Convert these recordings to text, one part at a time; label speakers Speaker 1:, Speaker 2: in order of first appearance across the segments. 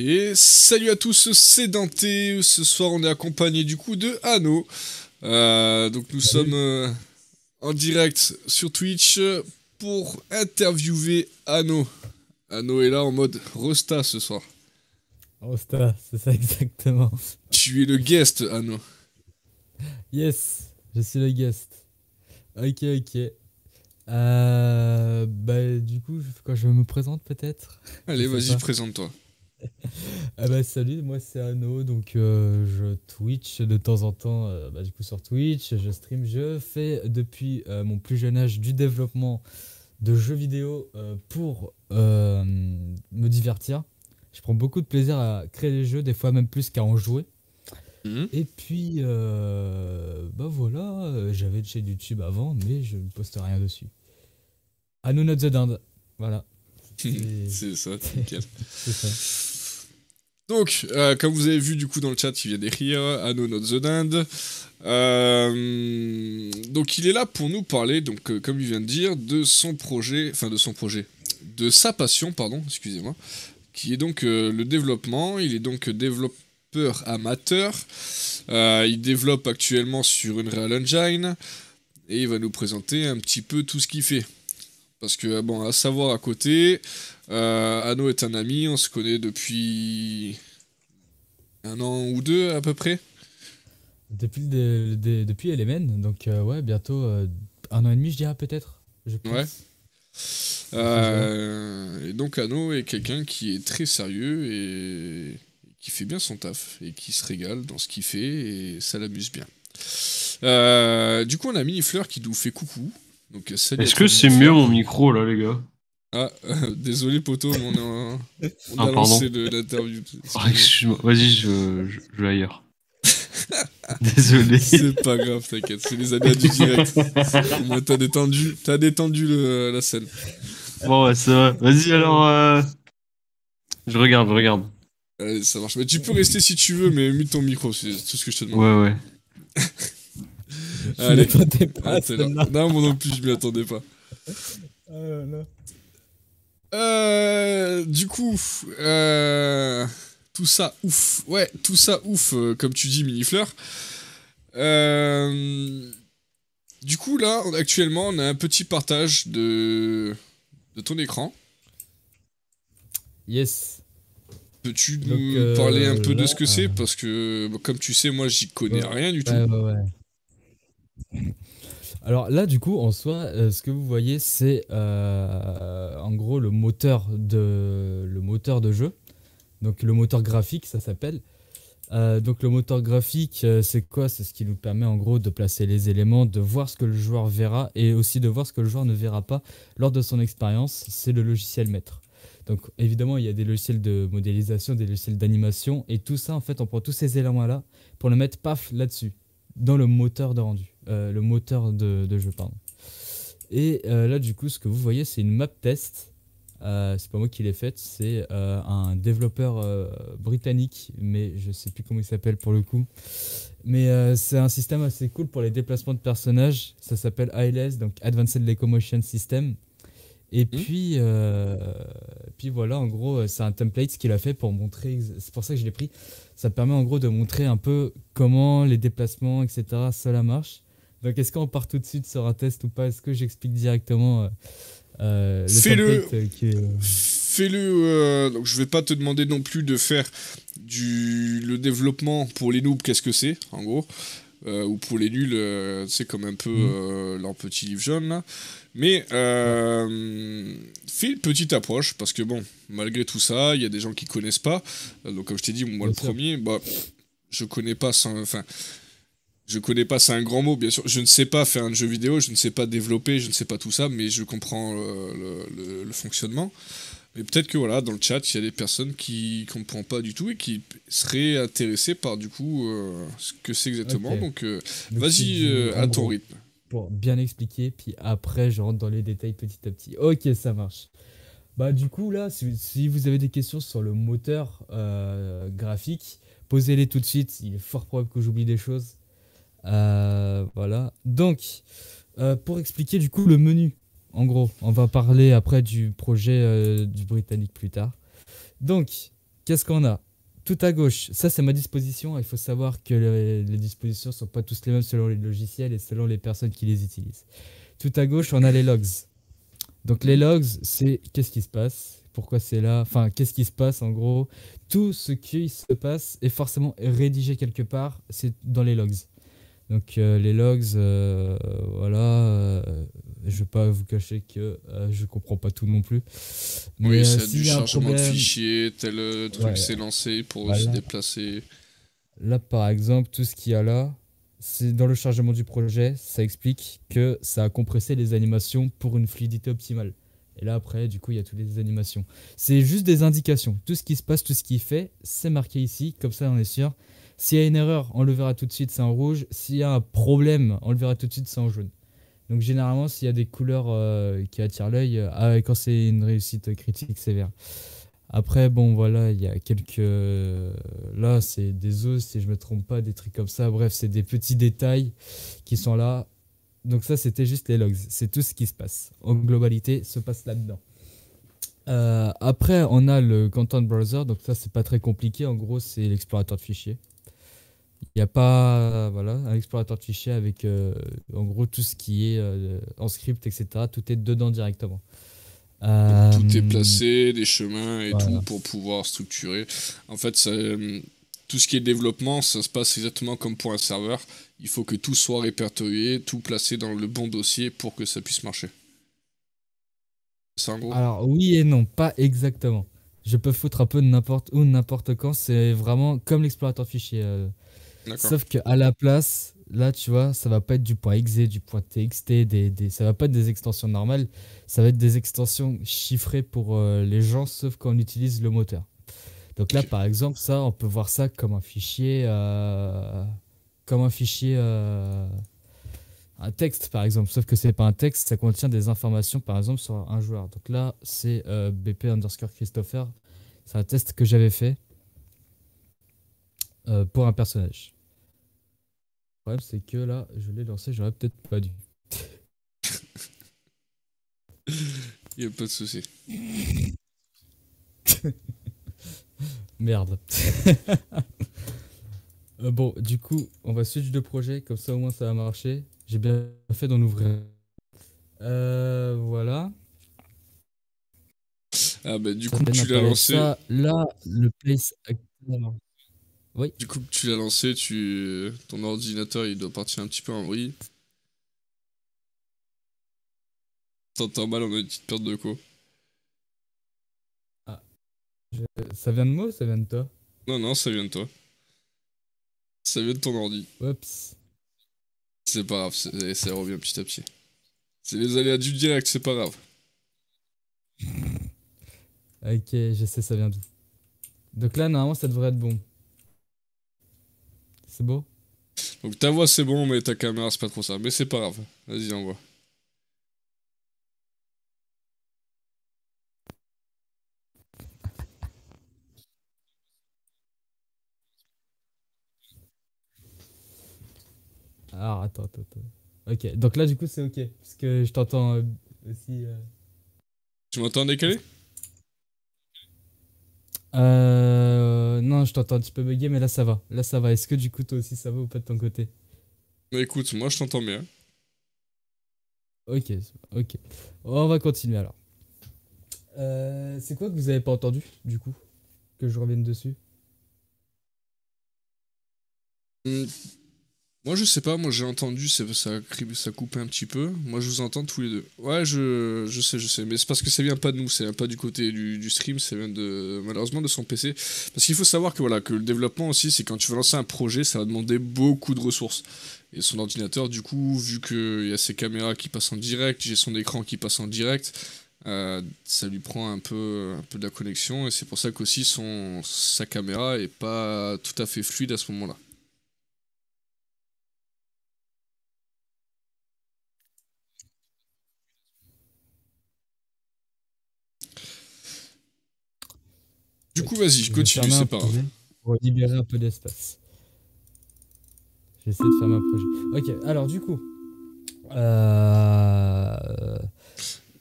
Speaker 1: Et salut à tous, c'est Dante. Ce soir, on est accompagné du coup de Anno euh, donc, nous sommes euh, en direct sur Twitch pour interviewer Anno Anno est là en mode Rosta ce soir.
Speaker 2: Rosta, c'est ça exactement.
Speaker 1: Tu es le guest, Anno
Speaker 2: Yes, je suis le guest. Ok, ok. Euh, bah, du coup, quand je me présente
Speaker 1: peut-être. Allez, vas-y, présente-toi
Speaker 2: ah bah salut, moi c'est Anno, donc euh, je Twitch de temps en temps, euh, bah, du coup sur Twitch, je stream, je fais depuis euh, mon plus jeune âge du développement de jeux vidéo pour me divertir. Je prends beaucoup de plaisir à créer des jeux, des fois même plus qu'à en jouer. Mhm. Et puis, bah voilà, j'avais une chaîne YouTube avant, mais je ne poste rien dessus. Anno Not the Dinde, voilà. c'est ça,
Speaker 1: c'est ça. Donc, euh, comme vous avez vu du coup dans le chat, il vient d'écrire Anno nos the euh, donc, il est là pour nous parler, donc, euh, comme il vient de dire, de son projet, enfin de son projet, de sa passion, pardon, excusez-moi, qui est donc le développement. Il est donc développeur amateur. il développe actuellement sur Unreal Engine et il va nous présenter un petit peu tout ce qu'il fait. Parce que, euh, bon, à savoir à côté, euh, Anno est un ami, on se connaît depuis un an ou deux à peu près.
Speaker 2: Depuis, de, depuis donc euh, ouais, bientôt un an et demi, je dirais peut-être.
Speaker 1: Ouais. et donc Anno est quelqu'un qui est très sérieux et qui fait bien son taf et qui se régale dans ce qu'il fait et ça l'amuse bien. du coup, on a Mini Fleur qui nous fait coucou. Est-ce que c'est mieux mon micro là, les gars Ah, euh, désolé, poto, mais on ah, a, on a ah, lancé l'interview. Vas-y,
Speaker 2: je, vais ailleurs.
Speaker 1: désolé. C'est pas grave, t'inquiète, c'est les aléas du direct. Moi, t'as détendu, as détendu la scène. Bon, ouais, ça va. Vas-y, alors.
Speaker 2: Euh, je regarde, je regarde.
Speaker 1: Allez, ça marche. Mais tu peux rester si tu veux, mais mute ton micro, c'est tout ce que je te demande. Ouais, ouais je pas. Ah, là. Non, moi non plus, je m'y attendais pas. Ah euh, du coup, euh, tout ça ouf. Ouais, tout ça ouf, euh, comme tu dis, mini Minifleur. du coup, là, actuellement, on a un petit partage de, de ton écran. Yes. Peux-tu nous parler un peu de ce que c'est Parce que, comme tu sais, moi, j'y connais rien du tout. Ouais,
Speaker 2: ouais, alors là, du coup, en soi, euh, ce que vous voyez, c'est euh, en gros le moteur de le moteur de jeu. Donc le moteur graphique, ça s'appelle. Euh, donc le moteur graphique, c'est quoi C'est ce qui nous permet en gros de placer les éléments, de voir ce que le joueur verra et aussi de voir ce que le joueur ne verra pas lors de son expérience. C'est le logiciel maître. Donc évidemment, il y a des logiciels de modélisation, des logiciels d'animation et tout ça, en fait, on prend tous ces éléments-là pour le mettre paf là-dessus, dans le moteur de rendu. Euh, le moteur de, jeu, pardon. Et euh, là, du coup, ce que vous voyez, c'est une map test. Euh, c'est pas moi qui l'ai faite, c'est euh, un développeur britannique, mais je sais plus comment il s'appelle pour le coup. Mais c'est un système assez cool pour les déplacements de personnages. Ça s'appelle ALS, donc Advanced Locomotion System. Et mmh. puis, puis voilà, en gros, c'est un template qu'il a fait pour montrer. C'est pour ça que je l'ai pris. Ça permet en gros de montrer un peu comment les déplacements, etc. ça marche. Donc, est-ce qu'on part tout de suite sur un test ou pas Est-ce que j'explique directement euh, euh le Fais-le. Euh, euh,
Speaker 1: Fais-le. donc, je vais pas te demander non plus de faire du le développement pour les noobs. Qu'est-ce que c'est, en gros ou pour les nuls, c'est comme un peu mhm. leur petit livre jaune là. Mais fais une petite approche parce que bon, malgré tout ça, il y a des gens qui connaissent pas. Donc comme je t'ai dit, moi le premier, bah je connais pas sans, enfin je connais pas, c'est un grand mot, bien sûr. Je ne sais pas faire un jeu vidéo, je ne sais pas développer, je ne sais pas tout ça, mais je comprends euh, le, fonctionnement. Mais peut-être que voilà, dans le chat, il y a des personnes qui ne comprennent pas du tout et qui seraient intéressées par du coup euh, ce que c'est exactement. Donc, euh, vas-y à ton rythme.
Speaker 2: Pour bien expliquer, puis après, je rentre dans les détails petit à petit. Ok, ça marche. Bah, du coup, là, si vous avez des questions sur le moteur graphique, posez-les tout de suite. Il est fort probable que j'oublie des choses euh, voilà. Donc, euh, pour expliquer du coup le menu, en gros, on va parler après du projet euh, du Britannique plus tard. Donc, qu'est-ce qu'on a Tout à gauche, ça c'est ma disposition. Il faut savoir que les, dispositions ne sont pas tous les mêmes selon les logiciels et selon les personnes qui les utilisent. Tout à gauche, on a les logs. Donc, les logs, c'est qu'est-ce qui se passe pourquoi c'est là, enfin qu'est-ce qui se passe en gros. Tout ce qui se passe est forcément rédigé quelque part, c'est dans les logs. Donc euh, les logs, euh, voilà, je euh, je vais pas vous cacher que je comprends pas tout non plus. Mais, oui, c'est du chargement de fichiers,
Speaker 1: tel truc s'est lancé pour se déplacer. Là,
Speaker 2: par exemple, tout ce qu'il y a là, c'est dans le chargement du projet, ça explique que ça a compressé les animations pour une fluidité optimale. Et là, après, du coup, il y a toutes les animations. C'est juste des indications. Tout ce qui se passe, tout ce qui fait, c'est marqué ici. Comme ça, on est sûr. S'il y a une erreur, on le verra tout de suite, c'est en rouge. S'il y a un problème, on le verra tout de suite, c'est en jaune. Donc généralement, s'il y a des couleurs euh, qui attirent l'œil, euh, ah, quand c'est une réussite critique, sévère. Après, bon, voilà, il y a quelques... Euh, là, c'est des os, si je me trompe pas, des trucs comme ça. Bref, c'est des petits détails qui sont là. Donc ça, c'était juste les logs. C'est tout ce qui se passe. En globalité, se passe là-dedans. après, on a le Content Browser. Donc ça, c'est pas très compliqué. En gros, c'est l'explorateur de fichiers. Il n'y a pas euh, voilà, un explorateur de fichiers avec euh, en gros tout ce qui est euh, en script, etc. Tout est dedans directement. tout est placé,
Speaker 1: des chemins et tout pour pouvoir structurer. En fait, tout ce qui est développement, ça se passe exactement comme pour un serveur. Il faut que tout soit répertorié, tout placé dans le bon dossier pour que ça puisse marcher. C'est gros
Speaker 2: Alors oui et non, pas exactement. Je peux foutre un peu n'importe où, n'importe quand. C'est vraiment comme l'explorateur de fichiers. Sauf qu'à la place, là, tu vois, ça va pas être du point .exe, du point .txt, des, des, ça va pas être des extensions normales, ça va être des extensions chiffrées pour euh, les gens, sauf quand on utilise le moteur. Donc là, par exemple, ça, on peut voir ça comme un fichier, euh, comme un fichier, euh, un texte, par exemple. Sauf que c'est pas un texte, ça contient des informations, par exemple, sur un joueur. Donc là, c'est BP underscore Christopher. C'est un test que j'avais fait pour un personnage c'est que là, je l'ai lancé, j'aurais peut-être pas dû.
Speaker 1: Il a pas de souci.
Speaker 2: Merde. Euh, bon, du coup, on va switch de projet, comme ça au moins ça va marcher. J'ai bien fait d'en ouvrir. Euh, voilà.
Speaker 1: Ah bah, du coup tu l'as lancé. là, le place. actuellement du coup, tu l'as lancé, tu... ton ordinateur, il doit partir un petit peu en bruit.
Speaker 3: T'entends mal, on a une petite perte de co. Ah. Ça vient de moi ou ça vient de toi
Speaker 1: Non, non, ça vient de toi. Ça vient de ton ordi. Oups. C'est pas grave, ça revient petit à petit. C'est les aléas du direct, c'est pas grave.
Speaker 2: ok, je sais, ça vient d'où. Donc là, normalement, ça devrait être bon.
Speaker 3: C'est beau.
Speaker 1: Donc ta voix c'est bon, mais ta caméra c'est pas trop ça. Mais c'est pas grave. Vas-y, envoie. Alors attends, attends, attends.
Speaker 2: Ok, donc là du coup c'est ok, parce que je t'entends euh,
Speaker 1: aussi. Euh. Tu m'entends décaler
Speaker 2: euh, non, je t'entends un petit peu bugger, mais là ça va. Là ça va. Est-ce que du coup toi aussi ça va ou pas de ton côté
Speaker 1: Bah écoute, moi je t'entends bien.
Speaker 2: Ok, ok. On va continuer alors.
Speaker 1: Euh, c'est quoi que vous avez
Speaker 2: pas entendu du coup Que je revienne dessus
Speaker 1: hmm. Moi, je sais pas, moi j'ai entendu, ça, ça coupait un petit peu. Moi, je vous entends tous les deux. Ouais, je, je sais, je sais. Mais c'est parce que ça vient pas de nous, ça vient pas du côté du, stream, ça vient de, malheureusement de son PC. Parce qu'il faut savoir que, voilà, que le développement aussi, c'est quand tu veux lancer un projet, ça va demander beaucoup de ressources. Et son ordinateur, du coup, vu qu'il y a ses caméras qui passent en direct, j'ai son écran qui passe en direct, euh, ça lui prend un peu, un peu de la connexion. Et c'est pour ça qu'aussi son, sa caméra est pas tout à fait fluide à ce moment-là.
Speaker 3: Du coup, vas-y, je continue, c'est pas grave. Pour libérer un peu d'espace.
Speaker 2: J'essaie de faire ma projet. Ok, alors du coup. Euh...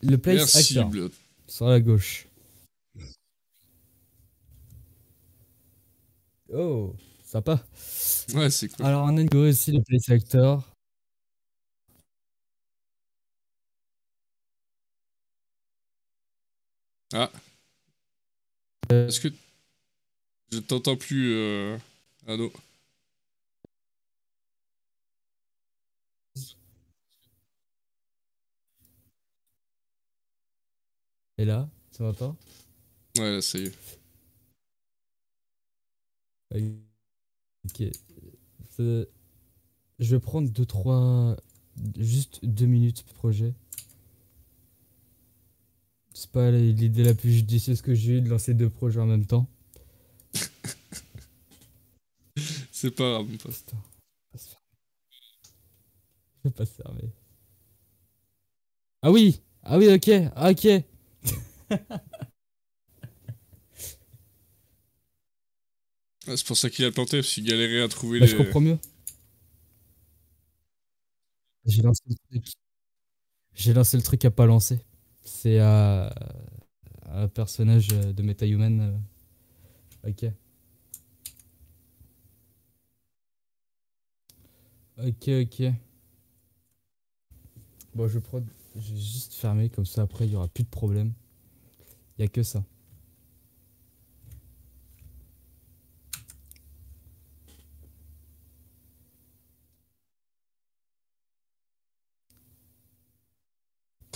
Speaker 2: Le place actor. Sur la gauche.
Speaker 3: Oh, sympa. Ouais, c'est cool. Alors, on a go aussi le place actor. Ah. Est-ce que je t'entends plus, euh... Ado Et là, tu m'entends Ouais, là, ça y est. Ok. Euh,
Speaker 2: je vais prendre 2-3. Juste 2 minutes projet c'est pas l'idée la plus judicieuse que j'ai eue de lancer deux projets en même temps.
Speaker 1: c'est pas grave, mon pote. Je
Speaker 2: vais pas se fermer. Ah oui Ah oui, ok, ah, ok. Ah,
Speaker 1: c'est pour ça qu'il a planté, parce qu'il galérait à trouver bah, les... Je comprends
Speaker 3: mieux. J'ai lancé le truc.
Speaker 2: J'ai lancé le truc à pas lancer. C'est un personnage euh, de MetaHuman. Euh. Ok. Ok, ok. Bon, je, prends, je vais juste fermer, comme ça après il n'y aura plus de problème. Il n'y a que ça.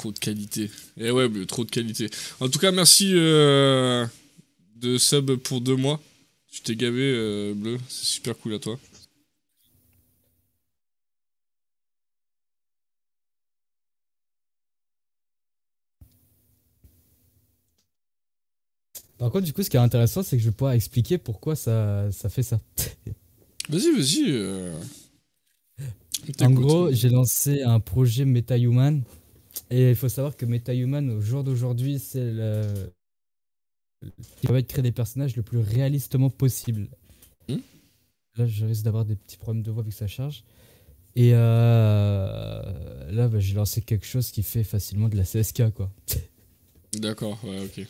Speaker 1: Trop de qualité. Et eh ouais, trop de qualité. En tout cas, merci euh, de sub pour deux mois. Tu t'es gavé, euh, Bleu. C'est super cool à toi.
Speaker 2: Par contre, du coup, ce qui est intéressant, c'est que je vais pouvoir expliquer pourquoi ça, fait ça.
Speaker 1: vas-y, vas-y. Euh. En gros,
Speaker 2: j'ai lancé un projet MetaHuman et il faut savoir que MetaHuman, au jour d'aujourd'hui, c'est le. qui va être créer des personnages le plus réalistement possible. Hmm. Là, je risque d'avoir des petits problèmes de voix avec sa charge. Et euh, là, bah, j'ai lancé quelque chose qui fait facilement de la CSK, quoi.
Speaker 1: D'accord, ouais, ok.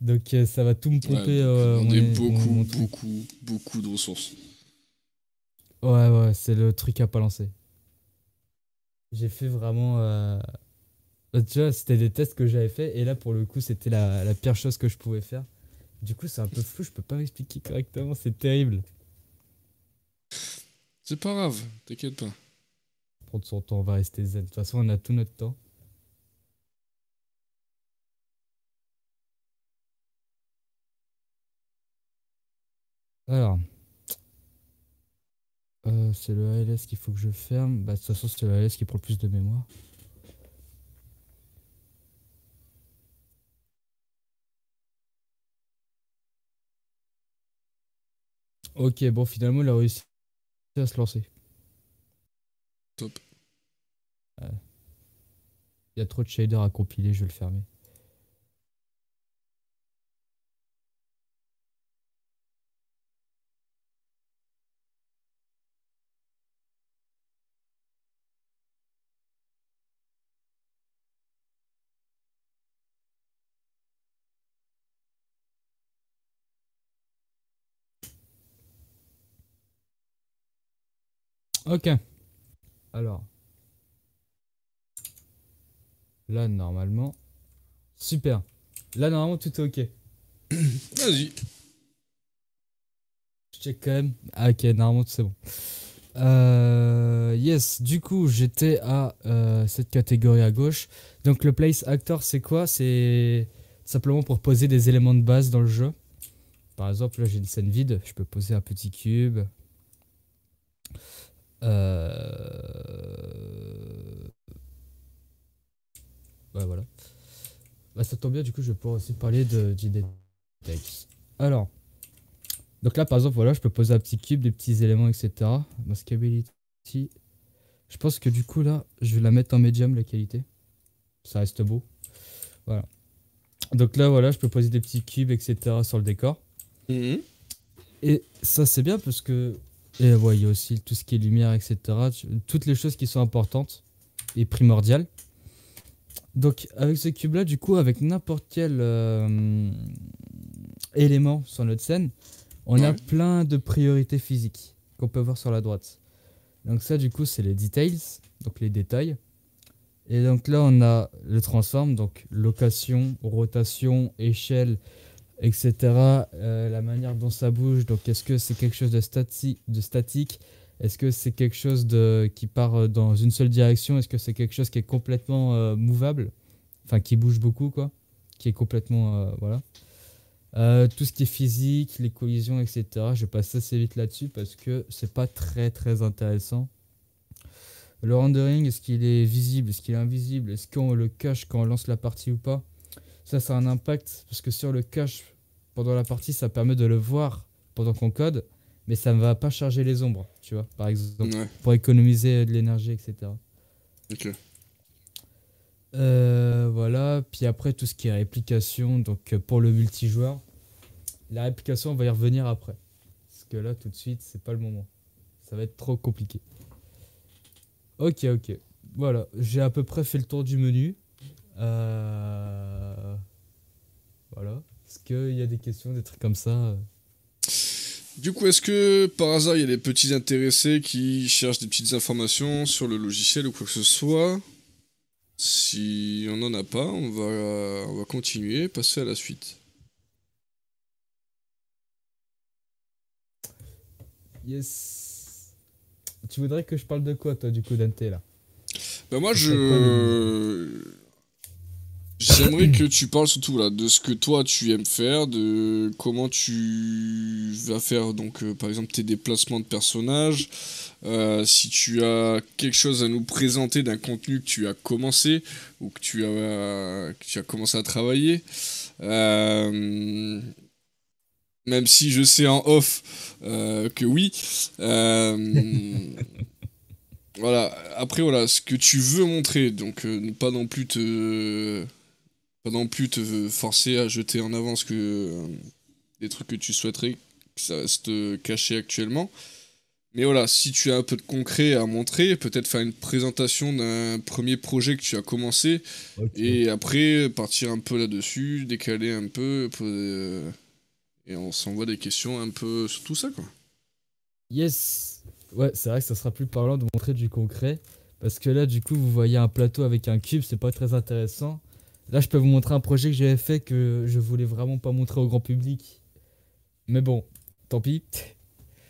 Speaker 2: Donc euh, ça va tout me pomper. Euh, on, est beaucoup,
Speaker 1: beaucoup, beaucoup de ressources.
Speaker 2: Ouais, ouais, c'est le truc à pas lancer. J'ai fait vraiment bah, tu vois, c'était des tests que j'avais fait et là pour le coup c'était la, la, pire chose que je pouvais faire. Du coup c'est un peu flou, je peux pas m'expliquer correctement, c'est terrible.
Speaker 1: C'est pas grave, t'inquiète pas.
Speaker 3: Prendre son temps, on va rester zen. De toute façon on a tout notre temps. Alors. Euh, c'est le ALS qu'il faut que je ferme. Bah, de toute façon, c'est le ALS qui prend le plus de mémoire. Ok, bon, finalement, il a réussi à se lancer. Top. Il y a trop de shaders à compiler, je vais le fermer. Ok. Alors.
Speaker 2: Là, normalement. Super. Là, normalement, tout est ok.
Speaker 3: Vas-y.
Speaker 2: Je check quand même. Ah, ok, normalement, tout c'est bon. Euh, yes, du coup, j'étais à euh, cette catégorie à gauche. Donc, le place actor, c'est quoi C'est simplement pour poser des éléments de base dans le jeu. Par exemple, là, j'ai une scène vide. Je peux poser un petit cube, euh... voilà. Bah, ça tombe bien, du coup, je vais pouvoir aussi parler de Alors, donc là, par exemple, voilà, je peux poser un petit cube, des petits éléments, etc. maskability Je pense que du coup, là, je vais la mettre en médium la qualité. Ça reste beau. Voilà. Donc là, voilà, je peux poser des petits cubes, etc. sur le décor. Mhm. Et ça, c'est bien parce que et voyez aussi tout ce qui est lumière, etc. Toutes les choses qui sont importantes et primordiales. Donc avec ce cube-là, du coup, avec n'importe quel euh, élément sur notre scène, on a plein de priorités physiques qu'on peut voir sur la droite. Donc ça, du coup, c'est les details, donc les détails. Et donc là, on a le transform, donc location, rotation, échelle, etc. Euh, la manière dont ça bouge, donc est-ce que c'est quelque chose de, statique Est-ce que c'est quelque chose de, qui part euh, dans une seule direction Est-ce que c'est quelque chose qui est complètement euh, mouvable Enfin, qui bouge beaucoup, quoi Qui est complètement. voilà. tout ce qui est physique, les collisions, etc. Je passe assez vite là-dessus parce que c'est pas très très intéressant. Le rendering, est-ce qu'il est visible Est-ce qu'il est invisible Est-ce qu'on le cache quand on lance la partie ou pas ça, ça a un impact parce que sur le cache, pendant la partie, ça permet de le voir pendant qu'on code, mais ça ne va pas charger les ombres, tu vois, par exemple, pour économiser de l'énergie, etc. Ok. Euh, voilà, puis après tout ce qui est réplication, donc euh, pour le multijoueur, la réplication on va y revenir après. Parce que là tout de suite c'est pas le moment. Ça va être trop compliqué. Ok ok. Voilà, j'ai à peu près fait le tour du menu. Euh... Voilà. Est-ce qu'il y a des questions, des trucs comme ça euh
Speaker 1: Du coup, est-ce que par hasard il y a des petits intéressés qui cherchent des petites informations sur le logiciel ou quoi que ce soit Si on n'en a pas, on va, on va continuer, passer à la suite.
Speaker 3: Yes.
Speaker 2: Tu voudrais que je parle de quoi, toi, du coup, Dante, là
Speaker 1: Ben moi, je... J'aimerais que tu parles surtout de ce que toi tu aimes faire, de comment tu vas faire donc euh, par exemple tes déplacements de personnages, euh, si tu as quelque chose à nous présenter d'un contenu que tu as commencé ou que tu as, tu as commencé à travailler. Euh, même si je sais en off que oui. voilà. Après voilà, ce que tu veux montrer, donc pas non plus te pas non plus te forcer à jeter en avant ce que, euh, des trucs que tu souhaiterais que ça reste euh, caché actuellement. Mais voilà, si tu as un peu de concret à montrer, peut-être faire une présentation d'un premier projet que tu as commencé et après partir un peu là-dessus, décaler un peu euh, et on s'envoie des questions un peu sur tout ça quoi.
Speaker 2: Yes. Ouais, c'est vrai que ça sera plus parlant de montrer du concret parce que là du coup, vous voyez un plateau avec un cube, c'est pas très intéressant. Là, je peux vous montrer un projet que j'avais fait que je voulais vraiment pas montrer au grand public. Mais bon, tant pis.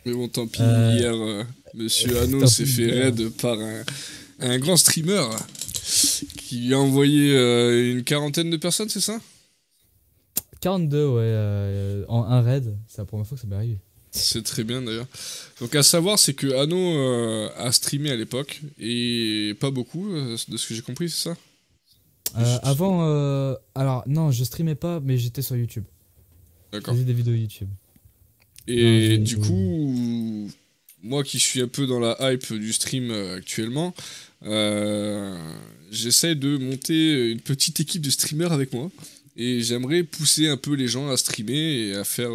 Speaker 1: Mais bon, tant pis. Euh, hier, euh, Monsieur s'est fait raid par un, grand streamer qui lui a envoyé euh, une quarantaine de personnes, c'est ça
Speaker 2: 42, ouais. en un raid. C'est la première fois que ça m'est arrivé.
Speaker 1: C'est très bien d'ailleurs. Donc à savoir, c'est que Hano a streamé à l'époque et pas beaucoup, de ce que j'ai compris, c'est ça
Speaker 2: euh, avant, euh, alors non, je streamais pas, mais j'étais sur YouTube. D'accord. des vidéos YouTube.
Speaker 1: Et du coup, moi qui suis un peu dans la hype du stream euh, actuellement, j'essaie de monter une petite équipe de streamers avec moi. Et j'aimerais pousser un peu les gens à streamer et à faire,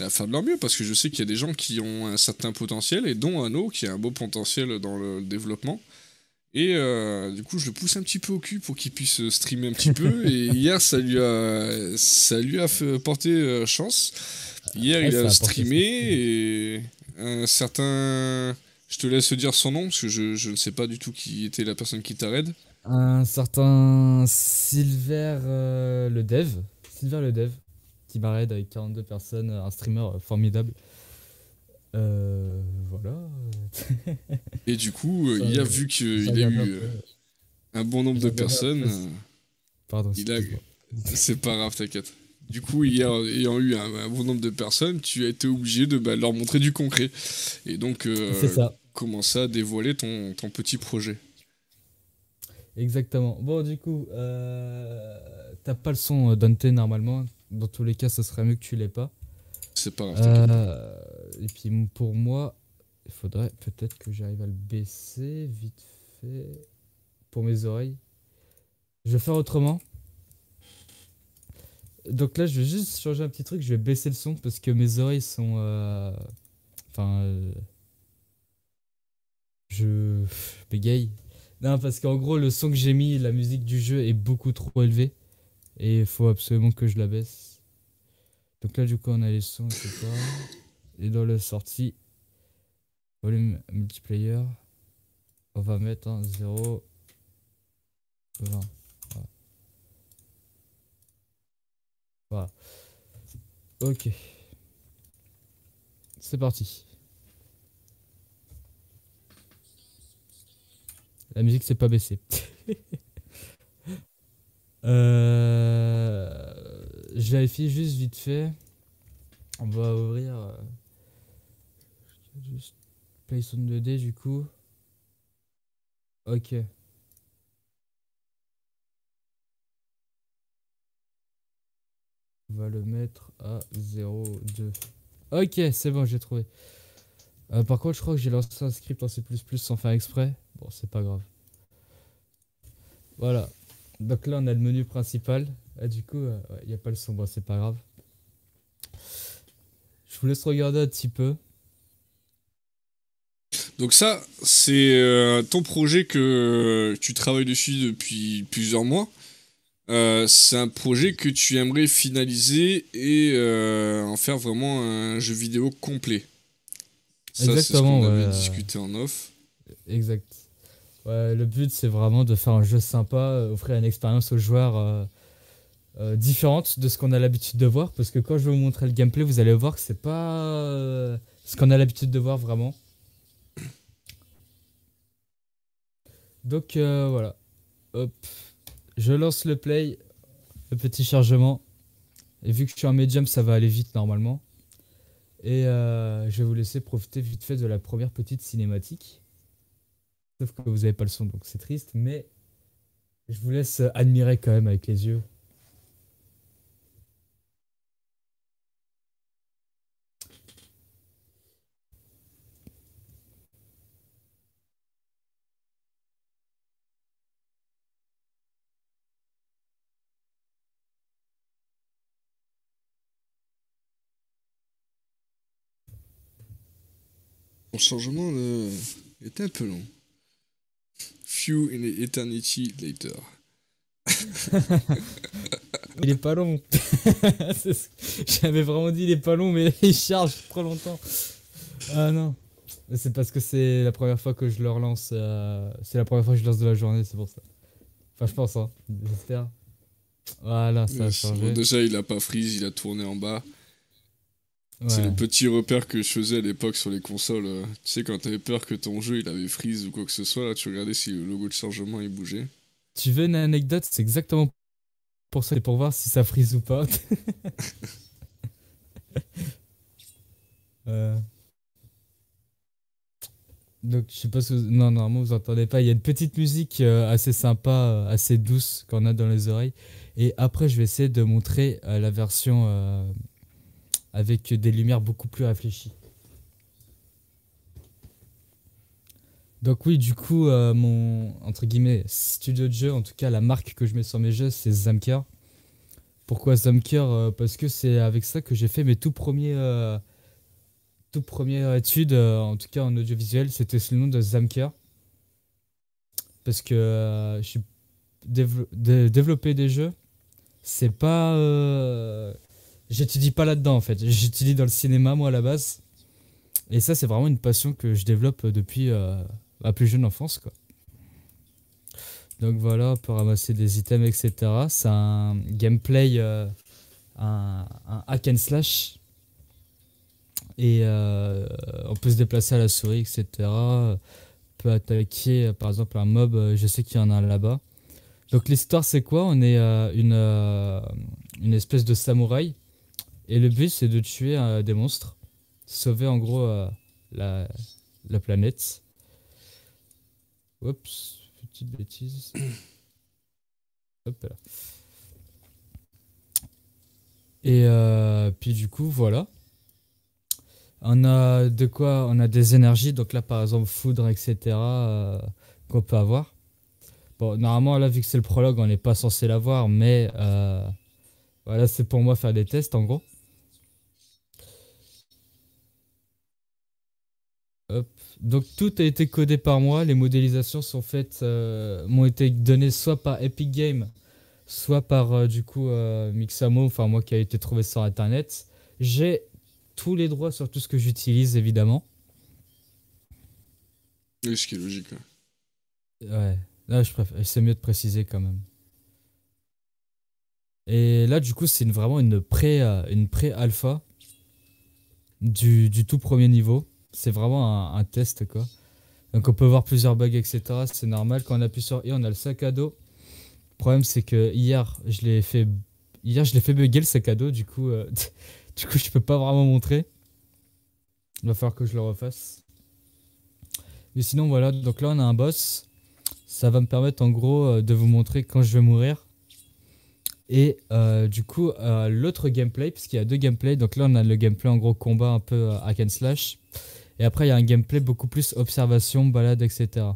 Speaker 1: à faire de leur mieux, parce que je sais qu'il y a des gens qui ont un certain potentiel, et dont Anno, qui a un beau potentiel dans le développement. Et euh, du coup, je le pousse un petit peu au cul pour qu'il puisse euh, streamer un petit peu. Et hier, ça lui a, ça lui a fait porter euh, chance. Hier, il a, streamé et un certain. Je te laisse dire son nom parce que je, ne sais pas du tout qui était la personne qui t'arrête.
Speaker 2: Un certain Silver le dev. Silver le dev qui m'arrête avec 42 personnes. Un streamer formidable. Euh, voilà.
Speaker 1: et du coup, euh, il a vu qu'il a eu euh, un bon nombre de personnes. Pardon, c'est pas grave, t'inquiète. Du coup, ayant eu un, bon nombre de personnes, tu as été obligé de bah, leur montrer du concret. Et donc, Comment ça. a dévoilé dévoiler ton, petit projet.
Speaker 2: Exactement. Bon, du coup, t'as pas le son, Dante, normalement. Dans tous les cas, ça serait mieux que tu l'aies pas. C'est pas grave. Euh, et puis pour moi, il faudrait peut-être que j'arrive à le baisser vite fait pour mes oreilles. Je vais faire autrement. Donc là, je vais juste changer un petit truc. Je vais baisser le son parce que mes oreilles sont. Euh, enfin. Euh, je bégaye. Non, parce qu'en gros, le son que j'ai mis, la musique du jeu est beaucoup trop élevée. Et il faut absolument que je la baisse. Donc là, du coup, on a les sons, Et dans la sortie, volume multiplayer, on va mettre un 0, Voilà. voilà. Ok. C'est parti. La musique s'est pas baissée. Euh, je vérifie juste vite fait. On va ouvrir. Euh, juste
Speaker 3: 2D du coup. Ok. On va le mettre à 0,2. Ok, c'est bon, j'ai trouvé. Euh,
Speaker 2: par contre, je crois que j'ai lancé un script en C++ sans faire exprès. Bon, c'est pas grave. Voilà. Donc là, on a le menu principal. Ah, du coup, euh, il n'y a pas le sombre, c'est pas grave. Je vous laisse regarder un petit peu.
Speaker 1: Donc ça, c'est euh, ton projet que tu travailles dessus depuis plusieurs mois. Euh, c'est un projet que tu aimerais finaliser et en faire vraiment un jeu vidéo complet. Ça, c'est ce qu'on avait discuté en off.
Speaker 2: Exact. Ouais, le but, c'est vraiment de faire un jeu sympa, euh, offrir une expérience aux joueurs euh, euh, différente de ce qu'on a l'habitude de voir. Parce que quand je vais vous montrer le gameplay, vous allez voir que c'est pas ce qu'on a l'habitude de voir vraiment. Donc voilà. Je lance le play, le petit chargement. Et vu que je suis en médium, ça va aller vite normalement. Et je vais vous laisser profiter vite fait de la première petite cinématique que vous n'avez pas le son, donc c'est triste, mais je vous laisse admirer quand même avec les yeux.
Speaker 3: Mon
Speaker 1: changement est était un peu long. Few in Eternity Later.
Speaker 2: il est pas long. J'avais vraiment dit il est pas long, mais il charge trop longtemps. Ah non. C'est parce que c'est la première fois que je le relance. Euh, c'est la première fois que je lance de la journée, c'est pour ça. Enfin, je pense, hein. J'espère.
Speaker 1: Voilà, ça a Déjà, il a pas freeze, il a tourné en bas. C'est le petit repère que je faisais à l'époque sur les consoles. Euh, tu sais, quand t'avais peur que ton jeu il avait freeze ou quoi que ce soit, là, tu regardais si le logo de chargement il bougeait.
Speaker 2: Tu veux une anecdote C'est exactement pour ça, et pour voir si ça freeze ou pas. Euh. Donc, je sais pas si Non, normalement, vous entendez pas. Il y a une petite musique euh, assez sympa, assez douce qu'on a dans les oreilles. Et après, je vais essayer de montrer la version avec des lumières beaucoup plus réfléchies. Donc oui, du coup, euh, mon entre guillemets studio de jeu, en tout cas la marque que je mets sur mes jeux, c'est Zamker. Pourquoi Zamker euh, Parce que c'est avec ça que j'ai fait mes tout premiers, euh, tout premières études, en tout cas en audiovisuel, c'était sous le nom de Zamker. Parce que je suis développer des jeux, c'est pas J'étudie pas là-dedans en fait. J'étudie dans le cinéma moi à la base. Et ça c'est vraiment une passion que je développe depuis euh, ma plus jeune enfance quoi. Donc voilà, on peut ramasser des items etc. C'est un gameplay, euh, un, hack and slash. Et euh, on peut se déplacer à la souris etc. On peut attaquer par exemple un mob, je sais qu'il y en a là-bas. Donc l'histoire c'est quoi On est une, une espèce de samouraï et le but, c'est de tuer euh, des monstres, sauver en gros euh, la, planète. Oups, petite bêtise. Et euh, puis du coup, voilà. On a de quoi On a des énergies, donc là par exemple foudre, etc. qu'on peut avoir. Bon, normalement là vu que c'est le prologue, on n'est pas censé l'avoir, mais voilà, c'est pour moi faire des tests en gros. Donc tout a été codé par moi, les modélisations sont faites, euh, m'ont été données soit par Epic Games, soit par euh, du coup euh, Mixamo, enfin moi qui a été trouvé sur internet. J'ai tous les droits sur tout ce que j'utilise évidemment.
Speaker 1: Oui, ce qui est logique.
Speaker 2: Ouais, là je préfère, c'est mieux de préciser quand même. Et là du coup c'est vraiment une pré, une pré alpha du tout premier niveau c'est vraiment un, test quoi. Donc on peut voir plusieurs bugs, etc. C'est normal. Quand on appuie sur I, on a le sac à dos. Le problème c'est que hier, je l'ai fait hier je l'ai fait bugger le sac à dos, du coup, euh, du coup je peux pas vraiment montrer. Il va falloir que je le refasse. Mais sinon voilà, donc là on a un boss. Ça va me permettre en gros euh, de vous montrer quand je vais mourir. Et euh, du coup l'autre gameplay, parce qu'il y a deux gameplays, donc là on a le gameplay en gros combat un peu hack and slash. Et après, il y a un gameplay beaucoup plus observation, balade, etc.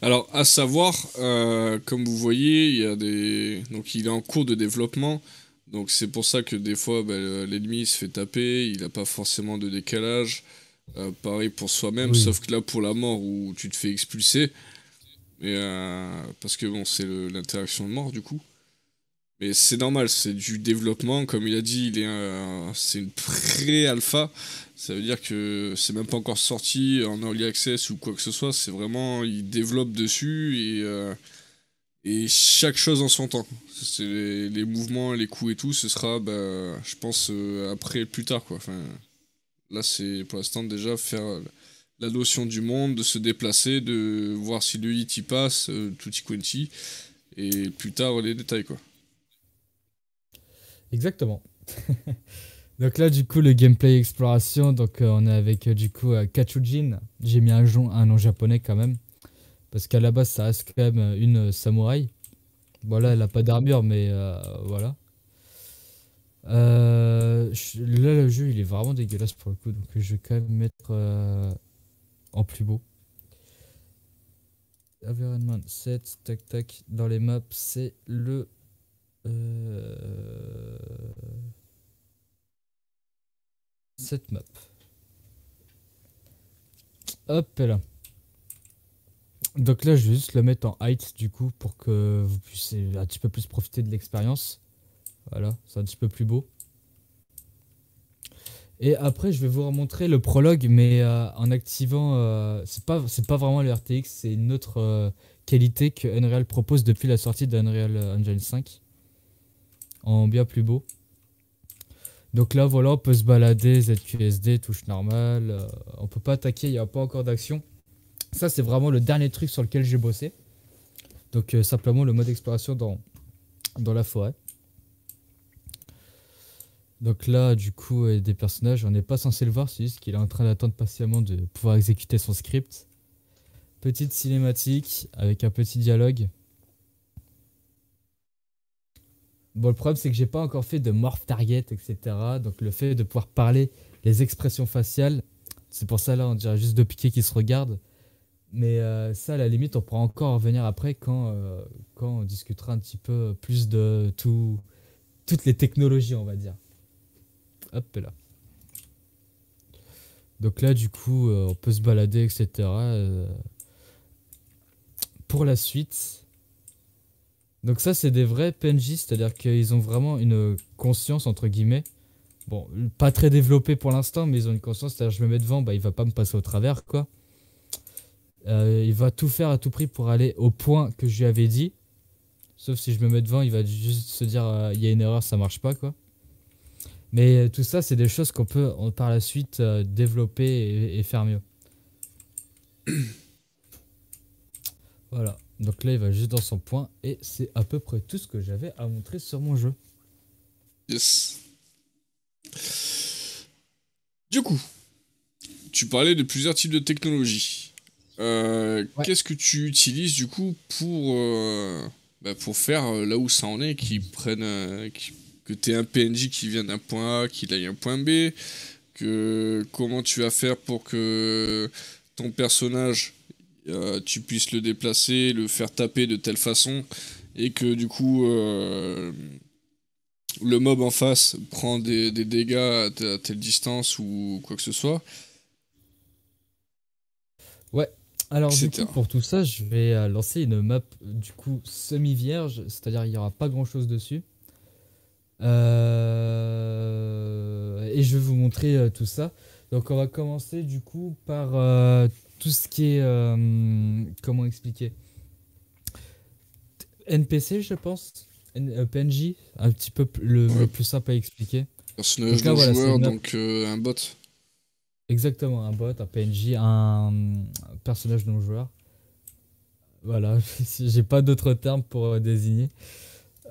Speaker 1: Alors, à savoir, euh, comme vous voyez, il y a des. Donc, il est en cours de développement. Donc, c'est pour ça que des fois, bah, l'ennemi se fait taper. Il n'a pas forcément de décalage. Euh, pareil pour soi-même, sauf que là, pour la mort où tu te fais expulser. Et, euh, parce que bon, c'est l'interaction de mort du coup. Mais c'est normal, c'est du développement. Comme il a dit, il est c'est une pré-alpha. Ça veut dire que c'est même pas encore sorti en early access ou quoi que ce soit. C'est vraiment, il développe dessus et, euh, et chaque chose en son temps. C'est les, mouvements, les coups et tout, ce sera, bah, je pense, euh, après, plus tard. Quoi. Enfin, là, c'est pour l'instant déjà faire la notion du monde, de se déplacer, de voir si le hit y passe, euh, tout y quanti, et plus tard les détails quoi.
Speaker 2: Exactement. donc là, du coup, le gameplay exploration, donc euh, on est avec euh, du coup euh, Kachujin. J'ai mis un, un, nom japonais quand même. Parce qu'à la base, ça reste quand même une samouraï. Voilà, elle n'a pas d'armure, mais voilà. là, le jeu, il est vraiment dégueulasse pour le coup. Donc je vais quand même mettre en plus beau. Environment 7, tac tac, dans les maps, c'est le euh, cette map. Hop là. Donc là, je vais juste le mettre en height du coup pour que vous puissiez un petit peu plus profiter de l'expérience. Voilà, c'est un petit peu plus beau. Et après, je vais vous remontrer le prologue, mais euh, en activant, euh, c'est pas c'est pas vraiment le RTX, c'est une autre euh, qualité que Unreal propose depuis la sortie d'Unreal Engine 5, en bien plus beau. Donc là, voilà, on peut se balader, ZQSD, touche normale. Euh, on peut pas attaquer, il n'y a pas encore d'action. Ça, c'est vraiment le dernier truc sur lequel j'ai bossé. Donc euh, simplement le mode exploration dans, dans la forêt. Donc là, du coup, euh, des personnages, on n'est pas censé le voir, c'est juste qu'il est en train d'attendre patiemment de pouvoir exécuter son script. Petite cinématique avec un petit dialogue. Bon, le problème, c'est que j'ai pas encore fait de morph target, etc. Donc, le fait de pouvoir parler les expressions faciales, c'est pour ça, là, on dirait juste deux piquets qui se regardent. Mais euh, ça, à la limite, on pourra encore revenir après quand, euh, on discutera un petit peu plus de toutes les technologies, on va dire. Hop là. Donc là, du coup, euh, on peut se balader, etc. pour la suite, donc ça, c'est des vrais PNJ, c'est-à-dire qu'ils ont vraiment une conscience, entre guillemets. Bon, pas très développée pour l'instant, mais ils ont une conscience, c'est-à-dire je me mets devant, bah, il va pas me passer au travers, quoi. Euh, il va tout faire à tout prix pour aller au point que je lui avais dit. Sauf si je me mets devant, il va juste se dire, euh, il y a une erreur, ça marche pas, quoi. Mais tout ça, c'est des choses qu'on peut par la suite euh, développer et faire mieux. voilà. Donc là, il va juste dans son point et c'est à peu près tout ce que j'avais à montrer sur mon jeu.
Speaker 1: Yes. Du coup, tu parlais de plusieurs types de technologies. Euh, qu'est-ce que tu utilises du coup pour, euh, bah, faire euh, là où ça en est, qui prennent, que tu es un PNJ qui vient d'un point A, qui aille à un point B, que comment tu vas faire pour que ton personnage euh, tu puisses le déplacer, le faire taper de telle façon, et que du coup euh, le mob en face prend des, dégâts à, telle distance ou quoi que ce soit.
Speaker 2: Ouais. Alors du coup, pour tout ça, je vais euh, lancer une map du coup semi vierge, c'est-à-dire il n'y aura pas grand chose dessus. Et je vais vous montrer tout ça. Donc on va commencer du coup par tout ce qui est. Euh, comment expliquer NPC, je pense. un euh, PNJ, un petit peu le, plus simple à expliquer. donc, euh, un bot. Exactement, un bot, un PNJ, un personnage non joueur. Voilà, j'ai pas d'autres termes pour désigner.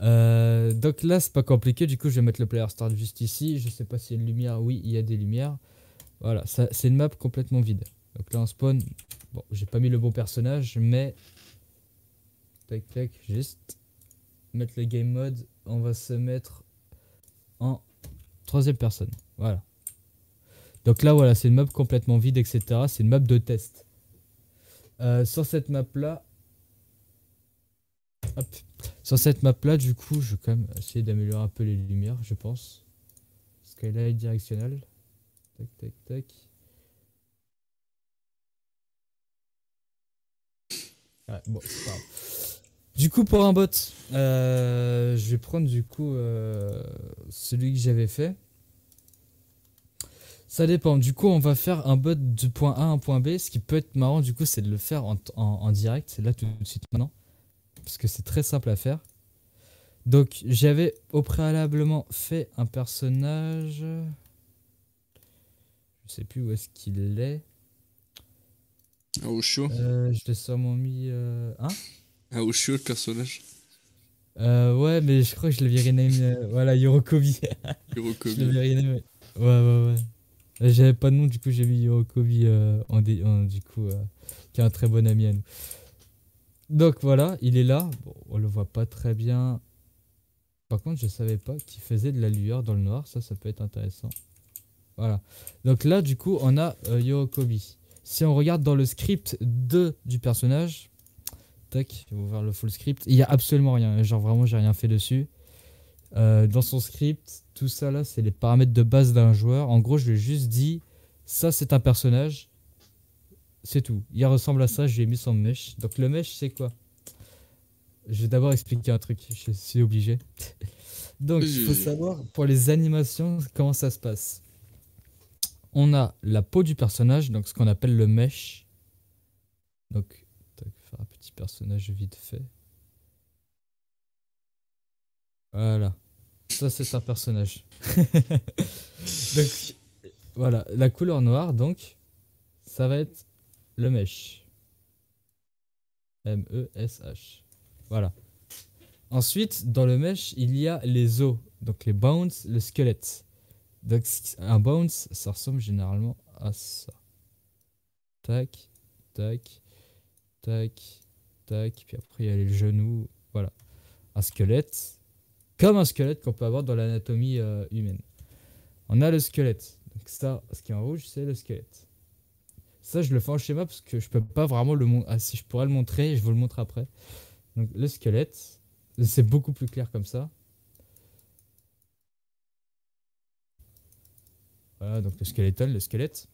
Speaker 2: donc là, c'est pas compliqué. Du coup, je vais mettre le player start juste ici. Je sais pas si une lumière. Oui, il y a des lumières. Voilà, c'est une map complètement vide. Donc là on spawn. Bon, j'ai pas mis le bon personnage, mais... Tac tac, juste mettre le game mode. On va se mettre en troisième personne. Voilà. Donc là voilà, c'est une map complètement vide, etc. C'est une map de test. Euh, sur cette map là... Hop. Sur cette map là, du coup, je vais quand même essayer
Speaker 3: d'améliorer un peu les lumières, je pense. Skylight directionnel. Tac tac tac. Du coup, pour un bot, euh, je vais prendre du coup
Speaker 2: euh, celui que j'avais fait. Ça dépend. Du coup, on va faire un bot de point A à point B. Ce qui peut être marrant, du coup, c'est de le faire en, direct. C'est là tout de suite maintenant. Parce que c'est très simple à faire. Donc, j'avais au préalablement fait un personnage. Je sais plus où est-ce qu'il est.
Speaker 1: Ah, au euh,
Speaker 2: Je l'ai sûrement mis.
Speaker 1: Euh, hein ah, Au le personnage
Speaker 2: euh, Ouais, mais je crois que je l'avais aimé. Euh, voilà, Yorokobi. Yorokobi. je l'avais Ouais, ouais, ouais. J'avais pas de nom, du coup, j'ai mis Yorokobi, en, du coup, qui est un très bon ami à nous. Donc voilà, il est là. on le voit pas très bien. Par contre, je savais pas qu'il faisait de la lueur dans le noir. Ça, ça peut être intéressant. Voilà. Donc là, du coup, on a Yorokobi si on regarde dans le script 2 du personnage, tac, je vais ouvrir le full script, il n'y a absolument rien. Hein. Genre vraiment, j'ai rien fait dessus. Euh, dans son script, tout ça là, c'est les paramètres de base d'un joueur. En gros, je lui ai juste dit, ça c'est un personnage, c'est tout. Il ressemble à ça, je lui ai mis son mesh. Donc le mesh, c'est quoi Je vais d'abord expliquer un truc, je suis obligé. Donc, il faut savoir pour les animations comment ça se passe on a la peau du personnage, donc ce qu'on appelle le mesh. Donc, faire un petit personnage vite fait. Voilà. Ça, c'est un personnage. donc, voilà. La couleur noire, donc, ça va être le mesh. M-E-S-H. Voilà. Ensuite, dans le mesh, il y a les os, donc les bones, le squelette. Donc un bounce, ça ressemble généralement à ça. Tac, tac, tac, tac. Puis après, il y a les genoux. Voilà. Un squelette. Comme un squelette qu'on peut avoir dans l'anatomie euh, humaine. On a le squelette. Donc ça, ce qui est en rouge, c'est le squelette. Ça, je le fais en schéma parce que je peux pas vraiment le montrer. Ah, si je pourrais le montrer, je vous le montre après. Donc le squelette, c'est beaucoup plus clair comme ça. Voilà, donc le skeleton, le squelette.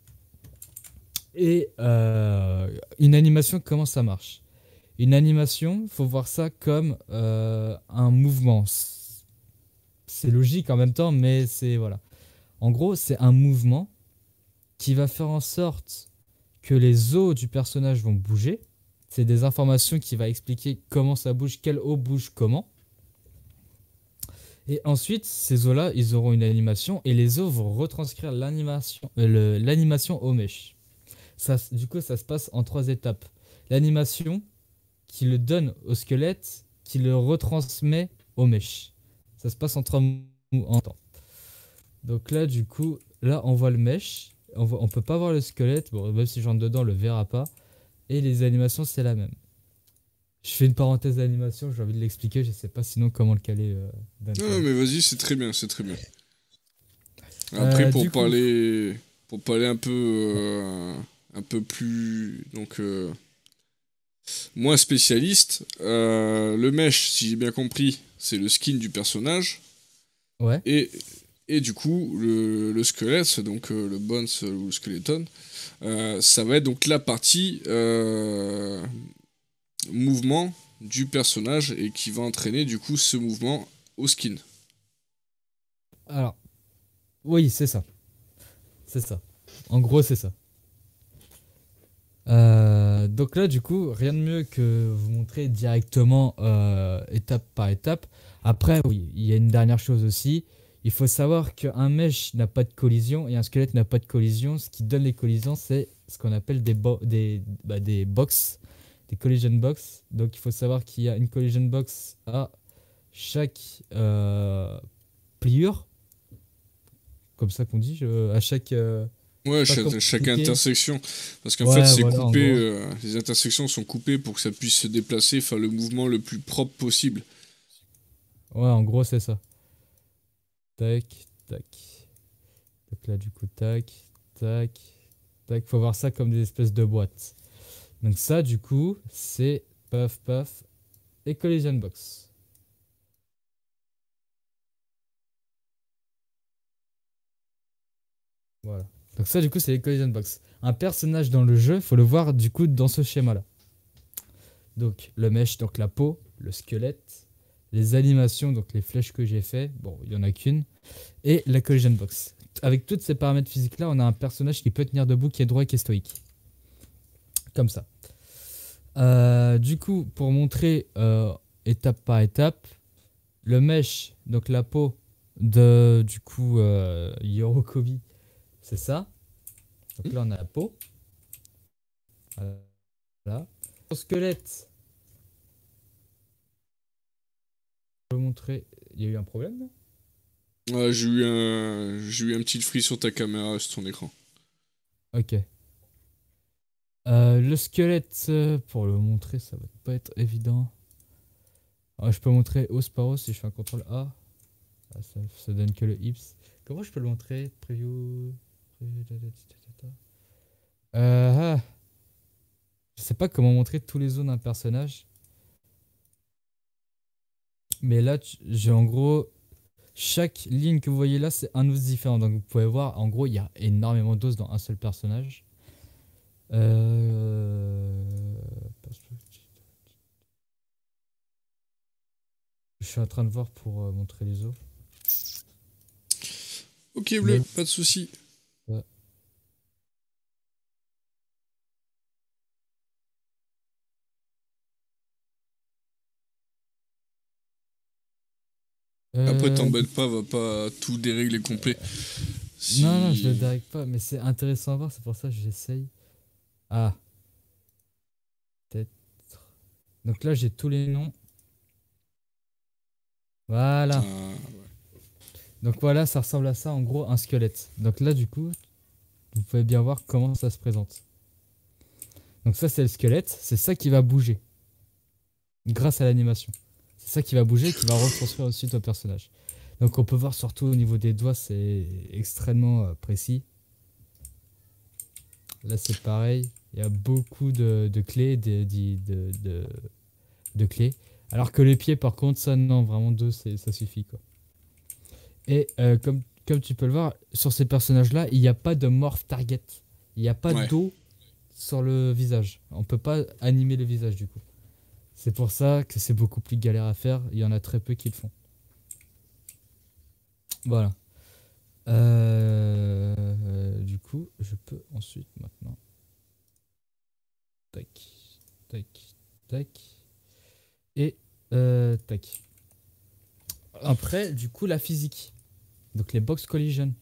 Speaker 2: Et euh, une animation, comment ça marche Une animation, faut voir ça comme euh, un mouvement. C'est logique en même temps, mais c'est voilà. En gros, c'est un mouvement qui va faire en sorte que les os du personnage vont bouger. C'est des informations qui va expliquer comment ça bouge, quelle os bouge comment. Et ensuite, ces os là ils auront une animation et les os vont retranscrire euh, l'animation au mesh. Ça, du coup, ça se passe en trois étapes. L'animation qui le donne au squelette, qui le retransmet au mesh. Ça se passe en trois en temps. Donc là, du coup, là, on voit le mesh. On, ne peut pas voir le squelette. Bon, même si je dedans, on le verra pas. Et les animations, c'est la même. Je fais une parenthèse d'animation, j'ai envie de l'expliquer, je sais pas sinon comment le caler. non,
Speaker 1: euh, mais vas-y, c'est très bien, c'est très bien. Euh, Après, pour, parler, pour parler un peu, euh, un peu plus. Donc moins spécialiste. le mesh, si j'ai bien compris, c'est le skin du personnage. Ouais. Et, et du coup, le, le squelette, donc le bones ou le skeleton, ça va être donc la partie mouvement du personnage et qui va entraîner du coup ce mouvement au skin.
Speaker 2: Alors, oui, c'est ça. C'est ça. En gros, c'est ça. Euh, donc là, du coup, rien de mieux que vous montrer directement euh, étape par étape. Après, oui, il y a une dernière chose aussi. Il faut savoir qu'un mesh n'a pas de collision et un squelette n'a pas de collision. Ce qui donne les collisions, c'est ce qu'on appelle des, bo des, bah, des des collision box. Donc il faut savoir qu'il y a une collision box à chaque euh, pliure. Comme ça qu'on dit, à chaque. Euh, ouais,
Speaker 1: chaque, chaque, intersection. Parce qu'en fait, c'est coupé. Euh, les intersections sont coupées pour que ça puisse se déplacer, faire le mouvement le plus propre possible.
Speaker 2: Ouais, en gros, c'est ça. Tac, tac. Donc là, du coup, tac, tac, tac. Faut voir ça comme des espèces de boîtes. Donc ça, du coup, c'est
Speaker 3: Puff Puff et Collision Box. Voilà. Donc ça, du coup, c'est les Collision Box. Un personnage dans le jeu, faut le voir, du coup, dans ce schéma-là.
Speaker 2: Donc, le mesh, donc la peau, le squelette, les animations, donc les flèches que j'ai fait, bon, il n'y en a qu'une, et la Collision Box. Avec tous ces paramètres physiques-là, on a un personnage qui peut tenir debout, qui est droit et qui est stoïque comme ça. Euh, du coup, pour montrer euh, étape par étape, le mesh, donc la peau de du coup euh, Yorokobi, c'est ça. Donc là, on a la peau. là Le squelette. Je montrer. Il y a eu un problème
Speaker 1: j'ai eu un, j'ai eu un petit fri sur ta caméra, sur ton écran.
Speaker 2: Ok. Euh, le squelette, euh, pour le montrer, ça va pas être évident. je peux montrer os par os si je fais un contrôle A. Ah, ça, donne que le hips. Comment je peux le montrer Preview. Euh, ah. Je sais pas comment montrer tous les zones d'un personnage. Mais là, j'ai en gros. Chaque ligne que vous voyez là, c'est un os différent. Donc vous pouvez voir, en gros, il y a énormément d'os dans un seul personnage. Euh... Je suis en train de voir pour euh, montrer les os.
Speaker 1: Ok, bleu, pas de soucis
Speaker 3: Ouais. Après, euh, t'embête
Speaker 1: pas, va pas tout dérégler complet. Non, non, je le dérègle
Speaker 3: pas, mais c'est intéressant
Speaker 2: à voir, c'est pour ça que j'essaye. Ah. Peut-être. Donc là, j'ai tous les noms. Voilà. Ah, Donc voilà, ça ressemble à ça, en gros, un squelette. Donc là, du coup, vous pouvez bien voir comment ça se présente. Donc ça, c'est le squelette. C'est ça qui va bouger. Grâce à l'animation. C'est ça qui va bouger, qui va reconstruire ensuite le personnage. Donc on peut voir surtout au niveau des doigts, c'est extrêmement euh, précis. Là, c'est pareil. Il y a beaucoup de, clés, de, clés. Alors que les pieds, par contre, ça, non, vraiment deux, ça suffit. Quoi. Et euh, comme, tu peux le voir, sur ces personnages-là, il n'y a pas de morph target. Il n'y a pas d'eau sur le visage. On peut pas animer le visage, du coup. C'est pour ça que c'est beaucoup plus galère à faire. Il y en a très peu qui le font. Voilà. Euh, du coup, je peux ensuite maintenant Tac, tac, tac. Et euh, tac. Après, du coup, la physique. Donc les box collision.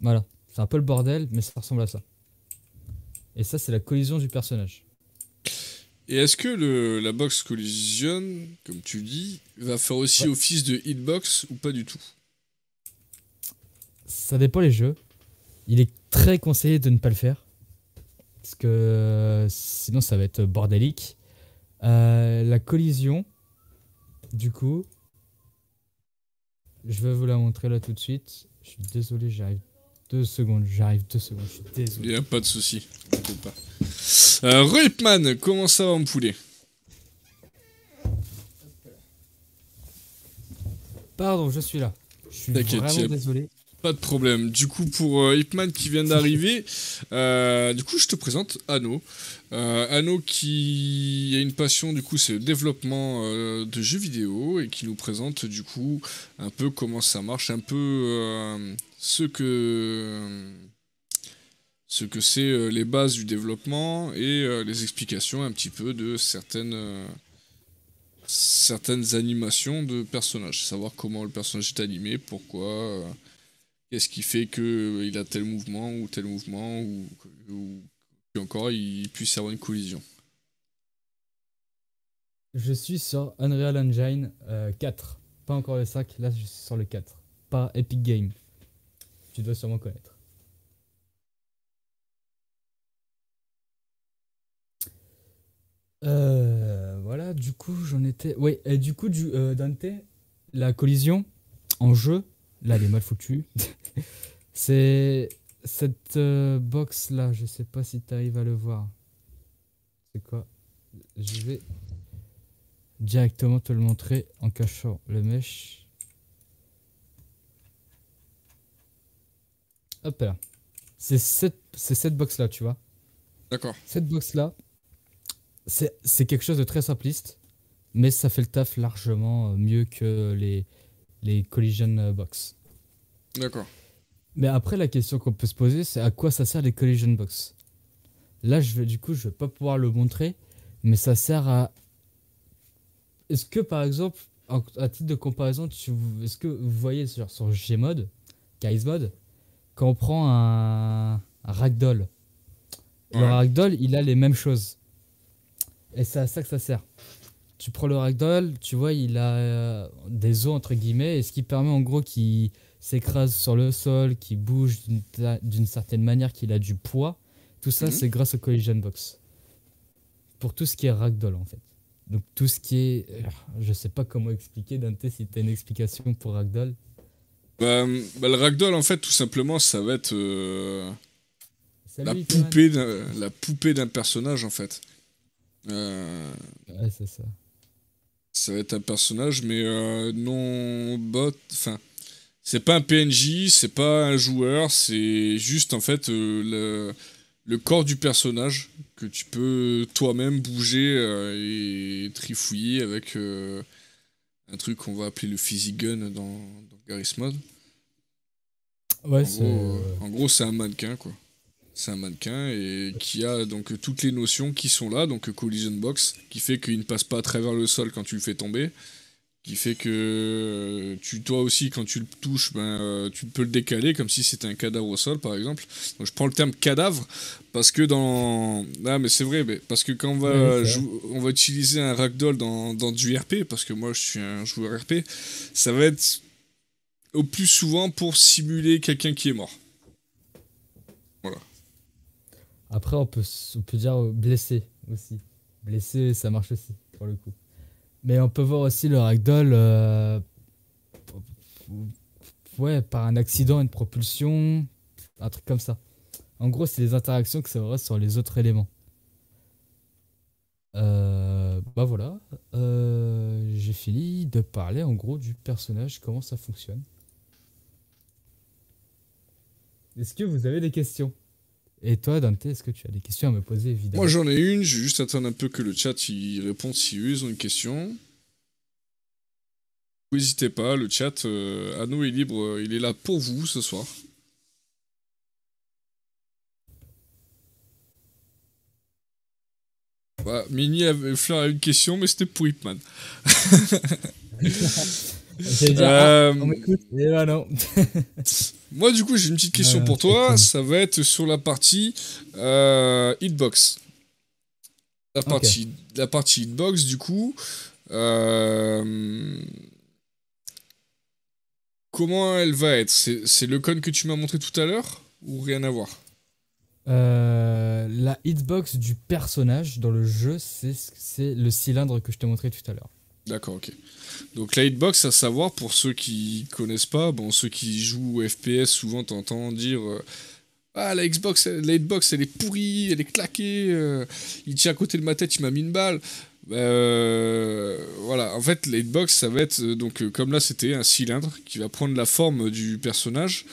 Speaker 2: Voilà. C'est un peu le bordel, mais ça ressemble à ça. Et ça, c'est la collision du personnage.
Speaker 1: Et est-ce que la box collision, comme tu dis, va faire aussi office de hitbox ou pas du tout
Speaker 2: Ça dépend les jeux. Il est très conseillé de ne pas le faire parce que sinon ça va être bordélique. Euh, la collision, du coup, je vais vous la montrer là tout de suite. Je suis désolé, j'arrive deux secondes, j'arrive deux secondes, je suis
Speaker 1: désolé. Y a pas de souci, pas. Euh, comment ça va mon poulet Pardon,
Speaker 2: je suis là. Je suis vraiment désolé.
Speaker 1: Pas de problème. Du coup, pour euh, Hipman qui vient d'arriver, euh, du coup, je te présente Anno. Euh, Anno qui a une passion, du coup, c'est le développement de jeux vidéo et qui nous présente, du coup, un peu comment ça marche, un peu ce que. ce que c'est les bases du développement et les explications un petit peu de certaines certaines animations de personnages, savoir comment le personnage est animé, pourquoi Qu'est-ce qui fait qu'il euh, a tel mouvement ou tel mouvement ou, encore il puisse avoir une collision
Speaker 2: Je suis sur Unreal Engine 4. Euh, Pas encore le 5, là je suis
Speaker 3: sur le 4. Pas Epic Game. Tu dois sûrement connaître. Euh,
Speaker 2: voilà, du coup, j'en étais. Oui, et du coup, Dante, la collision en jeu, Là, elle est mal foutue. c'est cette euh, box là, je sais pas si tu arrives à le voir. C'est quoi Je vais directement te le montrer en cachant le mèche Hop là. C'est cette, cette box là, tu vois. D'accord. Cette box là, c'est quelque chose de très simpliste, mais ça fait le taf largement euh, mieux que les, les collision euh, box. D'accord. Mais après, la question qu'on peut se poser, c'est à quoi ça sert les collision box Là, je vais, du coup, je vais pas pouvoir le montrer, mais ça sert à. Est-ce que, par exemple, à titre de comparaison, est-ce que vous voyez sur, sur Gmod, Mode, quand on prend un, ragdoll, le ragdoll, il a les mêmes choses. Et c'est à ça que ça sert tu prends le ragdoll, tu vois, il a euh, des os entre guillemets, et ce qui permet en gros qu'il s'écrase sur le sol, qu'il bouge d'une certaine manière, qu'il a du poids. Tout ça, mhm. c'est grâce au collision box. Pour tout ce qui est ragdoll, en fait. Donc tout ce qui est... Euh, je sais pas comment expliquer, Dante, si tu as une explication pour ragdoll.
Speaker 1: Bah, bah, le ragdoll, en fait, tout simplement, ça va être... Euh,
Speaker 2: la, poupée
Speaker 1: la poupée d'un personnage, en fait. Ouais, c'est ça ça va être un personnage, mais euh, non bot. Enfin, c'est pas un PNJ, c'est pas un joueur, c'est juste en fait euh, le, le, corps du personnage que tu peux toi-même bouger euh, et trifouiller avec un truc qu'on va appeler le physique gun dans, dans Garry's Mod. Ouais, en gros, c'est un mannequin quoi. C'est un mannequin et qui a donc toutes les notions qui sont là, donc collision box, qui fait qu'il ne passe pas à travers le sol quand tu le fais tomber, qui fait que euh, tu, toi aussi, quand tu le touches, ben, euh, tu peux le décaler comme si c'était un cadavre au sol, par exemple. je prends le terme cadavre parce que dans. Ah, mais c'est vrai, mais parce que quand on va, on va utiliser un ragdoll dans, dans du RP, parce que moi je suis un joueur RP, ça va être au plus souvent pour simuler quelqu'un qui est mort.
Speaker 2: Après, on peut, peut dire blessé aussi. Blessé, ça marche aussi, pour le coup. Mais on peut voir aussi le ragdoll. Euh, ouais, par un accident, une propulsion, un truc comme ça. En gros, c'est les interactions que ça aura sur les autres éléments. Euh, bah voilà, euh, j'ai fini de parler en gros du personnage, comment ça fonctionne. Est-ce que vous avez des questions et toi, Dante, est-ce que tu as des questions à me poser, évidemment Moi, j'en
Speaker 1: ai une. Je vais juste attendre un peu que le chat y réponde si eux, ils ont une question. N'hésitez pas, le chat, à euh, nous est libre, euh, il est là pour vous ce soir. Bah, Mini avait une question, mais c'était pour Hipman. J'allais dire, ah, euh, on m'écoute, là, eh ben, non. Moi, du coup, j'ai une petite question pour toi. Ça va être sur la partie euh, hitbox. La partie, la partie hitbox, du coup. Euh, comment elle va être C'est le con que tu m'as montré tout à l'heure ou rien à voir
Speaker 2: euh, La hitbox du personnage dans le jeu, c'est le cylindre que je t'ai montré tout à l'heure.
Speaker 1: D'accord, ok. Donc la hitbox, à savoir, pour ceux qui connaissent pas, bon, ceux qui jouent FPS, souvent t'entends dire euh, Ah, la Xbox, la hitbox, elle est pourrie, elle est claquée, euh, il tient à côté de ma tête, il m'a mis une balle. Euh, voilà, en fait, la hitbox, ça va être, donc comme là, c'était un cylindre qui va prendre la forme du personnage.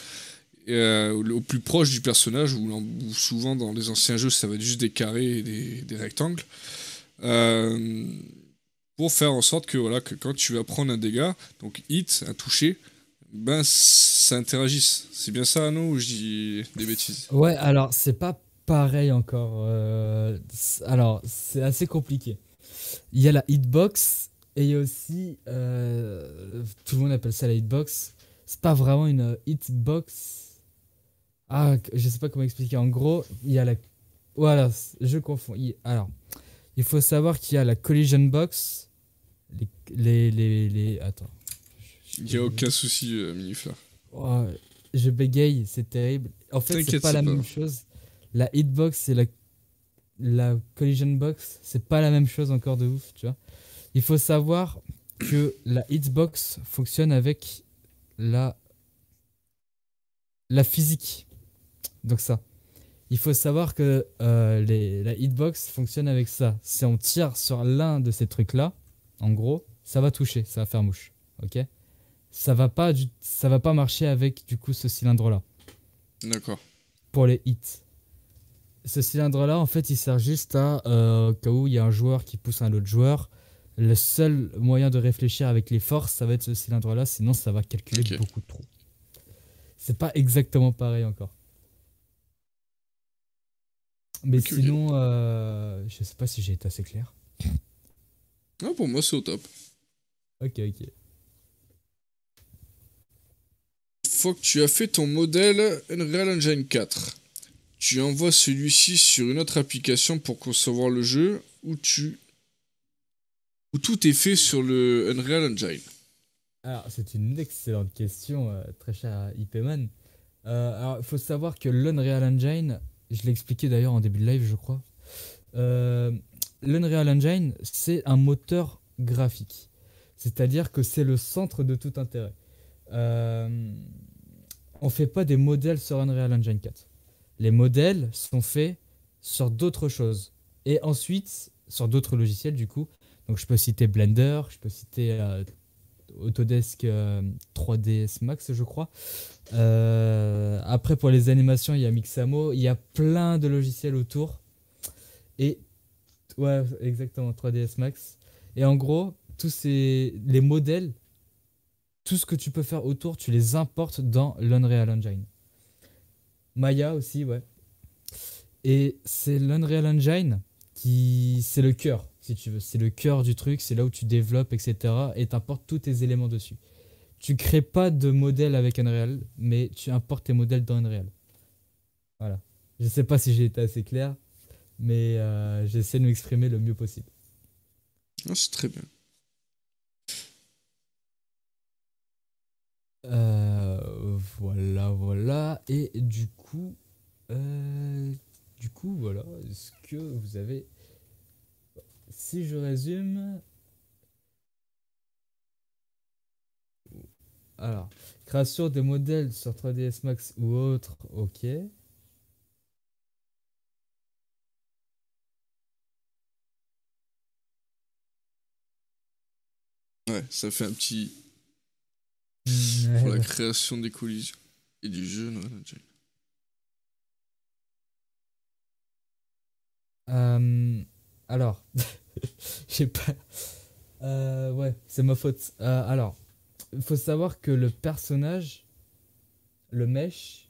Speaker 1: au plus proche du personnage, ou souvent dans les anciens jeux, ça va être juste des carrés et des, des rectangles. Euh, pour faire en sorte que, voilà, que quand tu vas prendre un dégât, donc hit, un toucher, ben ça interagisse. C'est bien ça, non Ou je dis des bêtises
Speaker 2: Ouais, alors c'est pas pareil encore. Euh, alors c'est assez compliqué. Il y a la hitbox et il y a aussi, euh, tout le monde appelle ça la hitbox. C'est pas vraiment une hitbox. Ah, je sais pas comment expliquer. En gros, il y a la. Voilà, je confonds. Alors, il faut savoir qu'il y a la collision box les, les, les... Attends.
Speaker 1: Il n'y a aucun souci, euh,
Speaker 2: je bégaye, c'est terrible. En fait, c'est pas la même chose. La hitbox et la, la collision box, c'est pas la même chose encore de ouf, tu vois. Il faut savoir que la hitbox fonctionne avec la la physique. Donc ça. Il faut savoir que euh, les, la hitbox fonctionne avec ça. Si on tire sur l'un de ces trucs-là, en gros, ça va toucher, ça va faire mouche. Ok Ça va pas ça va pas marcher avec du coup ce cylindre là. D'accord. Pour les hits. Ce cylindre là en fait il sert juste à euh, cas où il y a un joueur qui pousse un autre joueur. Le seul moyen de réfléchir avec les forces, ça va être ce cylindre là, sinon ça va calculer beaucoup trop. C'est pas exactement pareil encore. Mais sinon, euh, je sais pas si j'ai été assez clair.
Speaker 1: Ah, pour moi, c'est au top. Ok, ok. Une fois que tu as fait ton modèle Unreal Engine 4, tu envoies celui-ci sur une autre application pour concevoir le jeu Ou tu... tout est fait sur le Unreal Engine.
Speaker 2: Alors, c'est une excellente question, euh, très cher IPman. Euh, alors, il faut savoir que l'Unreal Engine, je l'ai expliqué d'ailleurs en début de live, je crois. Euh, L'Unreal Engine, c'est un moteur graphique. C'est-à-dire que c'est le centre de tout intérêt. Euh, on ne fait pas des modèles sur Unreal Engine 4. Les modèles sont faits sur d'autres choses. Et ensuite, sur d'autres logiciels, du coup. Donc, je peux citer Blender, je peux citer euh, Autodesk 3ds euh, Max, je crois. après, pour les animations, il y a Mixamo. Il y a plein de logiciels autour. Et. Ouais, exactement, 3ds Max. Et en gros, tous ces, les modèles, tout ce que tu peux faire autour, tu les importes dans l'Unreal Engine. Maya aussi, ouais. Et c'est l'Unreal Engine qui, c'est le cœur, si tu veux. C'est le cœur du truc, c'est là où tu développes, etc. Et t'importes tous tes éléments dessus. Tu crées pas de modèle avec Unreal, mais tu importes tes modèles dans Unreal. Voilà. Je sais pas si j'ai été assez clair, mais euh, j'essaie de m'exprimer le mieux possible. Ah, c'est très bien. Euh, voilà, voilà. Et du coup, euh, du coup, voilà. Est-ce que vous avez. Si je résume.
Speaker 3: Alors, création des modèles sur 3ds Max ou autre, ok. Ouais, ça fait un petit, pour la création des collisions et du jeu, non euh, alors, j'ai pas.
Speaker 2: Euh, ouais, c'est ma faute. Euh, alors, il faut savoir que le
Speaker 3: personnage, le mesh.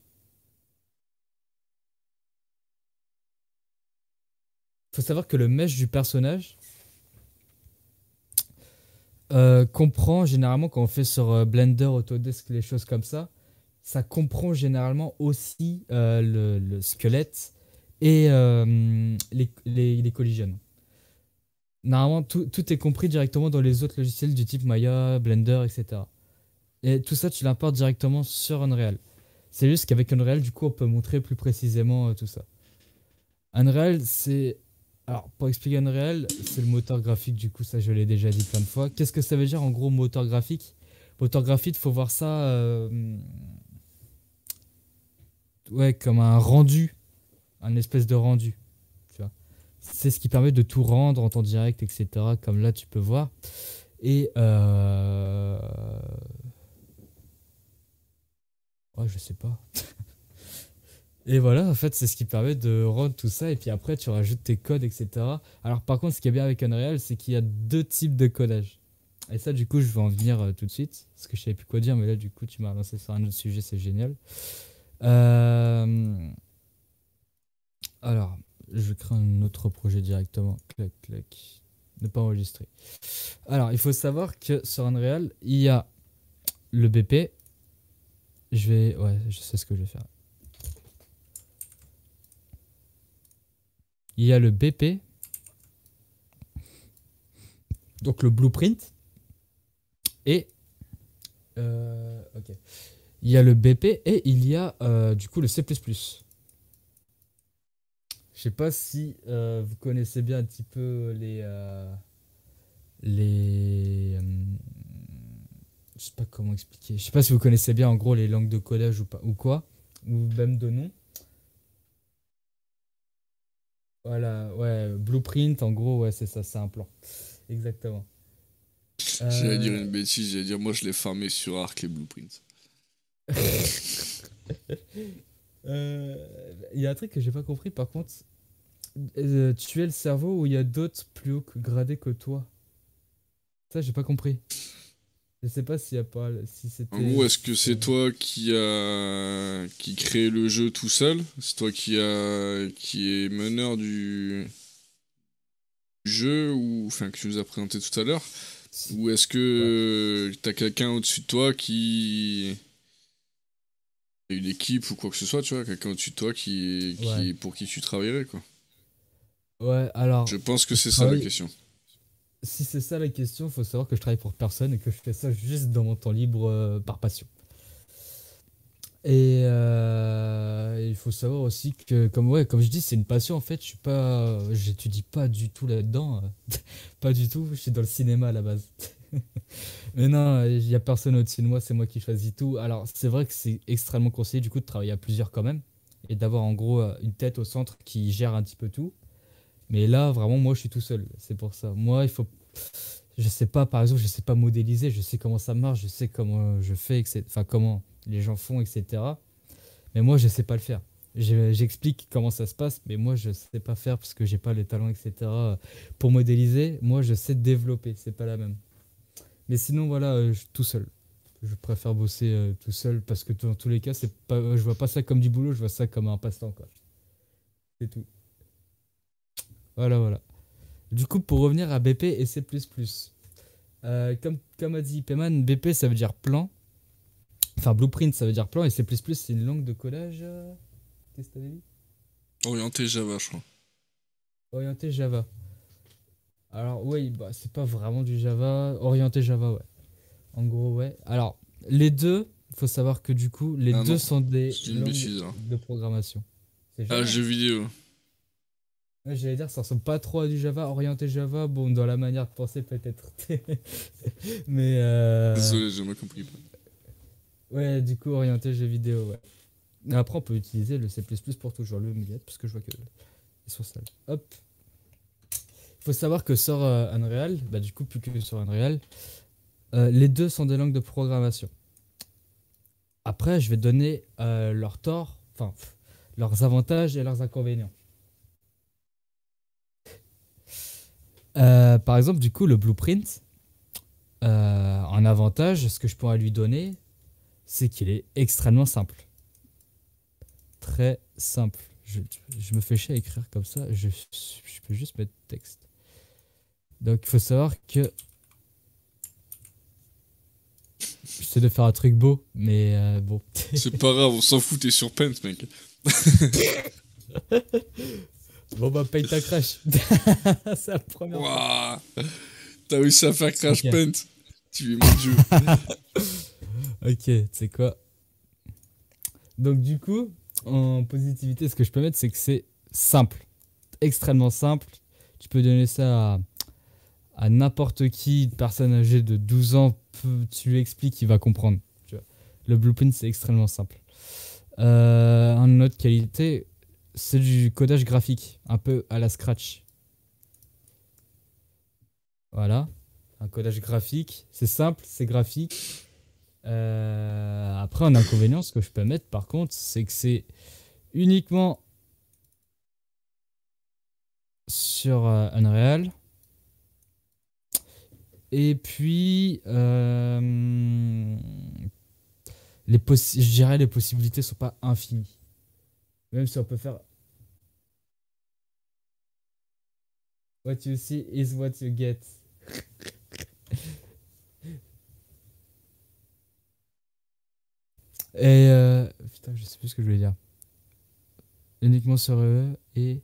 Speaker 3: faut savoir que le mesh du personnage,
Speaker 2: euh, comprend généralement quand on fait sur euh, Blender, Autodesk, les choses comme ça, ça comprend généralement aussi euh, le, squelette et les, les, collisions. Normalement, tout, tout, est compris directement dans les autres logiciels du type Maya, Blender, etc. Et tout ça, tu l'importes directement sur Unreal. C'est juste qu'avec Unreal, du coup, on peut montrer plus précisément tout ça. Unreal, c'est alors, pour expliquer réel, c'est le moteur graphique, du coup, ça je l'ai déjà dit plein de fois. Qu'est-ce que ça veut dire en gros, moteur graphique Moteur graphique, il faut voir ça euh, ouais, comme un rendu, un espèce de rendu. C'est ce qui permet de tout rendre en temps direct, etc. Comme là, tu peux voir. Et. Euh... Ouais, oh, je sais pas. Et voilà, en fait, c'est ce qui permet de rendre tout ça. Et puis après, tu rajoutes tes codes, etc. Alors, par contre, ce qui est bien avec Unreal, c'est qu'il y a deux types de codage. Et ça, du coup, je vais en venir euh, tout de suite. Parce que je savais plus quoi dire, mais là, du coup, tu m'as lancé sur un autre sujet, c'est génial. Euh, alors, je crée un autre projet directement. Clac, clac. Ne pas enregistrer. Alors, il faut savoir que sur Unreal, il y a le BP. Je vais. Ouais, je sais ce que je vais faire. Il y a le BP, donc le blueprint. Et euh, il y a le BP et il y a euh, du coup le C. Je sais pas si euh, vous connaissez bien un petit peu les. les. je sais pas comment expliquer. Je sais pas si vous connaissez bien en gros les langues de codage ou, pas, ou quoi, ou même de nom. Voilà, ouais, blueprint, en gros, ouais, c'est ça, c'est un plan. Exactement. J'allais dire
Speaker 1: euh, une bêtise, j'allais dire, moi je l'ai farmé sur Arc, les blueprints.
Speaker 2: Euh, il y a un truc que j'ai pas compris, par contre. Euh, tu es le cerveau où il y a d'autres plus haut gradés que toi. Ça, j'ai pas compris. Je sais pas s'il y a pas. Si En gros, est-ce que
Speaker 1: c'est toi qui a qui crée le jeu tout seul C'est toi qui a qui est meneur du jeu ou enfin que tu nous as présenté tout à l'heure Ou est-ce que t'as quelqu'un au-dessus de toi qui une équipe ou quoi que ce soit, tu vois, quelqu'un au-dessus de toi qui, pour qui tu travaillerais quoi.
Speaker 2: Ouais, alors. Je pense que c'est ça la question si c'est ça la question, faut savoir que je travaille pour personne et que je fais ça juste dans mon temps libre euh, par passion. Et euh, il faut savoir aussi que, comme ouais, comme je dis, c'est une passion en fait. Je suis pas, j'étudie pas du tout là-dedans, pas du tout. Je suis dans le cinéma à la base. Mais non, il n'y a personne au-dessus de moi, c'est moi qui choisis tout. Alors c'est vrai que c'est extrêmement conseillé du coup de travailler à plusieurs quand même et d'avoir en gros euh, une tête au centre qui gère un petit peu tout mais là, vraiment, moi, je suis tout seul. C'est pour ça. Moi, il faut. Je sais pas, par exemple, je sais pas modéliser, je sais comment ça marche, je sais comment je fais, etc. Enfin, comment les gens font, etc. Mais moi, je sais pas le faire. J'explique comment ça se passe, mais moi, je sais pas faire parce que j'ai pas les talents, etc. Pour modéliser, moi, je sais développer. C'est pas la même. Mais sinon, voilà, euh, je suis tout seul je préfère bosser euh, tout seul parce que dans tous les cas, c'est pas, je vois pas ça comme du boulot, je vois ça comme un passe-temps. C'est tout. Voilà, voilà. Du coup, pour revenir à BP et C++, euh, comme, comme a dit Peyman, BP ça veut dire plan. Enfin, Blueprint ça veut dire plan et C++ c'est une langue de collage. Euh, qu'est-ce
Speaker 1: Orienté Java, je crois.
Speaker 2: Orienté Java. Alors, oui, bah, c'est pas vraiment du Java. Orienté Java, ouais. En gros, ouais.
Speaker 1: Alors, les deux,
Speaker 2: faut savoir que du coup, les ah deux sont des langues hein. de programmation.
Speaker 1: Ah, jeu vidéo.
Speaker 2: J'allais dire, ça ressemble pas trop à du Java, orienté Java, bon, dans la manière de penser peut-être. Mais.
Speaker 1: Désolé, euh, j'ai mal compris.
Speaker 2: Ouais, du coup, orienté jeux vidéo, ouais. après, on peut utiliser le C pour toujours le Millet, parce que je vois que. Ils sont sales. Hop. Il faut savoir que sur euh, Unreal, bah, du coup, plus que sur Unreal, euh, les deux sont des langues de programmation. Après, je vais donner leurs torts, enfin, leurs avantages et leurs inconvénients. Euh, par exemple, du coup, le blueprint, euh, en avantage, ce que je pourrais lui donner, c'est qu'il est extrêmement simple. Très simple. Je, me fais chier à écrire comme ça. Je, peux juste mettre texte. Donc, il faut savoir que. J'essaie de faire un truc beau, mais euh,
Speaker 1: bon. c'est pas grave, on s'en fout, t'es sur Paint, mec.
Speaker 2: Bon bah paye ta crash. c'est la première fois.
Speaker 1: T'as réussi à faire crash paint. Tu es mon dieu.
Speaker 2: ok, tu quoi Donc du coup, en positivité, ce que je peux mettre, c'est que c'est simple. Extrêmement simple. Tu peux donner ça à, n'importe qui, une personne âgée de 12 ans, tu lui expliques, il va comprendre. Le blueprint, c'est extrêmement simple. Euh, une autre qualité, c'est du codage graphique, un peu à la Scratch. Voilà, un codage graphique. C'est simple, c'est graphique. Euh, après, un inconvénient, ce que je peux mettre par contre, c'est que c'est uniquement sur euh, Unreal. Et puis, euh, je dirais les possibilités sont pas infinies. Même si on peut faire. What you see is what you get. Et euh, putain, je sais plus ce que je voulais dire. Uniquement sur E. et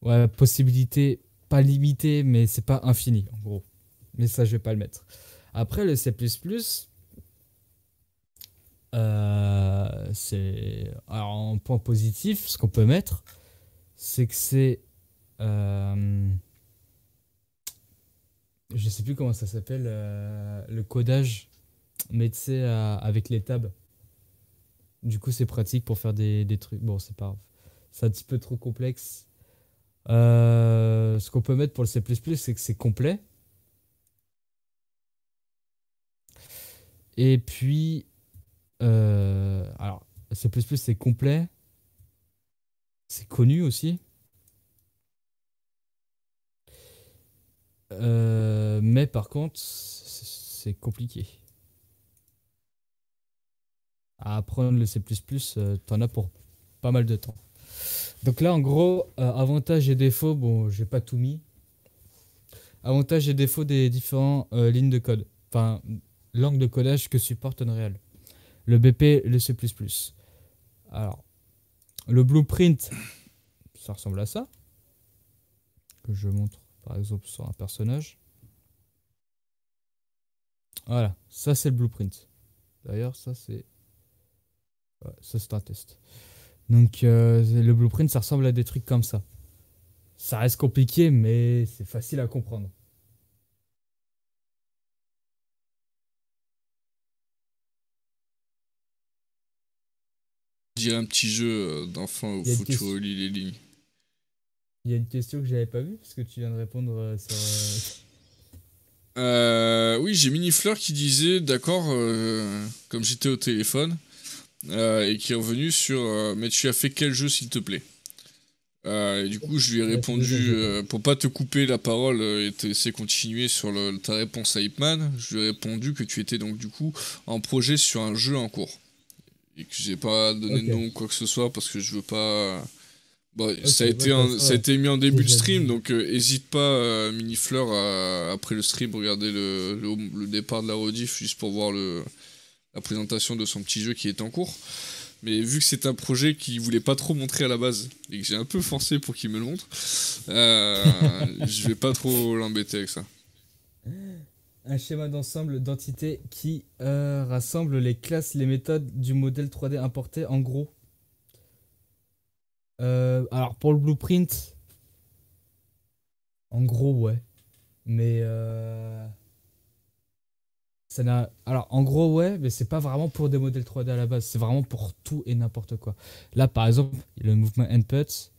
Speaker 2: ouais, possibilité pas limitée, mais c'est pas infini en gros. Mais ça, je vais pas le mettre. Après, le C, euh, c'est alors en point positif ce qu'on peut mettre c'est que c'est euh, je sais plus comment ça s'appelle euh, le codage mais tu sais euh, avec les tabs du coup c'est pratique pour faire des, des trucs bon c'est pas c'est un petit peu trop complexe ce qu'on peut mettre pour le C++ c'est que c'est complet et puis euh, alors, C++, c'est complet. C'est connu aussi.
Speaker 3: Euh, mais par contre, c'est compliqué.
Speaker 2: À apprendre le C++, euh, t'en as pour pas mal de temps. Donc là, en gros, avantages et défauts, bon, j'ai pas tout mis. Avantages et défauts des différentes lignes de code, enfin, langues de codage que supporte Unreal le BP, le C++. Alors, le blueprint, ça ressemble à ça, que je montre par exemple sur un personnage. Voilà, ça c'est le blueprint. D'ailleurs, ça c'est... ça c'est un test. Donc euh, le blueprint, ça ressemble à des trucs
Speaker 3: comme ça. Ça reste compliqué, mais c'est facile à comprendre.
Speaker 1: un petit jeu euh, d'enfant où tu relis les lignes.
Speaker 2: Il y a une question que j'avais pas vue parce que tu viens de répondre euh, sur.
Speaker 1: Euh, oui, j'ai Minifleur qui disait d'accord, comme j'étais au téléphone, et qui est revenu sur Mais tu as fait quel jeu s'il te plaît et Du coup, je lui ai répondu Pour pas te couper la parole et te laisser continuer sur ta réponse à Hipman, je lui ai répondu que tu étais donc du coup en projet sur un jeu en cours et que j'ai pas donné de nom ou quoi que ce soit parce que je veux pas. Bon, bah, bah, ça, a été mis en début de stream, donc n'hésite euh, pas, euh, Mini Fleur, après le stream, regarder le, le, départ de la rediff juste pour voir le, la présentation de son petit jeu qui est en cours. Mais vu que c'est un projet qu'il voulait pas trop montrer à la base et que j'ai un peu forcé pour qu'il me le montre, euh, je vais pas trop l'embêter avec ça
Speaker 2: un schéma d'ensemble d'entités qui euh, rassemble les classes, les méthodes du modèle 3D importé en gros. Euh, alors pour le blueprint, en gros ouais. Mais euh, Alors en gros ouais, mais c'est pas vraiment pour des modèles 3D à la base, c'est vraiment pour tout et n'importe quoi. Là par exemple, le mouvement inputs,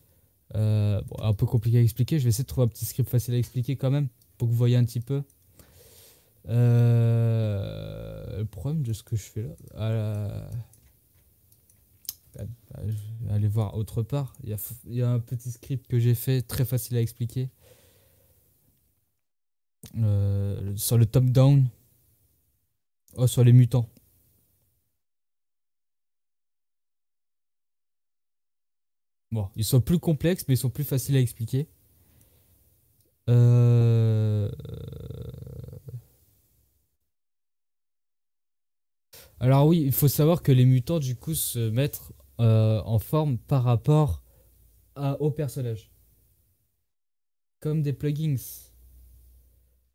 Speaker 2: un peu compliqué à expliquer, je vais essayer de trouver un petit script facile à expliquer quand même, pour que vous voyez un petit peu. Euh, le problème de ce que je fais là, à la... allez voir autre part. Il y, a, un petit script que j'ai fait très facile à expliquer euh,
Speaker 3: sur le top down, oh, sur les mutants. Bon, ils sont plus complexes, mais ils sont plus faciles à expliquer. Euh...
Speaker 2: Alors oui, il faut savoir que les mutants du coup se mettent euh, en forme par rapport à, aux personnages. Comme des plugins.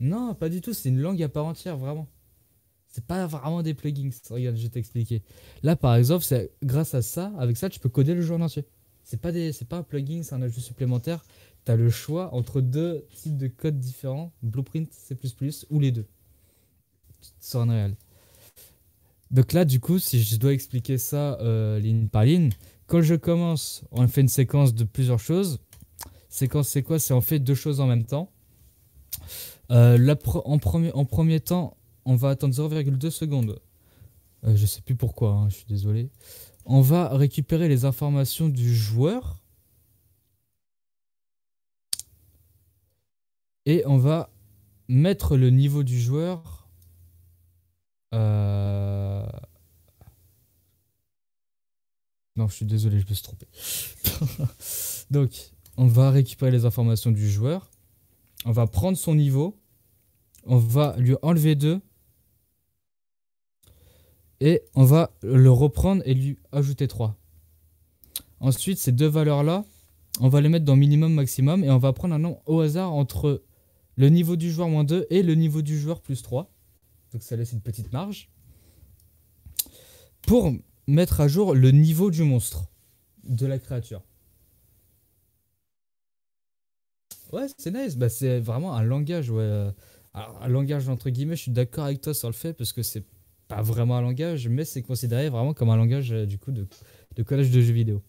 Speaker 2: Non, pas du tout, c'est une langue à part entière, vraiment. C'est pas vraiment des plugins. Regarde, je vais t'expliquer. Là, par exemple, c'est grâce à ça, avec ça, tu peux coder le jour entier. C'est pas, des, pas un plugin, c'est un ajout supplémentaire. Tu as le choix entre deux types de codes différents, Blueprint, C++ ou les deux. Sur réel. Donc là, du coup, si je dois expliquer ça euh, ligne par ligne, quand je commence, on fait une séquence de plusieurs choses. Séquence, c'est quoi C'est on fait deux choses en même temps. Euh, en, premier, temps, on va attendre 0,2 secondes. Je euh, je sais plus pourquoi, hein, je suis désolé. On va récupérer les informations du joueur. Et on va mettre le niveau du joueur euh, non, je suis désolé, je peux se tromper. Donc, on va récupérer les informations du joueur. On va prendre son niveau. On va lui enlever 2. Et on va le reprendre et lui ajouter 3. Ensuite, ces deux valeurs-là, on va les mettre dans minimum, maximum. Et on va prendre un nombre au hasard entre le niveau du joueur moins 2 et le niveau du joueur plus 3. Donc ça laisse une petite marge. Pour mettre à jour le niveau du monstre, de la créature. Ouais, c'est nice. Bah, c'est vraiment un langage, euh, un langage entre guillemets, je suis d'accord avec toi sur le fait, parce que c'est pas vraiment un langage, mais c'est considéré vraiment comme un langage, euh, du coup, de, collage collège de jeux vidéo.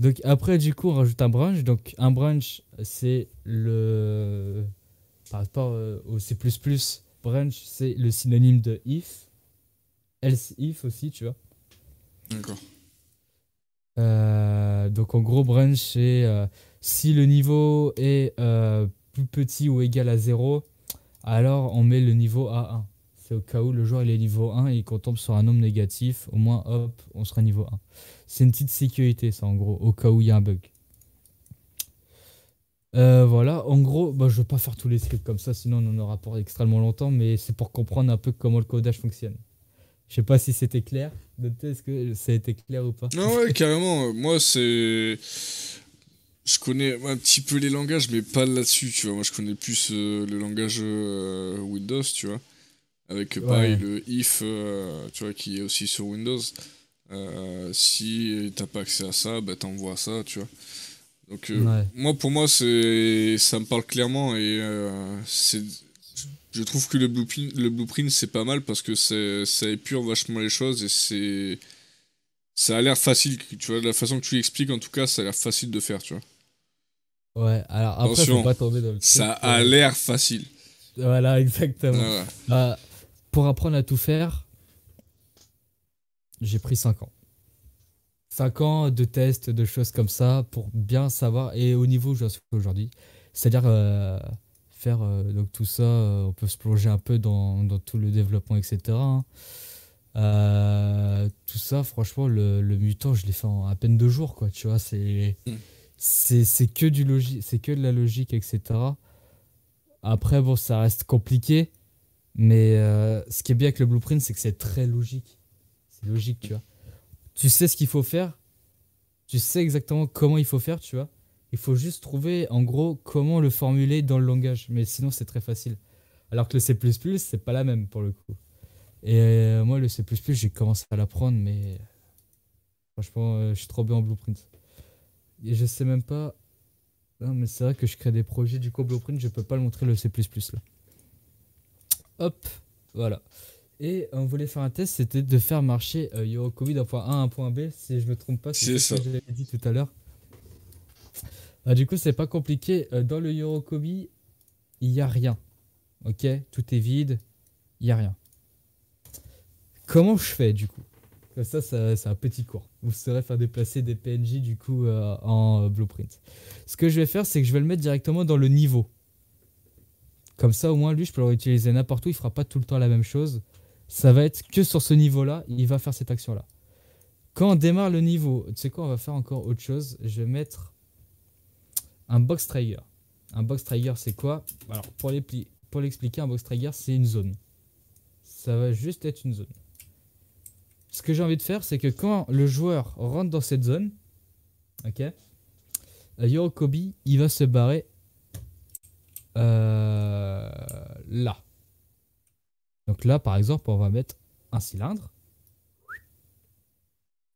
Speaker 2: Donc après, du coup, on rajoute un branch. Donc un branch, c'est le... Par rapport euh, au C++, branch, c'est le synonyme de if. Else if aussi, tu vois. D'accord. Euh, donc en gros, branch, c'est euh, si le niveau est euh, plus petit ou égal à 0, alors on met le niveau à 1. C'est au cas où le joueur il est niveau 1 et qu'on tombe sur un nombre négatif, au moins hop, on sera niveau 1. C'est une petite sécurité, ça en gros, au cas où il y a un bug. Euh, voilà, en gros, bah, je ne vais pas faire tous les scripts comme ça, sinon on en aura pour extrêmement longtemps, mais c'est pour comprendre un peu comment le codage fonctionne. Je sais pas si c'était clair. Est-ce que ça a été clair ou pas
Speaker 1: Non, ouais, carrément. Euh, moi, c'est. Je connais un petit peu les langages, mais pas là-dessus, tu vois. Moi, je connais plus euh, le langage Windows, tu vois. Avec, pareil, le if, tu vois, qui est aussi sur Windows. si t'as pas accès à ça, bah t'envoies ça, tu vois. Donc, euh, moi, pour moi, c'est, ça me parle clairement et euh, je trouve que le blueprint, le blueprint, c'est pas mal parce que ça épure vachement les choses et c'est, ça a l'air facile. Tu vois, la façon que tu l'expliques, en tout cas, ça a l'air facile de faire, tu vois. Ouais, alors après, Attention, faut pas tomber dans le Ça a euh, l'air facile.
Speaker 2: Voilà, exactement. pour apprendre à tout faire, j'ai pris 5 ans. 5 ans de tests, de choses comme ça, pour bien savoir, et au niveau où je suis aujourd'hui, c'est-à-dire euh, faire euh, donc tout ça, euh, on peut se plonger un peu dans, dans tout le développement, etc. Hein. tout ça, franchement, le, mutant, je l'ai fait en à peine deux jours, quoi, tu vois, c'est... Mm. C'est que, c'est que de la logique, etc. Après, bon, ça reste compliqué, mais ce qui est bien avec le blueprint, c'est que c'est très logique. C'est logique, tu vois tu sais ce qu'il faut faire, tu sais exactement comment il faut faire, tu vois. Il faut juste trouver, en gros, comment le formuler dans le langage. Mais sinon, c'est très facile. Alors que le C++, c'est pas la même pour le coup. Et euh, moi, le C++, j'ai commencé à l'apprendre, mais franchement, euh, je suis trop bien en Blueprint. Et je sais même pas. Non, mais c'est vrai que je crée des projets, du coup, Blueprint, je peux pas le montrer le C++ là. Hop, voilà. Et euh, on voulait faire un test, c'était de faire marcher euh, d'un point A à un point B, si je ne me trompe pas, c'est ce que j'avais dit tout à l'heure. Ah, du coup, c'est pas compliqué. Euh, dans le Eurocobi, il n'y a rien. Ok Tout est vide. Il n'y a rien. Comment je fais du coup ça, c'est un petit cours. Vous saurez faire déplacer des PNJ du coup euh, en blueprint. Ce que je vais faire, c'est que je vais le mettre directement dans le niveau. Comme ça, au moins, lui, je peux le n'importe où. Il ne fera pas tout le temps la même chose ça va être que sur ce niveau-là, il va faire cette action-là. Quand on démarre le niveau, tu sais quoi, on va faire encore autre chose. Je vais mettre un box trigger. Un box trigger, c'est quoi Alors, pour l'expliquer, un box trigger, c'est une zone. Ça va juste être une zone. Ce que j'ai envie de faire, c'est que quand le joueur rentre dans cette zone, ok, euh, Yorokobi, il va se barrer euh, là. Donc là, par exemple, on va mettre un cylindre.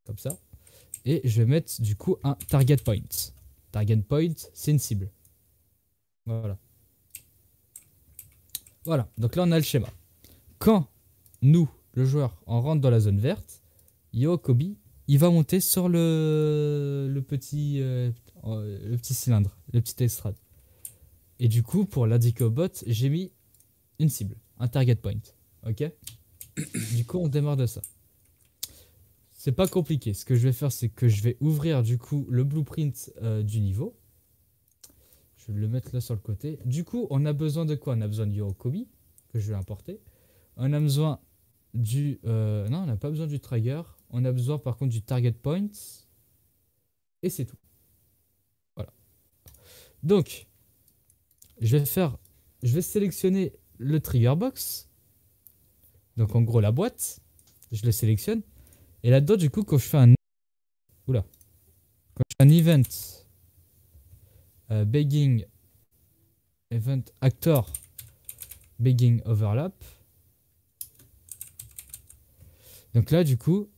Speaker 2: Comme ça. Et je vais mettre du coup un target point. Target point, c'est une cible. Voilà. Voilà, donc là on a le schéma. Quand nous, le joueur, on rentre dans la zone verte, Yokobi, il va monter sur le, petit, euh, euh, le petit cylindre, le petit estrade. Et du coup, pour l'indiquer au bot, j'ai mis une cible, un target point. Ok Du coup, on démarre de ça. C'est pas compliqué. Ce que je vais faire, c'est que je vais ouvrir du coup le blueprint euh, du niveau. Je vais le mettre là sur le côté. Du coup, on a besoin de quoi On a besoin du Yorokobi, que je vais importer. On a besoin du... Euh, non, on n'a pas besoin du Trigger. On a besoin par contre du Target Point. Et c'est tout. Voilà. Donc, je vais faire... Je vais sélectionner le Trigger Box. Donc en gros, la boîte, je le sélectionne. Et là-dedans, du coup, quand je fais un... E- Oula. Quand je fais un event euh, begging event actor begging overlap. Donc là, du coup,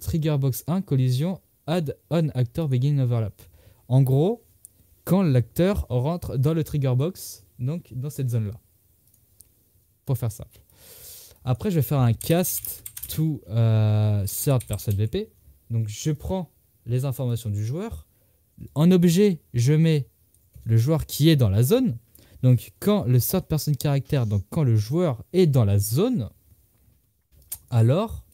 Speaker 2: trigger box 1, collision, add on actor begging overlap. En gros, quand l'acteur rentre dans le trigger box, donc dans cette zone-là. Pour faire simple. Après, je vais faire un cast to euh, third person VP. Donc, je prends les informations du joueur. En objet, je mets le joueur qui est dans la zone. Donc, quand le third person caractère, donc quand le joueur est dans la zone, alors,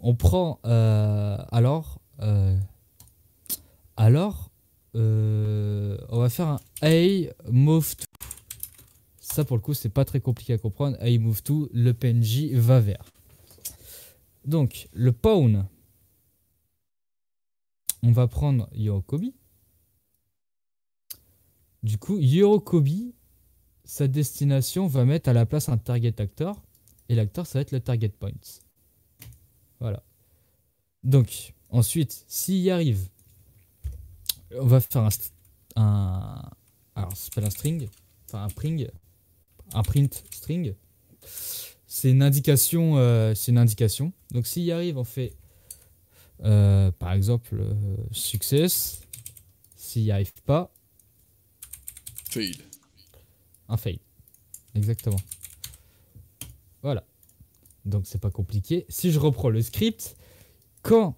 Speaker 2: on prend. Euh, alors. Euh, alors. Euh, on va faire un A move to. Ça, pour le coup, c'est pas très compliqué à comprendre. i move to le PNJ va vers. Donc, le pawn. On va prendre Yorokobi. Du coup, Yorokobi, sa destination va mettre à la place un target actor. Et l'acteur, ça va être le target point. Voilà. Donc, ensuite, s'il y arrive, on va faire un. un alors, ça s'appelle un string. Enfin, un pring un print string. C'est une indication. Euh, c'est une indication. Donc s'il y arrive, on fait euh, par exemple euh, success. S'il n'y arrive pas, fail. Un fail. Exactement. Voilà. Donc c'est pas compliqué. Si je reprends le script, quand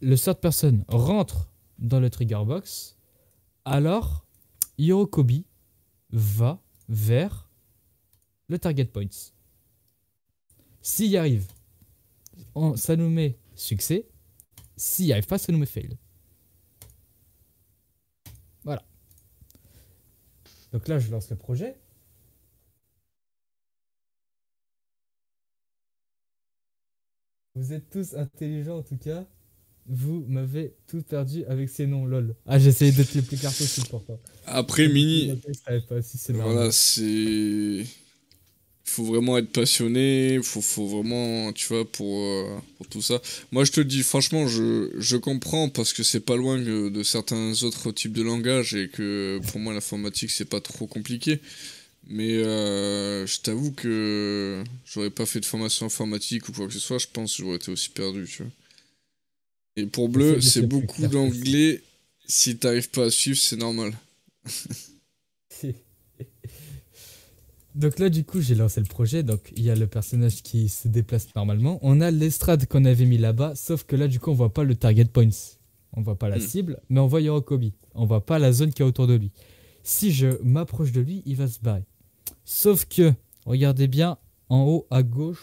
Speaker 2: le third personne rentre dans le trigger box, alors Hirokobi va vers le target points. S'il y arrive, ça nous met succès. S'il n'y arrive pas, ça nous met fail.
Speaker 3: Voilà. Donc là, je lance le projet. Vous êtes tous intelligents en tout cas. Vous m'avez tout perdu
Speaker 2: avec ces noms, lol. Ah, j'ai essayé d'être le plus clair possible pour toi.
Speaker 1: Après, Mini. Pas c'est. Faut vraiment être passionné, faut, faut vraiment, tu vois, pour, euh, pour tout ça. Moi, je te dis, franchement, je, je comprends parce que c'est pas loin de certains autres types de langages et que pour moi, l'informatique, c'est pas trop compliqué. Mais euh, je t'avoue que j'aurais pas fait de formation informatique ou quoi que ce soit, je pense que j'aurais été aussi perdu, tu vois pour bleu, c'est beaucoup d'anglais. Si t'arrives pas à suivre, c'est normal.
Speaker 2: donc là, du coup, j'ai lancé le projet. Donc il y a le personnage qui se déplace normalement. On a l'estrade qu'on avait mis là-bas, sauf que là, du coup, on voit pas le target points. On voit pas la hmm. cible, mais on voit Yorokobi. On voit pas la zone qui est autour de lui. Si je m'approche de lui, il va se barrer. Sauf que, regardez bien, en haut à gauche,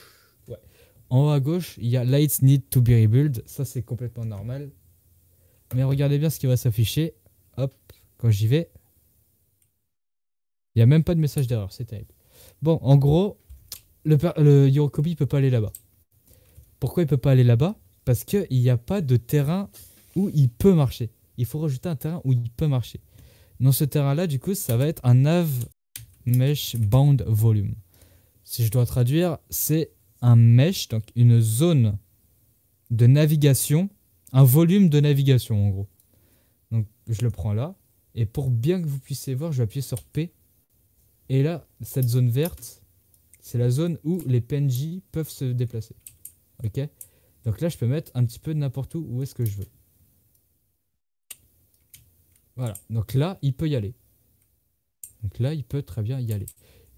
Speaker 2: en haut à gauche, il y a Lights Need to be Rebuild. Ça, c'est complètement normal. Mais regardez bien ce qui va s'afficher. Hop, quand j'y vais. Il n'y a même pas de message d'erreur, c'est terrible. Bon, en gros, le, le Yorokobi ne peut pas aller là-bas. Pourquoi il ne peut pas aller là-bas Parce qu'il n'y a pas de terrain où il peut marcher. Il faut rajouter un terrain où il peut marcher. Dans ce terrain-là, du coup, ça va être un nav mesh bound volume. Si je dois traduire, c'est un mesh, donc une zone de navigation, un volume de navigation en gros. Donc je le prends là, et pour bien que vous puissiez voir, je vais appuyer sur P. Et là, cette zone verte, c'est la zone où les PNJ peuvent se déplacer. Ok Donc là, je peux mettre un petit peu n'importe où où est-ce que je veux. Voilà. Donc là, il peut y aller. Donc là, il peut très bien y aller.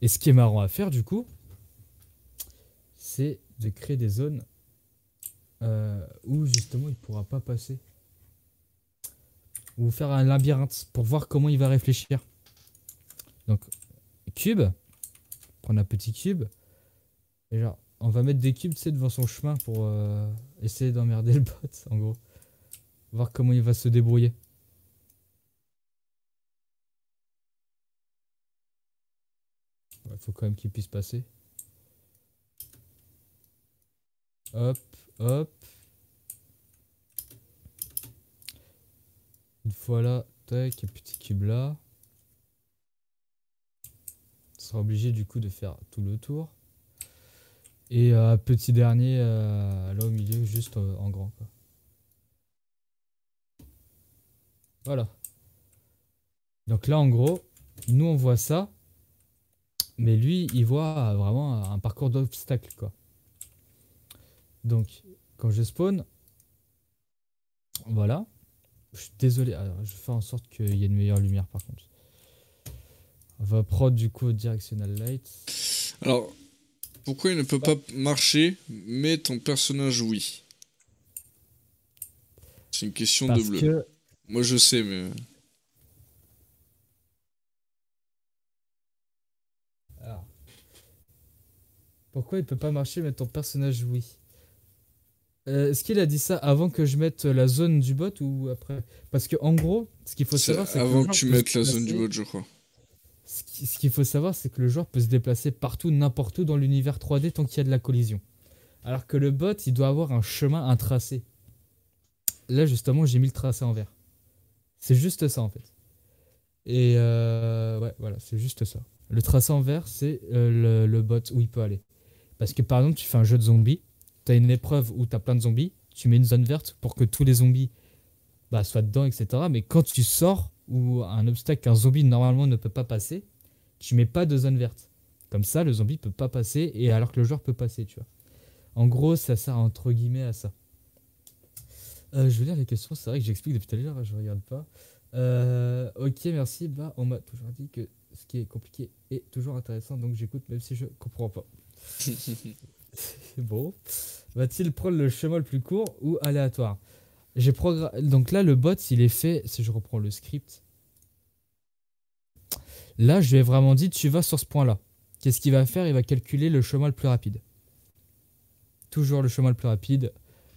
Speaker 2: Et ce qui est marrant à faire, du coup, de créer des zones euh, où justement il pourra pas passer. Ou faire un labyrinthe pour voir comment il va réfléchir. Donc, cube, prendre un petit cube, et genre, on va mettre des cubes, devant son chemin pour euh, essayer d'emmerder le bot, en gros. Voir comment il va se
Speaker 3: débrouiller. Il faut quand même qu'il puisse passer. Hop, hop.
Speaker 2: Une fois là, tac, et petit cube là. On sera obligé du coup de faire tout le tour. Et euh, petit dernier euh, là au milieu, juste euh, en grand. Voilà. Donc là en gros, nous on voit ça, mais lui il voit vraiment un parcours d'obstacles quoi. Donc, quand je spawn, voilà. Je suis désolé, je ah, je fais en sorte qu'il y ait une meilleure lumière par contre. On va prendre du coup directional light.
Speaker 1: Alors, pourquoi il ne peut pas marcher, mais ton personnage oui C'est une question de bleu. Moi je sais, mais. Euh.
Speaker 2: Alors. Ah. Pourquoi il ne peut pas marcher, mais ton personnage oui euh, est-ce qu'il a dit ça avant que je mette la zone du bot ou après Parce que en gros, ce qu'il faut savoir, c'est avant que, tu mettes la zone du bot, je crois. Ce qu'il faut savoir, c'est que le joueur peut se déplacer partout, n'importe où dans l'univers 3D tant qu'il y a de la collision. Alors que le bot, il doit avoir un chemin, un tracé. Là, justement, j'ai mis le tracé en vert. C'est juste ça, en fait. Et euh, ouais, voilà, c'est juste ça. Le tracé en vert, c'est euh, le bot où il peut aller. Parce que par exemple, tu fais un jeu de zombies T'as une épreuve où tu as plein de zombies, tu mets une zone verte pour que tous les zombies bah, soient dedans, etc. Mais quand tu sors ou un obstacle qu'un zombie normalement ne peut pas passer, tu mets pas de zone verte. Comme ça, le zombie peut pas passer et alors que le joueur peut passer, tu vois. En gros, ça sert entre guillemets à ça. Euh, je veux lire les questions, c'est vrai que j'explique depuis tout à l'heure, je regarde pas. Euh, ok, merci. Bah, on m'a toujours dit que ce qui est compliqué est toujours intéressant, donc j'écoute même si je comprends pas. bon. Va-t-il prendre le chemin le plus court ou aléatoire J'ai Donc là, le bot, il est fait. Si je reprends le script. Là, je lui ai vraiment dit tu vas sur ce point-là. Qu'est-ce qu'il va faire Il va calculer le chemin le plus rapide. Toujours le chemin le plus rapide.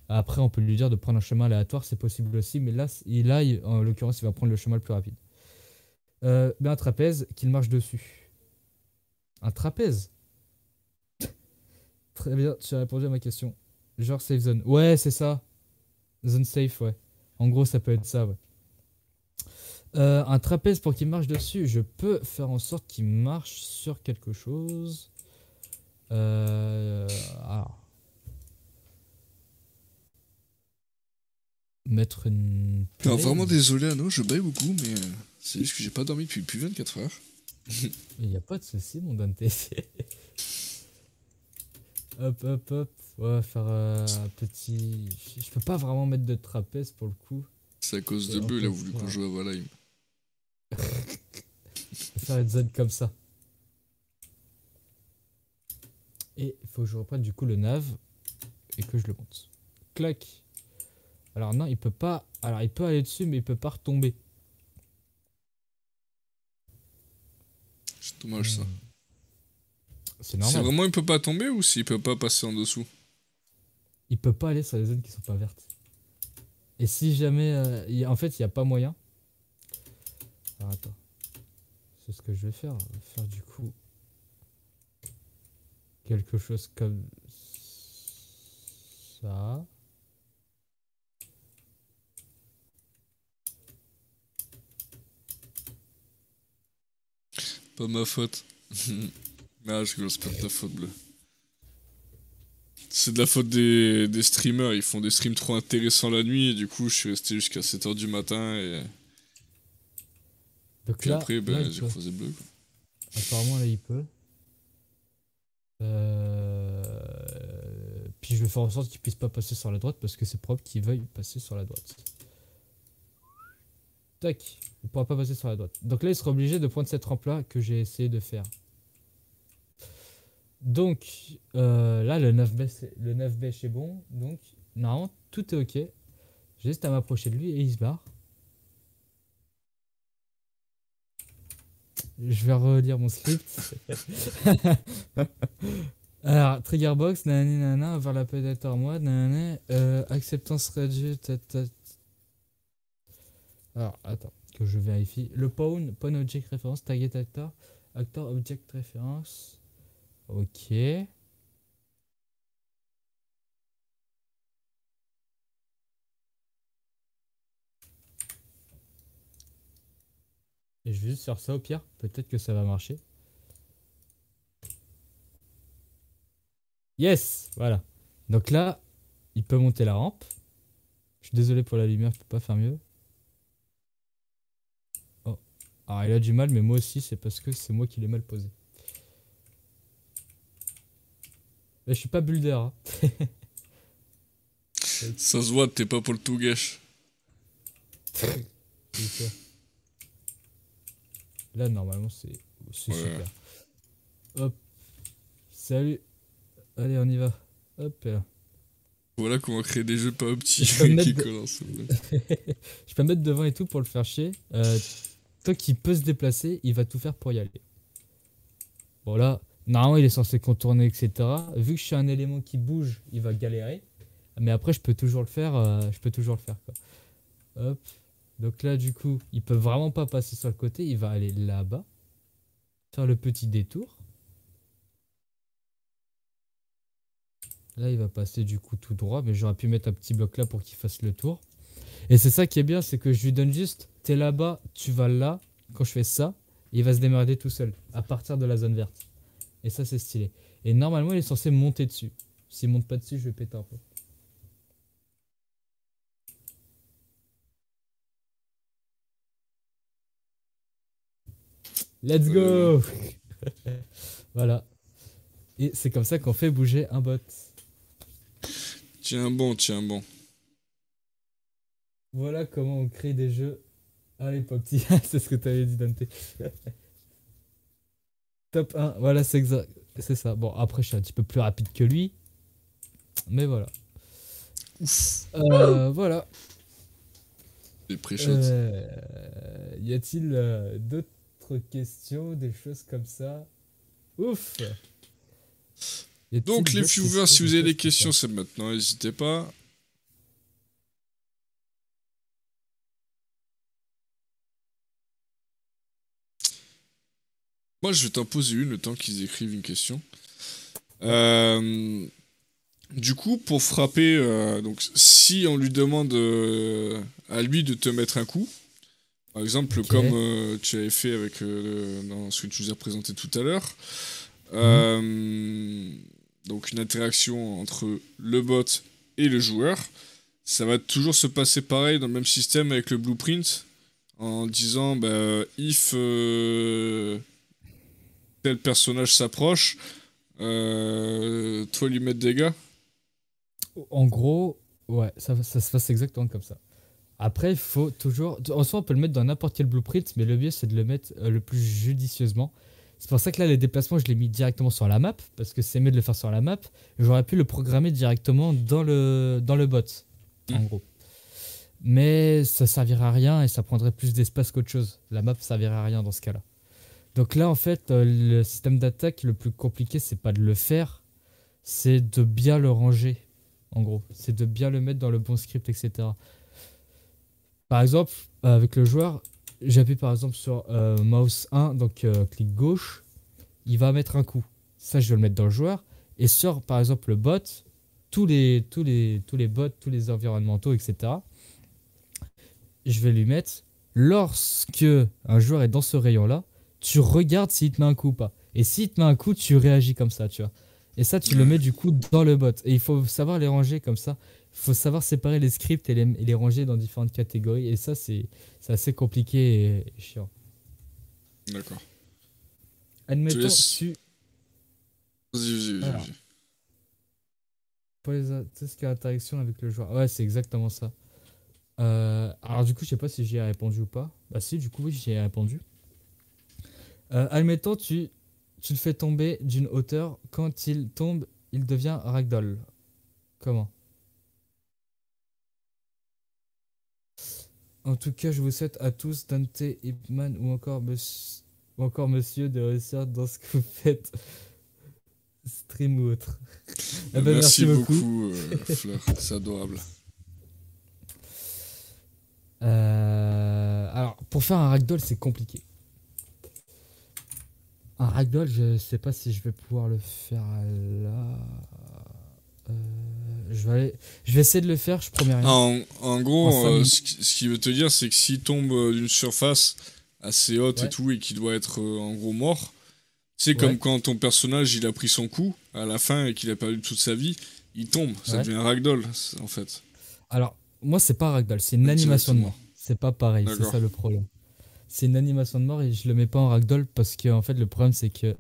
Speaker 2: Après, on peut lui dire de prendre un chemin aléatoire, c'est possible aussi, mais là, il, en l'occurrence, il va prendre le chemin le plus rapide. Euh, un trapèze qu'il marche dessus. Un trapèze Très bien, tu as répondu à ma question. Genre safe zone. Ouais, c'est ça. Zone safe, ouais. En gros, ça peut être ça, ouais. Euh, un trapèze pour qu'il marche dessus. Je peux faire en sorte qu'il marche sur quelque chose. Euh, alors. Mettre une. vraiment
Speaker 1: désolé, Anno, je baille beaucoup, mais euh, c'est juste que j'ai pas dormi depuis plus 24 heures. Il n'y a pas de souci, mon
Speaker 2: Dante. Hop, hop, hop. On faire un euh, petit... Je peux pas vraiment mettre de trapèze pour le coup.
Speaker 1: C'est à cause de Beu, il a voulu qu'on hein. joue à Valheim.
Speaker 2: faire une zone comme ça. Et il faut que je reprenne du coup le nav et que je le monte. Clac. Alors non, il peut pas... Alors il peut aller dessus, mais il peut pas retomber. C'est dommage ça.
Speaker 1: Hmm. C'est normal. C'est vraiment, il peut pas tomber ou s'il peut pas passer en dessous
Speaker 2: Il peut pas aller sur les zones qui sont pas vertes. Et si jamais. Euh, en fait, il n'y a pas moyen. attends. C'est ce que je vais faire. Je vais faire du coup. Quelque chose comme. Ça.
Speaker 1: Pas ma faute. Ah, c'est de la faute des, streamers, ils font des streams trop intéressants la nuit, et du coup, je suis resté jusqu'à 7h du matin, et...
Speaker 2: après, ben, j'ai croisé bleu, Apparemment, là, il peut. Euh, puis je vais faire en sorte qu'il puisse pas passer sur la droite, parce que c'est propre qu'il veuille passer sur la droite. Tac, il pourra pas passer sur la droite. Donc là, il sera obligé de prendre cette rampe-là que j'ai essayé de faire. Donc euh, là, le 9B, le 9B c'est bon. Donc normalement, tout est OK. Juste à m'approcher de lui et il se barre. Je vais relire mon script. Alors, trigger box, nanana, vers la d'acteur, moi, nanana, euh, acceptance réduite. Alors, attends, que je vérifie. Le pawn, pawn object référence, target actor, actor
Speaker 3: object référence. Ok. Et je vais juste faire ça au pire. Peut-être que ça va marcher.
Speaker 2: Yes Voilà. Donc là, il peut monter la rampe. Je suis désolé pour la lumière, je peux pas faire mieux. Oh. Alors ah, il a du mal, mais moi aussi, c'est parce que c'est moi qui l'ai mal posé. Mais je suis pas builder. Hein.
Speaker 1: Ça se voit, t'es pas pour le tout gâche.
Speaker 2: Là, normalement, c'est super. Hop. Salut. Allez, on y va. Hop.
Speaker 1: Voilà comment créer des jeux pas optiques. je
Speaker 2: peux mettre devant et tout pour le faire chier. Euh, toi qui peut se déplacer, il va tout faire pour y aller. Bon, là, Normalement, il est censé contourner, etc. Vu que je suis un élément qui bouge, il va galérer. Mais après, je peux toujours le faire. Euh, je peux toujours le faire. Donc là, du coup, il peut vraiment pas passer sur le côté. Il va aller là-bas. Faire le petit détour. Là, il va passer du coup tout droit. Mais j'aurais pu mettre un petit bloc là pour qu'il fasse le tour. Et c'est ça qui est bien, c'est que je lui donne juste, tu es là-bas, tu vas là. Quand je fais ça, il va se démarrer tout seul à partir de la zone verte. Et ça, c'est stylé. Et normalement, il est censé monter dessus. S'il monte pas dessus, je vais
Speaker 3: péter un peu. Let's go euh.
Speaker 2: Voilà. Et c'est comme ça qu'on fait bouger un bot.
Speaker 1: Tiens bon, tiens bon.
Speaker 2: Voilà comment on crée des jeux Allez, Popti, c'est ce que tu avais dit, Dante. voilà, c'est C'est ça. Bon, après, je suis un petit peu plus rapide que lui. Mais voilà. Euh, voilà. Les euh, Y a-t-il euh, d'autres questions, des choses comme ça
Speaker 3: Ouf
Speaker 1: Donc, les viewers, si vous avez des questions, c'est maintenant, n'hésitez pas. Moi, je vais t'en poser une le temps qu'ils écrivent une question. Euh, du coup, pour frapper, euh, donc si on lui demande euh, à lui de te mettre un coup, par exemple, comme tu avais fait avec dans ce que tu nous as présenté tout à l'heure, mhm. donc une interaction entre le bot et le joueur, ça va toujours se passer pareil dans le même système avec le blueprint en disant bah, if le personnage s'approche, euh, toi lui mettre des gars
Speaker 2: En gros, ouais, ça, se passe exactement comme ça. Après, il faut toujours. En soi, on peut le mettre dans n'importe quel blueprint, mais le mieux, c'est de le mettre euh, le plus judicieusement. C'est pour ça que là, les déplacements, je l'ai mis directement sur la map, parce que c'est mieux de le faire sur la map. J'aurais pu le programmer directement dans le, dans le bot, en hmm. gros. Mais ça servira à rien et ça prendrait plus d'espace qu'autre chose. La map servira à rien dans ce cas-là. Donc là, en fait, euh, le système d'attaque le plus compliqué, c'est pas de le faire, c'est de bien le ranger, en gros. C'est de bien le mettre dans le bon script, etc. Par exemple, avec le joueur, j'appuie par exemple sur euh, mouse 1, donc euh, clic gauche, il va mettre un coup. Ça, je vais le mettre dans le joueur. Et sur, par exemple, le bot, tous les, tous les, tous les bots, tous les environnementaux, etc., je vais lui mettre lorsque un joueur est dans ce rayon-là, tu regardes s'il te met un coup ou pas. Et s'il te met un coup, tu réagis comme ça, tu vois. Et ça, tu le mets du coup dans le bot. Et il faut savoir les ranger comme ça. Il faut savoir séparer les scripts et les, ranger dans différentes catégories. Et ça, c'est assez compliqué et, chiant. D'accord. Admettons, tu... Vas-y, vas-y, vas-y. Pour les avec le joueur. Ouais, c'est exactement ça. Euh, alors du coup, je sais pas si j'y ai répondu ou pas. Bah si, du coup, oui, j'y ai répondu. Euh, admettons, tu, tu le fais tomber d'une hauteur. Quand il tombe, il devient ragdoll. Comment En tout cas, je vous souhaite à tous, Dante, Hipman ou encore, monsieur, ou encore monsieur, de réussir dans ce que vous faites, stream ou autre. Eh ben, merci, beaucoup,
Speaker 1: euh, Fleur, c'est adorable.
Speaker 2: Euh, alors, pour faire un ragdoll, c'est compliqué. Un ragdoll, je sais pas si je vais pouvoir le faire euh, là. Euh, je, vais je vais essayer de le faire, je promets rien. en, gros, euh, ce,
Speaker 1: qui, veut te dire, c'est que s'il tombe d'une surface assez haute et tout, et qu'il doit être en gros mort, c'est comme quand ton personnage il a pris son coup à la fin et qu'il a perdu toute sa vie, il tombe, ça devient un ragdoll en fait.
Speaker 2: Alors, moi, c'est pas un ragdoll, c'est une animation de mort. C'est pas pareil, c'est ça le problème c'est une animation de mort et je le mets pas en ragdoll parce que en fait le problème c'est que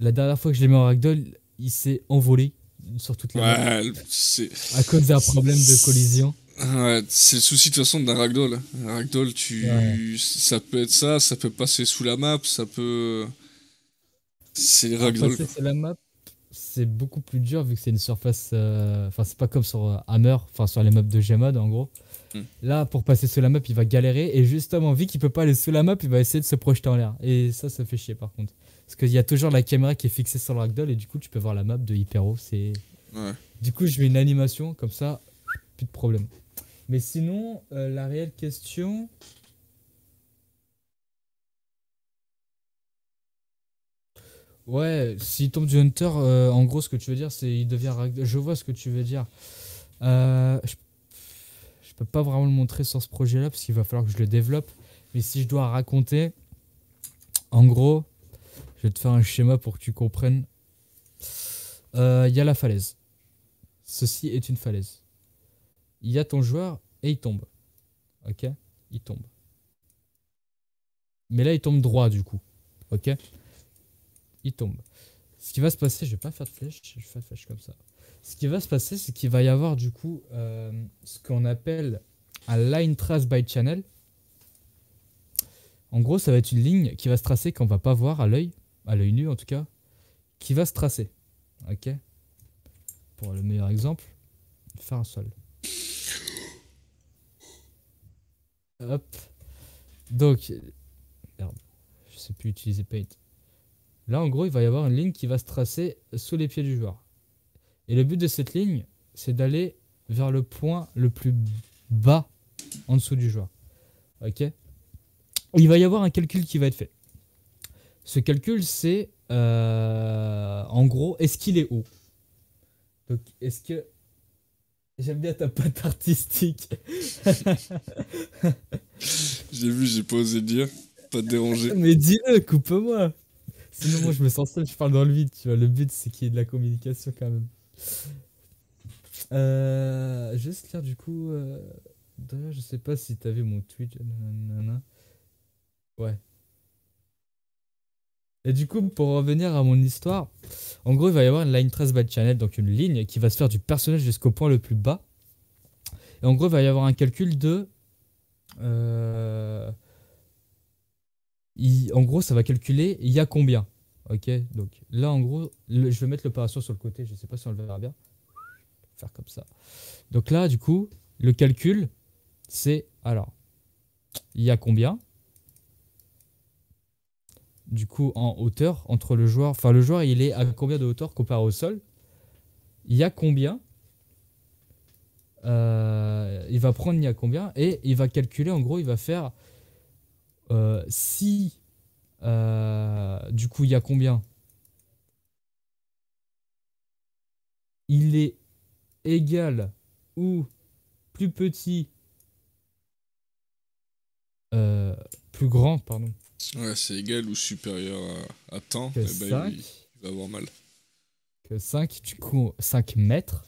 Speaker 2: la dernière fois que je l'ai mis en ragdoll, il s'est envolé sur toute la ouais,
Speaker 1: à cause d'un problème de collision. Ouais, c'est le souci de toute façon d'un ragdoll. Un ragdoll, tu, ça peut être ça, ça peut passer sous la map, ça peut. C'est ragdoll.
Speaker 2: la map, c'est beaucoup plus dur vu que c'est une surface. Euh, enfin, c'est pas comme sur euh, Hammer, enfin sur les maps de Gmod en gros. Mm. Là, pour passer sous la map, il va galérer. Et justement, vu qu'il peut pas aller sous la map, il va essayer de se projeter en l'air. Et ça, ça fait chier par contre. Parce qu'il y a toujours la caméra qui est fixée sur le ragdoll. Et du coup, tu peux voir la map de Hypero. C'est. Du coup, je mets une animation comme ça, plus de problème. Mais sinon, euh, la réelle question. Ouais, s'il tombe du Hunter, euh, en gros, ce que tu veux dire, c'est il devient. Je vois ce que tu veux dire. Euh, je peux pas vraiment le montrer sur ce projet-là parce qu'il va falloir que je le développe. Mais si je dois raconter, en gros, je vais te faire un schéma pour que tu comprennes. Euh, il y a la falaise. Ceci est une falaise. Il y a ton joueur et il tombe. Ok Il tombe. Mais là, il tombe droit du coup. Ok Il tombe. Ce qui va se passer, je vais pas faire de flèche, je vais faire de flèche comme ça ce qui va se passer, c'est qu'il va y avoir du coup euh, ce qu'on appelle un line trace by channel. En gros, ça va être une ligne qui va se tracer qu'on va pas voir à l'œil, à l'œil nu en tout cas, qui va se tracer. Ok Pour le meilleur exemple, faire un sol. Hop. Donc, je sais plus utiliser Paint. Là, en gros, il va y avoir une ligne qui va se tracer sous les pieds du joueur. Et le but de cette ligne, c'est d'aller vers le point le plus bas en dessous du joueur. Ok Il va y avoir un calcul qui va être fait. Ce calcul, c'est euh, en gros, est-ce qu'il est haut Donc, est-ce que. J'aime bien ta patte artistique.
Speaker 1: j'ai vu, j'ai pas osé dire. Pas te déranger. Mais dis-le,
Speaker 2: coupe-moi. Sinon, moi, je me sens seul, je parle dans le vide. Tu vois. Le but, c'est qu'il y ait de la communication quand même. Euh, juste lire du coup. Euh, je sais pas si t'as vu mon tweet. Ouais. Et du coup, pour revenir à mon histoire, en gros, il va y avoir une line 13 by channel, donc une ligne qui va se faire du personnage jusqu'au point le plus bas. Et en gros, il va y avoir un calcul de. Euh, en gros, ça va calculer il y a combien. Ok, donc là en gros, je vais mettre l'opération sur le côté, je ne sais pas si on le verra bien. Faire comme ça. Donc là, du coup, le calcul, c'est alors, il y a combien Du coup, en hauteur, entre le joueur, enfin le joueur, il est à combien de hauteur comparé au sol Il y a combien euh, Il va prendre il y a combien et il va calculer, en gros, il va faire euh, si euh, du coup, il y a combien
Speaker 3: Il est égal ou plus petit,
Speaker 2: euh, plus grand, pardon.
Speaker 1: Ouais, c'est égal ou supérieur à, temps, que eh ben, il, va avoir mal.
Speaker 2: Que 5, du coup, 5 mètres.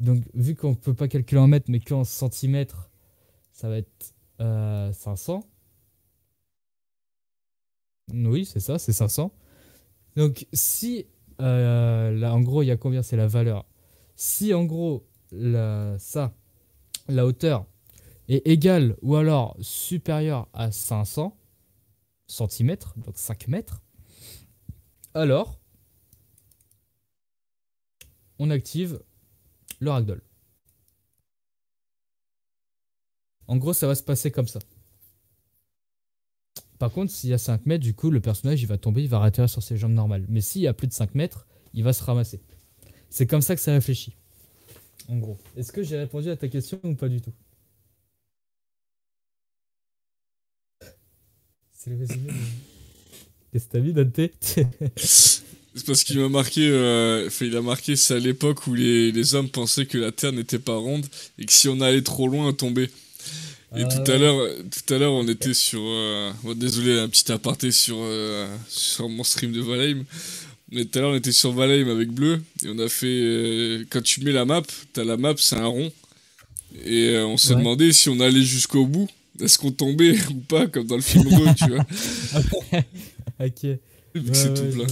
Speaker 2: Donc, vu qu'on peut pas calculer en mètres, mais qu'en centimètres, ça va être 500. Euh, oui, c'est ça, c'est 500. Donc, si, euh, là, en gros, il y a combien C'est la valeur. Si, en gros, la, ça, la hauteur est égale ou alors supérieure à 500 cm, donc 5 mètres, alors on active le ragdoll. En gros, ça va se passer comme ça. Par contre, s'il y a 5 mètres, du coup, le personnage, il va tomber, il va rater sur ses jambes normales. Mais s'il y a plus de 5 mètres, il va se ramasser. C'est comme ça que ça réfléchit. En gros. Est-ce que j'ai répondu à ta question ou pas du tout C'est le résumé. Qu'est-ce que t'as mis, Dante
Speaker 1: C'est parce qu'il m'a marqué, euh, il a marqué, c'est à l'époque où les, les, hommes pensaient que la Terre n'était pas ronde et que si on allait trop loin, on tombait. Et tout à ah l'heure, tout à l'heure, on était sur. Euh, désolé, un petit aparté sur, euh, sur mon stream de Valheim. Mais tout à l'heure, on était sur Valheim avec Bleu. Et on a fait. Euh, quand tu mets la map, t'as la map, c'est un rond. Et on s'est demandait demandé si on allait jusqu'au bout. Est-ce qu'on tombait ou pas, comme dans le film Go, tu vois. ok. c'est tout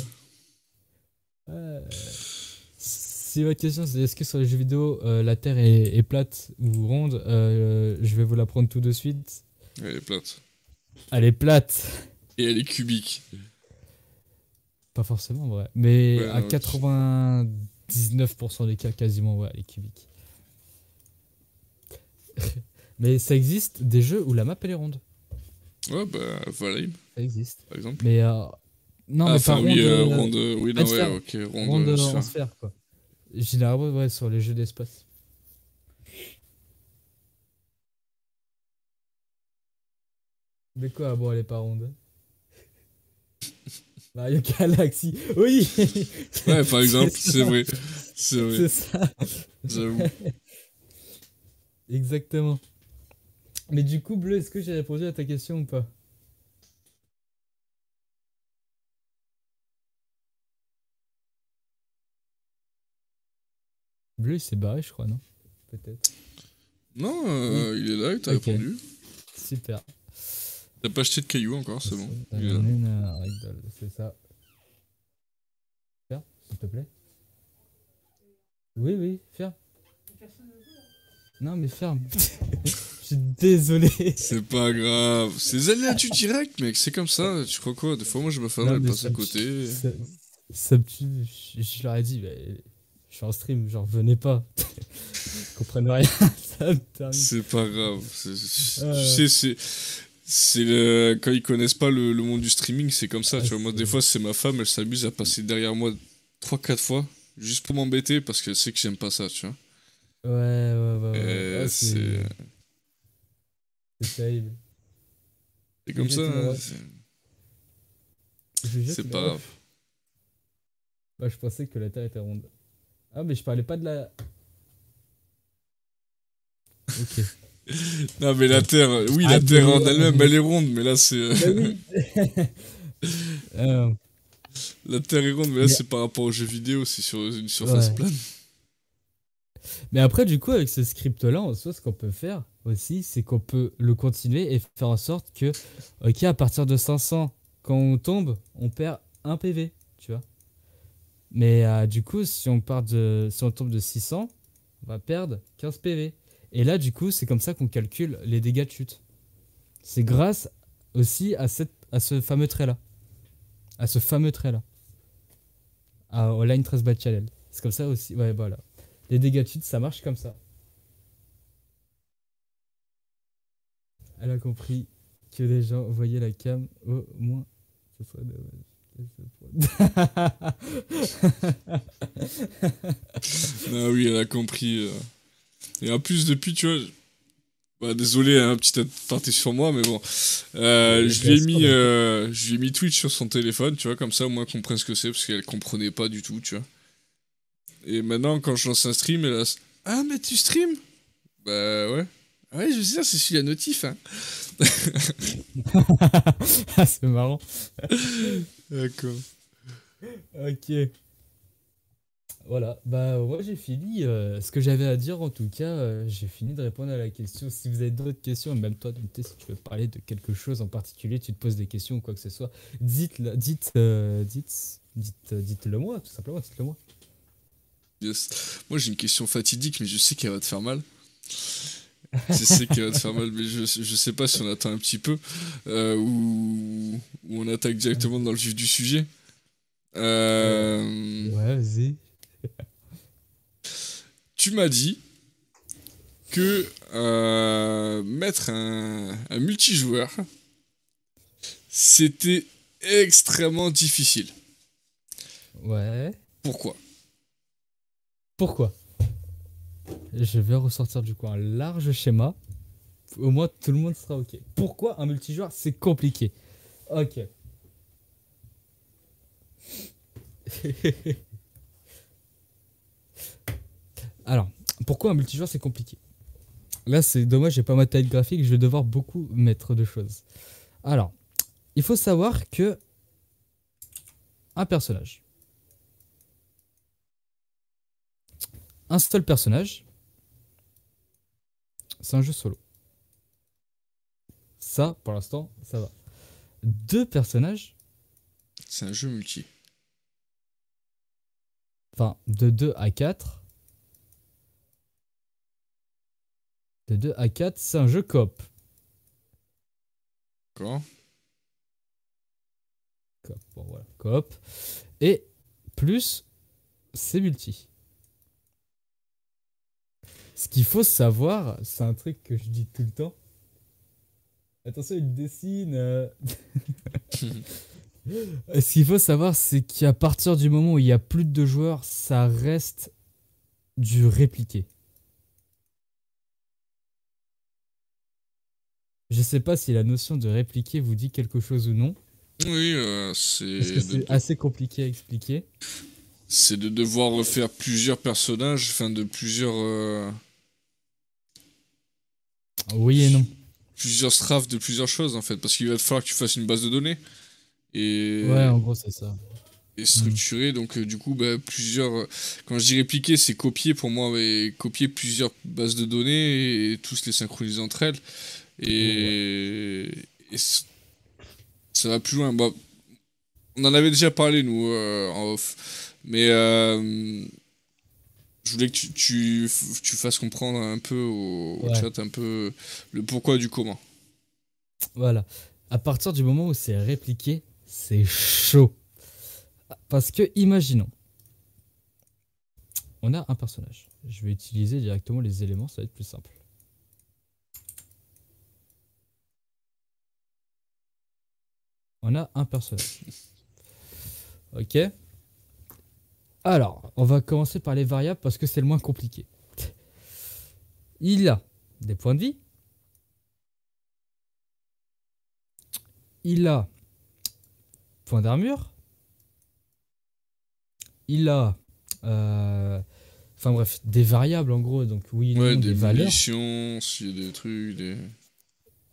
Speaker 2: si votre question c'est est-ce que sur les jeux vidéo euh, la Terre est, plate ou ronde, euh, je vais vous la prendre tout de suite. Elle est plate. Elle est plate.
Speaker 1: Et elle est cubique.
Speaker 2: Pas forcément, ouais. Mais à 99% des cas, quasiment, ouais, elle est cubique. Mais ça existe des jeux où la map elle est ronde.
Speaker 1: Ouais, bah, voilà Ça existe. Par exemple. Mais. Euh, non, ah, mais enfin, ronde, ronde, oui, ok, ronde, ronde sphère.
Speaker 3: quoi.
Speaker 2: Généralement, ouais, sur les jeux d'espace.
Speaker 3: Mais quoi, bon, elle est pas ronde. Hein. Mario Galaxy,
Speaker 2: oui Ouais, par exemple, c'est vrai. C'est vrai. C'est ça. J'avoue. Exactement. Mais du coup, Bleu, est-ce que j'ai répondu à ta
Speaker 3: question ou pas Bleu, il s'est barré, je crois, non Peut-être.
Speaker 1: Non, euh, il est là, il t'a répondu. Super. T'as pas acheté de cailloux encore, c'est bon. C'est
Speaker 2: euh, ça. Ferme, s'il te plaît. Oui, oui, ferme. Non, mais ferme. Je suis désolé. C'est
Speaker 1: pas grave. C'est les tu du direct, mec. C'est comme ça. Tu crois quoi Des fois, moi, je me fais elle passe à côté.
Speaker 2: Ça, je leur ai dit, bah, je en stream, genre venez pas. Ils comprennent rien.
Speaker 1: c'est pas grave. Tu sais, c'est le... quand ils connaissent pas le, monde du streaming, c'est comme ça. tu vois, moi, des fois, c'est ma femme, elle s'amuse à passer derrière moi 3-4 fois juste pour m'embêter parce qu'elle sait que j'aime pas ça, tu vois.
Speaker 2: Ouais, ouais, ouais. Euh, ah, c'est. terrible.
Speaker 3: C'est comme ça. Hein. c'est pas grave.
Speaker 2: Bah, je pensais que la Terre était ronde. Ah, mais je parlais pas de la.
Speaker 1: Ok. non, mais la Terre, oui, la ah, Terre en elle-même, elle est ronde, mais là, c'est. Euh, bah euh. La Terre est ronde, mais là, c'est par rapport aux jeux vidéo, c'est sur une surface plane.
Speaker 2: Mais après, du coup, avec ce script-là, en soi, ce qu'on peut faire aussi, c'est qu'on peut le continuer et faire en sorte que, ok, à partir de 500, quand on tombe, on perd un PV, tu vois. Mais euh, du coup, si on, part de, si on tombe de 600, on va perdre 15 PV. Et là, du coup, c'est comme ça qu'on calcule les dégâts de chute. C'est grâce aussi à, ce fameux trait-là. À ce fameux trait-là. Au line trace Bad C'est comme ça aussi. voilà. Les dégâts de chute, ça marche comme ça. Elle a compris que les gens voyaient la cam au moins. Ce serait dommage ah
Speaker 1: oui, elle a compris. Euh. Et en plus, depuis, tu vois. Bah, désolé, un hein, petit aparté sur moi, mais bon. Euh, je, lui ai mis, hein. euh, je lui ai mis Twitch sur son téléphone, tu vois, comme ça au moins comprenne ce que c'est, parce qu'elle comprenait pas du tout, tu vois. Et maintenant, quand je lance un stream, elle a. Ah, mais tu stream Bah ouais. Ouais, je veux dire, c'est celui à notif. Hein. Ah, c'est marrant. D'accord.
Speaker 2: Ok. Voilà, bah moi j'ai fini euh, ce que j'avais à dire en tout cas, euh, j'ai fini de répondre à la question. Si vous avez d'autres questions, même toi si tu veux parler de quelque chose en particulier, tu te poses des questions ou quoi que ce soit, euh, dites dites dites dites dites le moi tout simplement, dites le moi.
Speaker 1: Moi j'ai une question fatidique mais je sais qu'elle va te faire mal. C'est c'est qui va te faire mal, mais je, je sais pas si on attend un petit peu euh, ou, on attaque directement dans le vif du sujet. Euh, ouais, vas-y. Tu m'as dit que euh, mettre un, un multijoueur, c'était extrêmement difficile. Ouais. Pourquoi Pourquoi
Speaker 2: je vais ressortir du coup un large schéma. Au moins, tout le monde sera OK. Pourquoi un multijoueur C'est compliqué. OK. Alors, pourquoi un multijoueur c'est compliqué Là, c'est dommage, j'ai pas ma taille graphique, je vais devoir beaucoup mettre de choses. Alors, il faut savoir que un personnage un seul personnage. C'est un jeu solo. Ça, pour l'instant, ça va. Deux personnages. C'est un jeu multi.
Speaker 3: Enfin, de 2 à 4. De 2 à 4, c'est un jeu coop. D'accord. Coop, bon voilà, coop. Et plus, c'est multi.
Speaker 2: Ce qu'il faut savoir, c'est un truc que je dis tout le temps. Attention, il dessine. Euh. Ce qu'il faut savoir, c'est qu'à partir
Speaker 3: du moment où il y a plus de deux joueurs, ça reste du répliqué. Je sais pas si la notion
Speaker 2: de répliquer vous dit quelque chose ou non.
Speaker 1: Oui, euh, c'est. c'est assez
Speaker 3: compliqué à
Speaker 2: expliquer.
Speaker 1: C'est de devoir refaire plusieurs personnages, enfin de plusieurs. Euh, oui et non. Plusieurs strafes de plusieurs choses en fait, parce qu'il va falloir que tu fasses une base de données. Et... Ouais, en gros, c'est ça. Et structurer, donc euh, du coup, bah, plusieurs. Quand je dis répliquer, c'est copier pour moi, mais copier plusieurs bases de données et, tous les synchroniser entre elles. Et, ça va plus loin. Bah, on en avait déjà parlé, nous, euh, en off. Mais. Euh, je voulais que tu, fasses comprendre un peu au, chat un peu le pourquoi du comment.
Speaker 2: Voilà. À partir du moment où c'est répliqué, c'est chaud. Parce que, imaginons, on a un personnage. Je vais utiliser directement les éléments, ça va être plus simple. On a un personnage. Ok. Alors, on va commencer par les variables parce que c'est le moins compliqué. Il a des points de vie. Il a point d'armure. Il a... Euh, enfin bref, des variables en gros. Donc oui, euh, des,
Speaker 1: munitions, des trucs,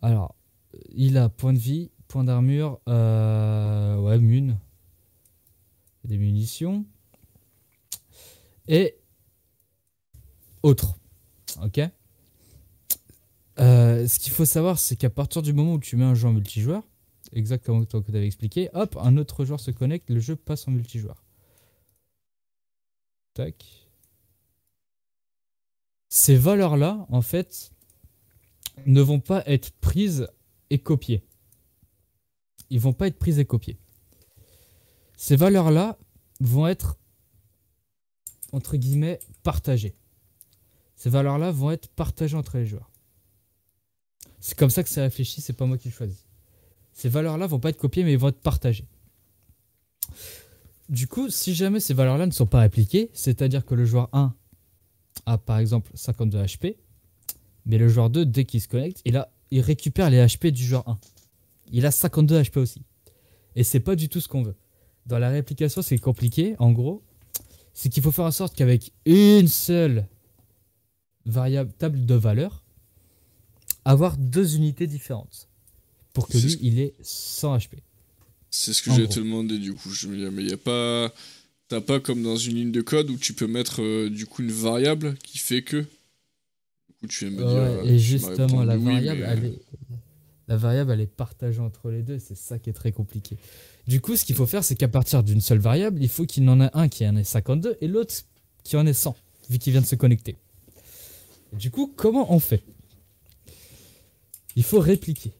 Speaker 2: Alors, il a points de vie, points d'armure, ouais, des munitions et autre. Ok euh, Ce qu'il faut savoir, c'est qu'à partir du moment où tu mets un jeu en multijoueur, exactement comme tu avais expliqué, hop, un autre joueur se connecte, le jeu passe en multijoueur. Tac. Ces valeurs-là, en fait, ne vont pas être prises et copiées. Ils vont pas être prises et copiées. Ces valeurs-là vont être entre guillemets, partagées. Ces valeurs-là vont être partagées entre les joueurs. C'est comme ça que c'est réfléchi, c'est pas moi qui le choisis. Ces valeurs-là vont pas être copiées, mais vont être partagées. Du coup, si jamais ces valeurs-là ne sont pas appliquées, c'est-à-dire que le joueur 1 a par exemple 52 HP, mais le joueur 2, dès qu'il se connecte, il, il récupère les HP du joueur 1. Il a 52 HP aussi. Et c'est pas du tout ce qu'on veut. Dans la réplication, c'est compliqué. En gros, c'est qu'il faut faire en sorte qu'avec une seule variable table de valeur, avoir deux unités différentes pour que lui, il ait 100 HP.
Speaker 1: C'est ce que j'ai te demandé du coup. Je me disais, ah, mais il n'y a pas. T'as pas comme dans une ligne de code où tu peux mettre euh, du coup une variable qui fait que. Du coup, tu aimes me dire. Euh, et justement, la variable, elle est...
Speaker 2: La variable, elle est partagée entre les deux, c'est ça qui est très compliqué. Du coup, ce qu'il faut faire, c'est qu'à partir d'une seule variable, il faut qu'il y en ait un qui en ait 52 et l'autre qui en ait 100, vu qu'il vient de se connecter. Du coup, comment on fait Il faut répliquer.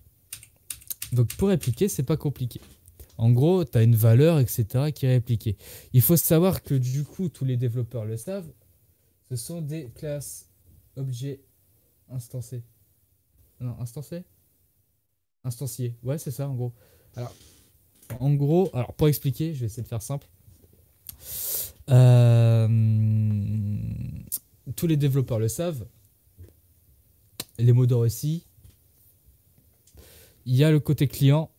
Speaker 2: Donc pour répliquer, c'est pas compliqué. En gros, tu as une valeur, etc., qui est répliquée. Il faut savoir que du coup, tous les développeurs le savent, ce sont des classes objets instancés. Non, instancés Instancier. Ouais, c'est ça, en gros. Alors, en gros, alors pour expliquer, je vais essayer de faire simple. Euh, tous les développeurs le savent. Les mots d'or aussi. Il y a le côté client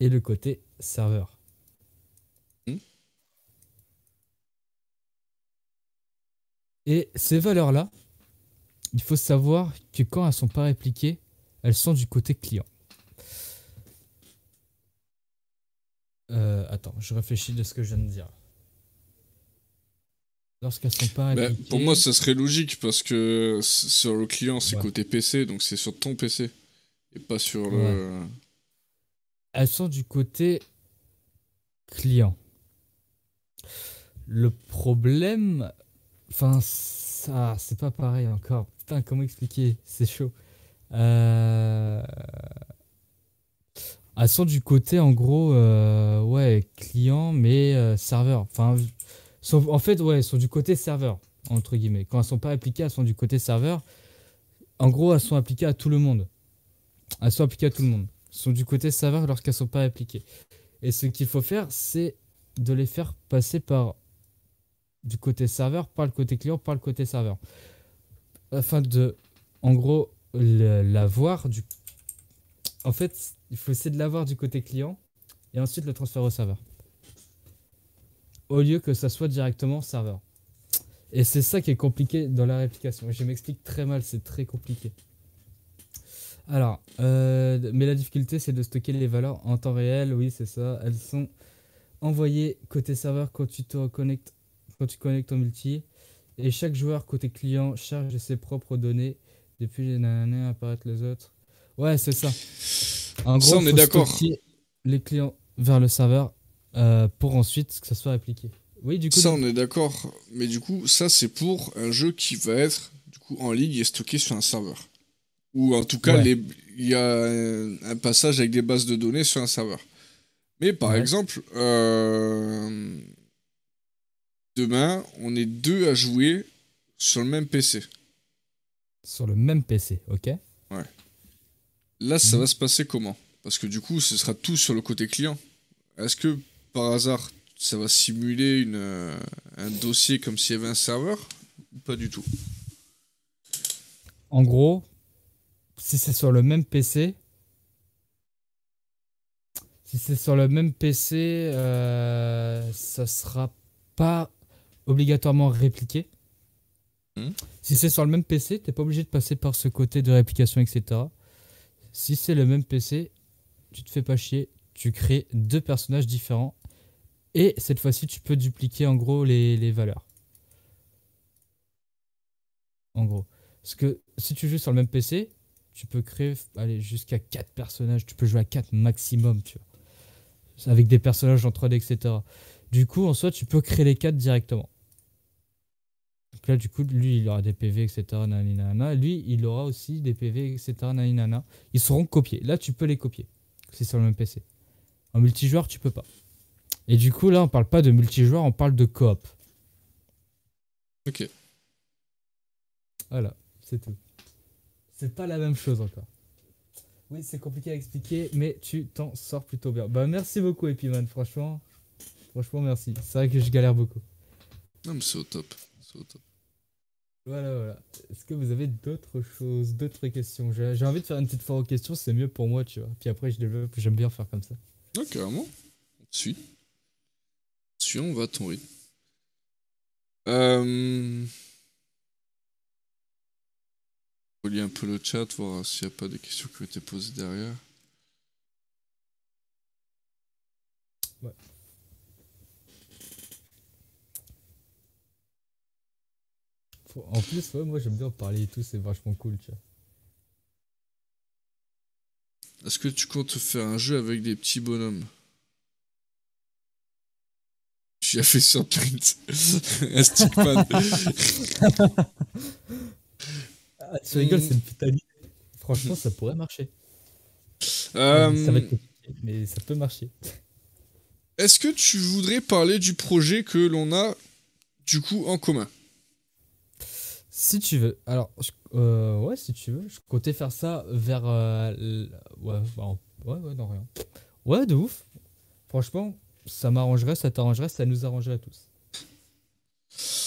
Speaker 2: et le côté serveur. Hmm. Et ces valeurs-là, il faut savoir que quand elles ne sont pas répliquées, elles sont du côté client. Euh, attends, je réfléchis de ce que je viens de dire. Lorsqu'elles sont pas ben, répliquées... Pour
Speaker 1: moi, ça serait logique parce que sur le client, c'est côté PC, donc c'est sur ton PC et pas sur le.
Speaker 2: Elles sont du côté client. Le problème, enfin, ça, c'est pas pareil encore comment expliquer C'est chaud. Elles euh, sont du côté, en gros, euh, ouais, client, mais euh, serveur. Enfin, sont, en fait, ouais, elles sont du côté serveur, entre guillemets. Quand elles sont pas appliquées, elles sont du côté serveur. En gros, elles sont appliquées à tout le monde. Elles sont appliquées à tout le monde. sont du côté serveur lorsqu'elles sont pas appliquées. Et ce qu'il faut faire, c'est de les faire passer par du côté serveur, par le côté client, par le côté serveur afin de, en gros, l'avoir du. En fait, il faut essayer de l'avoir du côté client et ensuite le transférer au serveur. Au lieu que ça soit directement serveur. Et c'est ça qui est compliqué dans la réplication. Je m'explique très mal, c'est très compliqué. Alors, euh, mais la difficulté, c'est de stocker les valeurs en temps réel. Oui, c'est ça. Elles sont envoyées côté serveur quand tu te reconnectes, quand tu connectes au multi. Et chaque joueur côté client charge ses propres données. Depuis les nanas apparaissent les autres. Ouais, c'est ça. En gros, on est d'accord. Les clients vers le serveur euh, pour ensuite que ça soit appliqué.
Speaker 1: Oui, du coup. Ça, on est d'accord. Mais du coup, ça, c'est pour un jeu qui va être du coup en ligne et stocké sur un serveur. Ou en tout cas, il y a un passage avec des bases de données sur un serveur. Mais par exemple, euh, demain, on est deux à jouer sur le même PC.
Speaker 2: Sur le même PC, ok.
Speaker 1: Ouais. Là, ça va se passer comment Parce que du coup, ce sera tout sur le côté client. Est-ce que par hasard, ça va simuler euh, un dossier comme s'il y avait un serveur Pas du tout.
Speaker 2: En gros, si c'est sur le même PC, si c'est sur le même PC, euh, ça sera pas obligatoirement répliqué. Hmm. Si c'est sur le même PC, tu t'es pas obligé de passer par ce côté de réplication, etc. Si c'est le même PC, tu te fais pas chier, tu crées deux personnages différents et cette fois-ci, tu peux dupliquer en gros les, les, valeurs. En gros. Parce que si tu joues sur le même PC, tu peux créer allez, jusqu'à quatre personnages. Tu peux jouer à 4 maximum, tu vois. Avec des personnages en 3D, etc. Du coup, en soi, tu peux créer les 4 directement. Donc là, du coup, lui, il aura des PV, etc. Lui, il aura aussi des PV, etc. Ils seront copiés. Là, tu peux les copier. C'est sur le même PC. En multijoueur, tu peux pas. Et du coup, là, on parle pas de multijoueur, on parle de coop. Ok. Voilà, c'est tout. C'est pas la même chose encore. Oui, c'est compliqué à expliquer, mais tu t'en sors plutôt bien. Bah, merci beaucoup, Epiman, franchement. Franchement, merci. C'est vrai que je galère beaucoup. Non, mais
Speaker 1: c'est au top. au top.
Speaker 2: Voilà, voilà. Est-ce que vous avez d'autres choses, d'autres questions J'ai envie de faire une petite fois aux questions, c'est mieux pour moi, tu vois. Puis après, je développe, j'aime
Speaker 1: bien faire comme ça. Ok ah, vraiment. On suit. On on va à ton rythme.
Speaker 3: Euh... un peu le
Speaker 1: chat, voir s'il n'y a pas des questions qui ont été posées derrière.
Speaker 3: Ouais. En plus, moi j'aime bien en parler et tout, c'est vachement cool, tu vois.
Speaker 1: Est-ce que tu comptes faire un jeu avec des petits bonhommes
Speaker 3: Tu as fait sur Print. un stickman.
Speaker 2: ah, tu rigoles, c'est une putain Franchement, ça pourrait
Speaker 1: marcher. Euh, ça va être compliqué,
Speaker 2: mais ça peut marcher.
Speaker 1: Est-ce que tu voudrais parler du projet que l'on a du coup en commun
Speaker 2: si tu veux. Alors, euh, ouais, si tu veux. Je comptais faire ça vers. Euh, bah, ouais, ouais, ouais, non, rien. Ouais, de ouf. Franchement, ça m'arrangerait, ça t'arrangerait, ça nous arrangerait tous.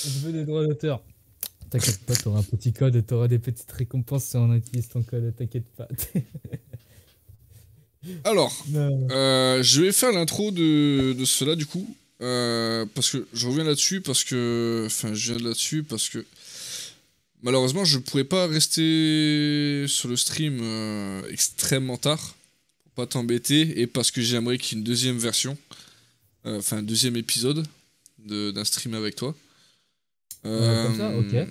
Speaker 1: Je veux des droits d'auteur.
Speaker 2: T'inquiète pas, t'auras un petit code et t'auras des petites récompenses si on utilise ton code, t'inquiète pas.
Speaker 1: Alors, euh, je vais faire l'intro de, cela du coup. parce que je reviens là-dessus, parce que. Enfin, je viens là-dessus, parce que. Malheureusement, je ne pourrais pas rester sur le stream euh, extrêmement tard pour pas t'embêter et parce que j'aimerais qu'il y ait une deuxième version, euh, enfin un deuxième épisode de, d'un stream avec toi. Euh, comme ça, ok. Euh,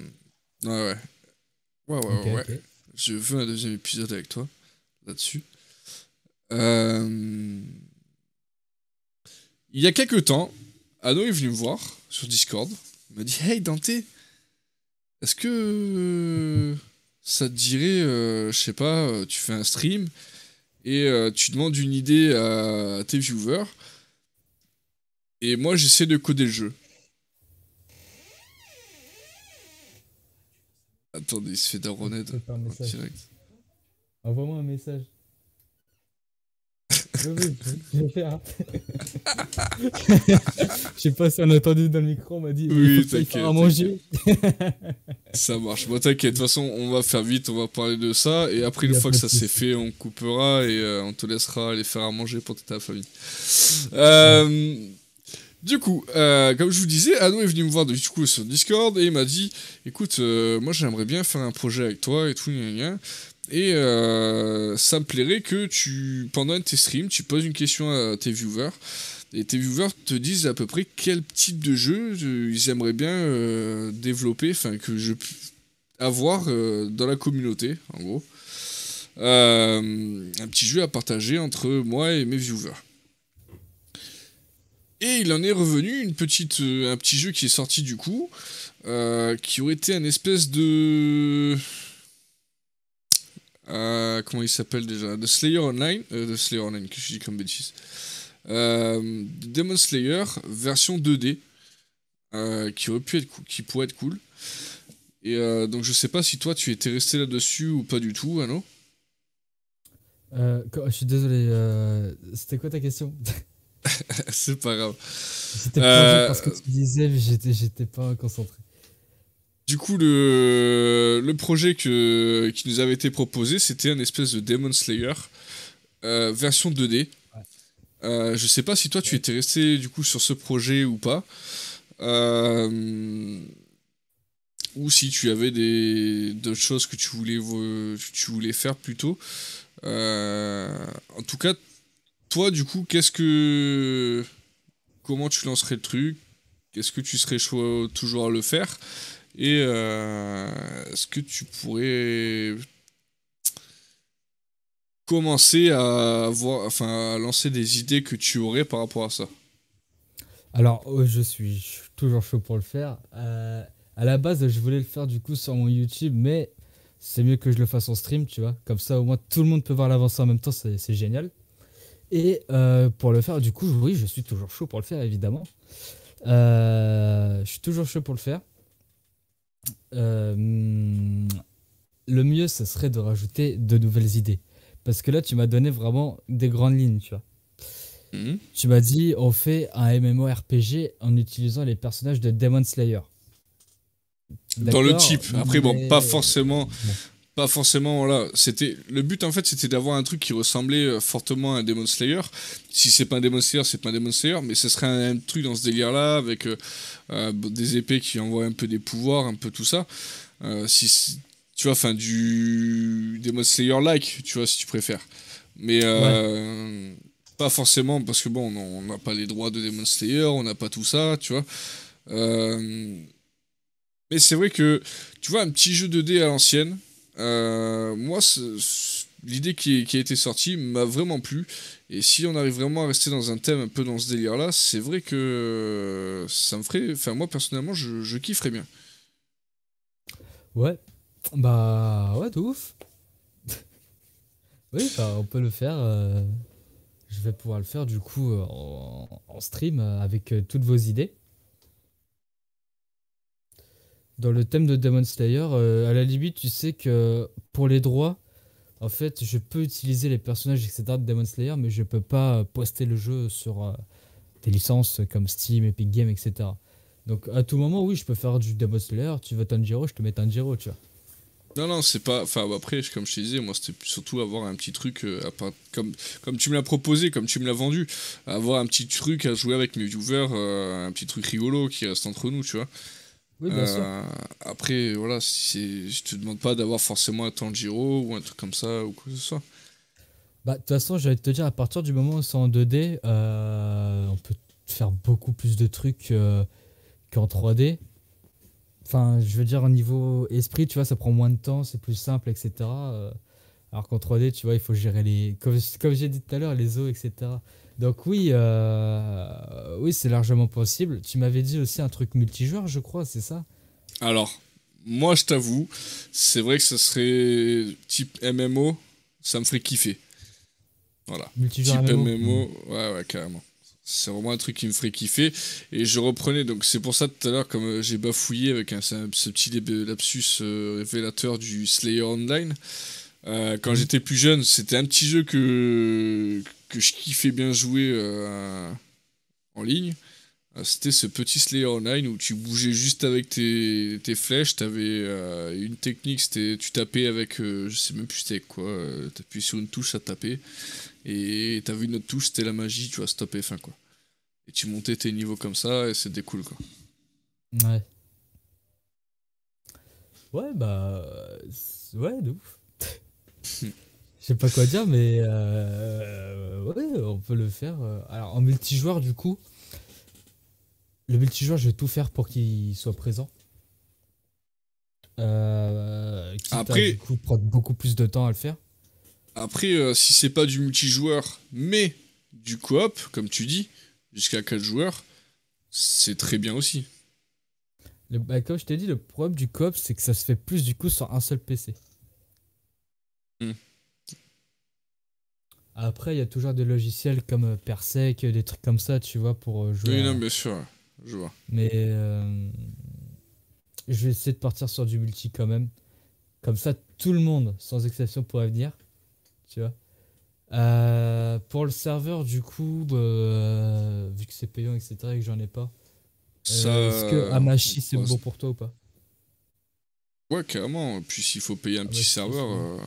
Speaker 1: ouais, ouais. Ouais, ouais, ouais. Je veux un deuxième épisode avec toi là-dessus. Il y a quelques temps, Anno est venu me voir sur Discord. Il m'a dit Hey Dante, est-ce que euh, ça te dirait, euh, je sais pas, euh, tu fais un stream et tu demandes une idée à tes viewers et moi j'essaie de coder le jeu. Attendez, il se fait daronner direct.
Speaker 2: Envoie-moi un message. Je sais pas si on a entendu dans le micro, on m'a dit oui,
Speaker 1: il à manger. ça marche. Bon, t'inquiète, de toute façon, on va faire vite, on va parler de ça. Et après, une fois que ça s'est fait, on coupera et euh, on te laissera aller faire à manger pour toute ta famille. Euh, du coup, euh, comme je vous disais, Anou est venu me voir du coup sur Discord et il m'a dit, écoute, moi j'aimerais bien faire un projet avec toi et tout, gna, gna. Et euh, ça me plairait que tu, pendant tes streams, tu poses une question à tes viewers. Et tes viewers te disent à peu près quel type de jeu euh, ils aimeraient bien euh, développer, enfin que je puisse avoir dans la communauté, en gros. un petit jeu à partager entre moi et mes viewers. Et il en est revenu une petite, un petit jeu qui est sorti du coup, qui aurait été un espèce de euh, comment il s'appelle déjà The Slayer Online, de euh, The Slayer Online, que je dis comme bêtise. Euh, Demon Slayer version 2D qui aurait pu être cool, qui pourrait être cool. Et donc je sais pas si toi tu étais resté là-dessus ou pas du tout, Anno.
Speaker 2: je suis désolé, c'était quoi ta question
Speaker 1: C'est pas grave. C'était parce que
Speaker 2: tu disais, mais j'étais pas concentré.
Speaker 1: Du coup, le, projet que, qui nous avait été proposé, c'était un espèce de Demon Slayer euh, version 2D. Euh, je sais pas si toi tu étais resté du coup sur ce projet ou pas, euh, ou si tu avais des d'autres choses que tu voulais faire plutôt. Euh, en tout cas, toi du coup, qu'est-ce que comment tu lancerais le truc Qu'est-ce que tu serais choix toujours à le faire et euh, est-ce que tu pourrais commencer à, voir, enfin, lancer des idées que tu aurais par rapport à ça
Speaker 2: Alors, oh, je suis toujours chaud pour le faire. Euh, à la base, je voulais le faire du coup sur mon YouTube, mais c'est mieux que je le fasse en stream, tu vois. Comme ça, au moins, tout le monde peut voir l'avancée en même temps, c'est génial. Et euh, pour le faire, du coup, oui, je suis toujours chaud pour le faire, évidemment. je suis toujours chaud pour le faire. Euh, le mieux, ce serait de rajouter de nouvelles idées. Parce que là, tu m'as donné vraiment des grandes lignes, tu vois. Mhm. Tu m'as dit, on fait un MMORPG en utilisant les personnages de Demon Slayer.
Speaker 3: Dans le type. Après, bon, pas forcément
Speaker 1: pas forcément voilà c'était le but en fait c'était d'avoir un truc qui ressemblait euh, fortement à un Demon Slayer si c'est pas un Demon Slayer c'est pas un Demon Slayer mais ce serait un, truc dans ce délire là avec euh, euh, des épées qui envoient un peu des pouvoirs un peu tout ça si tu vois enfin du Demon Slayer like tu vois si tu préfères mais pas forcément parce que bon on n'a pas les droits de Demon Slayer on n'a pas tout ça tu vois mais c'est vrai que tu vois un petit jeu de dés à l'ancienne euh, moi, l'idée qui, a été sortie m'a vraiment plu. Et si on arrive vraiment à rester dans un thème un peu dans ce délire-là, c'est vrai que ça me ferait. Enfin, moi personnellement, je, kifferais bien.
Speaker 2: Ouais. Bah, ouais, de ouf. oui, enfin, bah, on peut le faire. Euh, je vais pouvoir le faire du coup en stream euh, avec toutes vos idées dans le thème de Demon Slayer, euh, à la limite, tu sais que pour les droits, en fait, je peux utiliser les personnages, etc. de Demon Slayer, mais je peux pas poster le jeu sur euh, des licences comme Steam, Epic Games, etc. Donc à tout moment, oui, je peux faire du Demon Slayer. Tu veux Tanjiro, je te mets Tanjiro, tu vois.
Speaker 1: Non, non, c'est pas. Enfin, après, comme je te disais, moi, c'était surtout avoir un petit truc. Euh, comme, comme tu me l'as proposé, comme tu me l'as vendu. Avoir un petit truc à jouer avec mes viewers, un petit truc rigolo qui reste entre nous, tu vois. Euh, après, voilà, si je te demande pas d'avoir forcément un temps de giro ou un truc comme ça ou quoi que ce soit.
Speaker 2: Bah, de toute façon, je vais te dire, à partir du moment où c'est en 2D, euh, on peut faire beaucoup plus de trucs euh, qu'en 3D. Enfin, je veux dire, au niveau esprit, tu vois, ça prend moins de temps, c'est plus simple, etc. Alors qu'en 3D, tu vois, il faut gérer les. Comme, j'ai dit tout à l'heure, les eaux, etc. Donc oui, euh, oui c'est largement possible. Tu m'avais dit aussi un truc multijoueur, je crois, c'est
Speaker 1: ça Alors, moi, je t'avoue, c'est vrai que ce serait type MMO, ça me ferait kiffer. Voilà. Multijoueur type MMO, ouais, ouais, carrément. C'est vraiment un truc qui me ferait kiffer. Et je reprenais, donc c'est pour ça tout à l'heure, comme euh, j'ai bafouillé avec ce petit lapsus euh, révélateur du Slayer Online, euh, quand j'étais plus jeune, c'était un petit jeu que, que je kiffais bien jouer euh, en ligne. Euh, c'était ce petit Slayer Online où tu bougeais juste avec tes, tes flèches. Tu avais une technique, c'était tu tapais avec, je sais même plus c'était quoi, tu appuyais sur une touche, à taper, Et tu avais une autre touche, c'était la magie, tu vois, stopper, fin quoi. Et tu montais tes niveaux comme ça et c'était cool quoi.
Speaker 2: Ouais. Ouais, bah. Ouais, de ouf. Je sais pas quoi dire, mais euh, ouais, on peut le faire. Euh. Alors en multijoueur, du coup, le multijoueur, je vais tout faire pour qu'il soit présent. Euh, Après, du coup, prendre beaucoup plus de temps à le faire.
Speaker 1: Après, si c'est pas du multijoueur, mais du coop, comme tu dis, jusqu'à 4 joueurs, c'est très bien aussi. Le,
Speaker 2: bah, comme je t'ai dit, le problème du coop, c'est que ça se fait plus du coup sur un seul PC. Hmm. Après, il y a toujours des logiciels comme euh, Persec, euh, des trucs comme ça, tu vois, pour euh, jouer. Oui, non, bien sûr, je vois. Mais je vais essayer de partir sur du multi quand même. Comme ça, tout le monde, sans exception, pourrait venir. Tu vois. pour le serveur, du coup, bah, vu que c'est payant, etc., et que j'en ai pas, est-ce que Amashi, c'est bon pour toi ou pas
Speaker 1: Ouais, carrément. Puis s'il faut payer un ah petit bah, serveur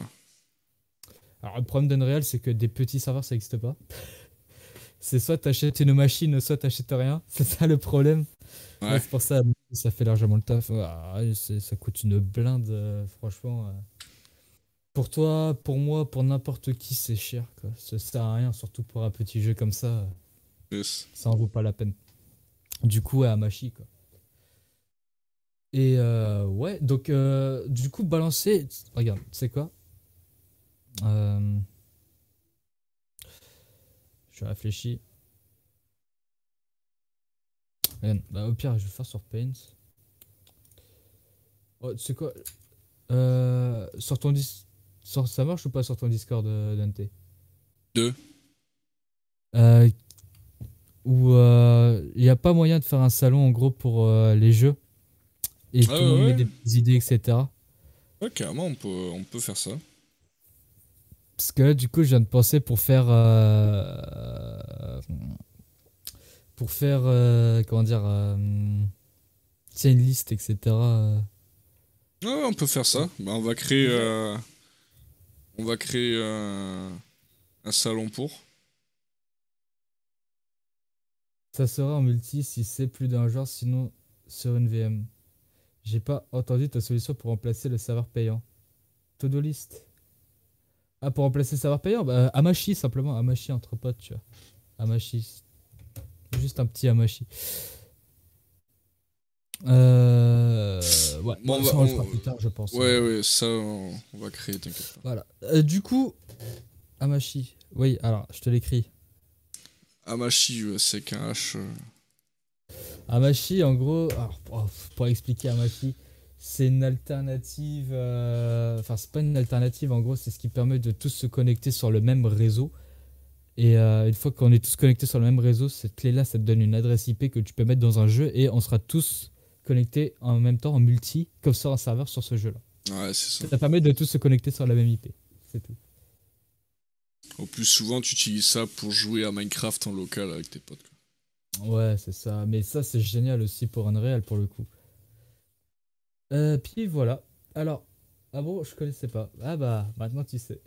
Speaker 2: le problème d'Unreal, c'est que des petits serveurs, ça n'existe pas. c'est soit achètes une machine, soit tu t'achètes rien. C'est ça le problème. c'est pour ça que ça fait largement le taf. Ah, ça coûte une blinde, euh, franchement. Euh. Pour toi, pour moi, pour n'importe qui, c'est cher. Quoi. Ça sert à rien, surtout pour un petit jeu comme ça. Ça en vaut pas la peine. Du coup, à Amashi, Et euh, ouais, donc du coup, balancer. Regarde, c'est quoi euh, je réfléchis. Bah, au pire, je vais faire sur Paint. Oh, quoi euh, Sur ton dis ça marche ou pas sur ton Discord, euh, Dante Deux. Ou il n'y a pas moyen de faire un salon en gros pour euh, les jeux et ah des idées, etc.
Speaker 1: Ouais, moi on peut, on peut faire ça.
Speaker 2: Parce que là, du coup, je viens de penser pour faire. Euh, pour faire. Euh, comment dire. Tiens, euh, une liste, etc.
Speaker 1: Ouais, on peut faire ça. Bah, on va créer. on va créer un salon pour.
Speaker 2: Ça sera en multi si c'est plus d'un joueur, sinon sur une VM. J'ai pas entendu ta solution pour remplacer le serveur payant. Todo list. Ah, pour remplacer savoir payeur Bah, Amashi, simplement. Amashi entre potes, tu vois. Amashi. Juste un petit Amashi. Euh... Ouais, on, le fera plus tard, je pense.
Speaker 1: Ouais, ouais, ça, on, va créer, t'inquiète pas. Voilà.
Speaker 2: Euh, du coup, Amashi. Oui, alors, je te l'écris.
Speaker 1: Amashi, c'est qu'un H. Euh.
Speaker 2: Amashi, en gros, alors, pour, oh, pour expliquer Amashi, c'est une alternative. Euh, enfin, c'est pas une alternative, en gros, c'est ce qui permet de tous se connecter sur le même réseau. Et euh, une fois qu'on est tous connectés sur le même réseau, cette clé-là, ça te donne une adresse IP que tu peux mettre dans un jeu et on sera tous connectés en même temps en multi, comme sur un serveur sur ce jeu-là. Ouais, c'est ça. Ça permet de tous se connecter sur la même IP. C'est tout.
Speaker 1: Au plus souvent, tu utilises ça pour jouer à Minecraft en local avec tes potes.
Speaker 2: Ouais, c'est ça. Mais ça, c'est génial aussi pour Unreal pour le coup. Euh, puis voilà. Alors, ah bon, je connaissais pas. Ah bah, maintenant tu sais.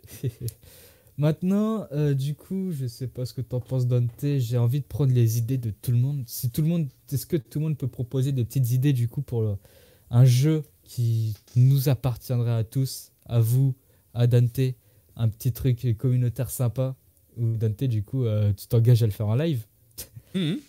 Speaker 2: maintenant, euh, du coup, je sais pas ce que t'en penses, Dante. J'ai envie de prendre les idées de tout le monde. Si tout le monde, est-ce que tout le monde peut proposer des petites idées du coup pour un jeu qui nous appartiendrait à tous, à vous, à Dante, un petit truc communautaire sympa Ou Dante, du coup, euh, tu t'engages à le faire en live. Mhm.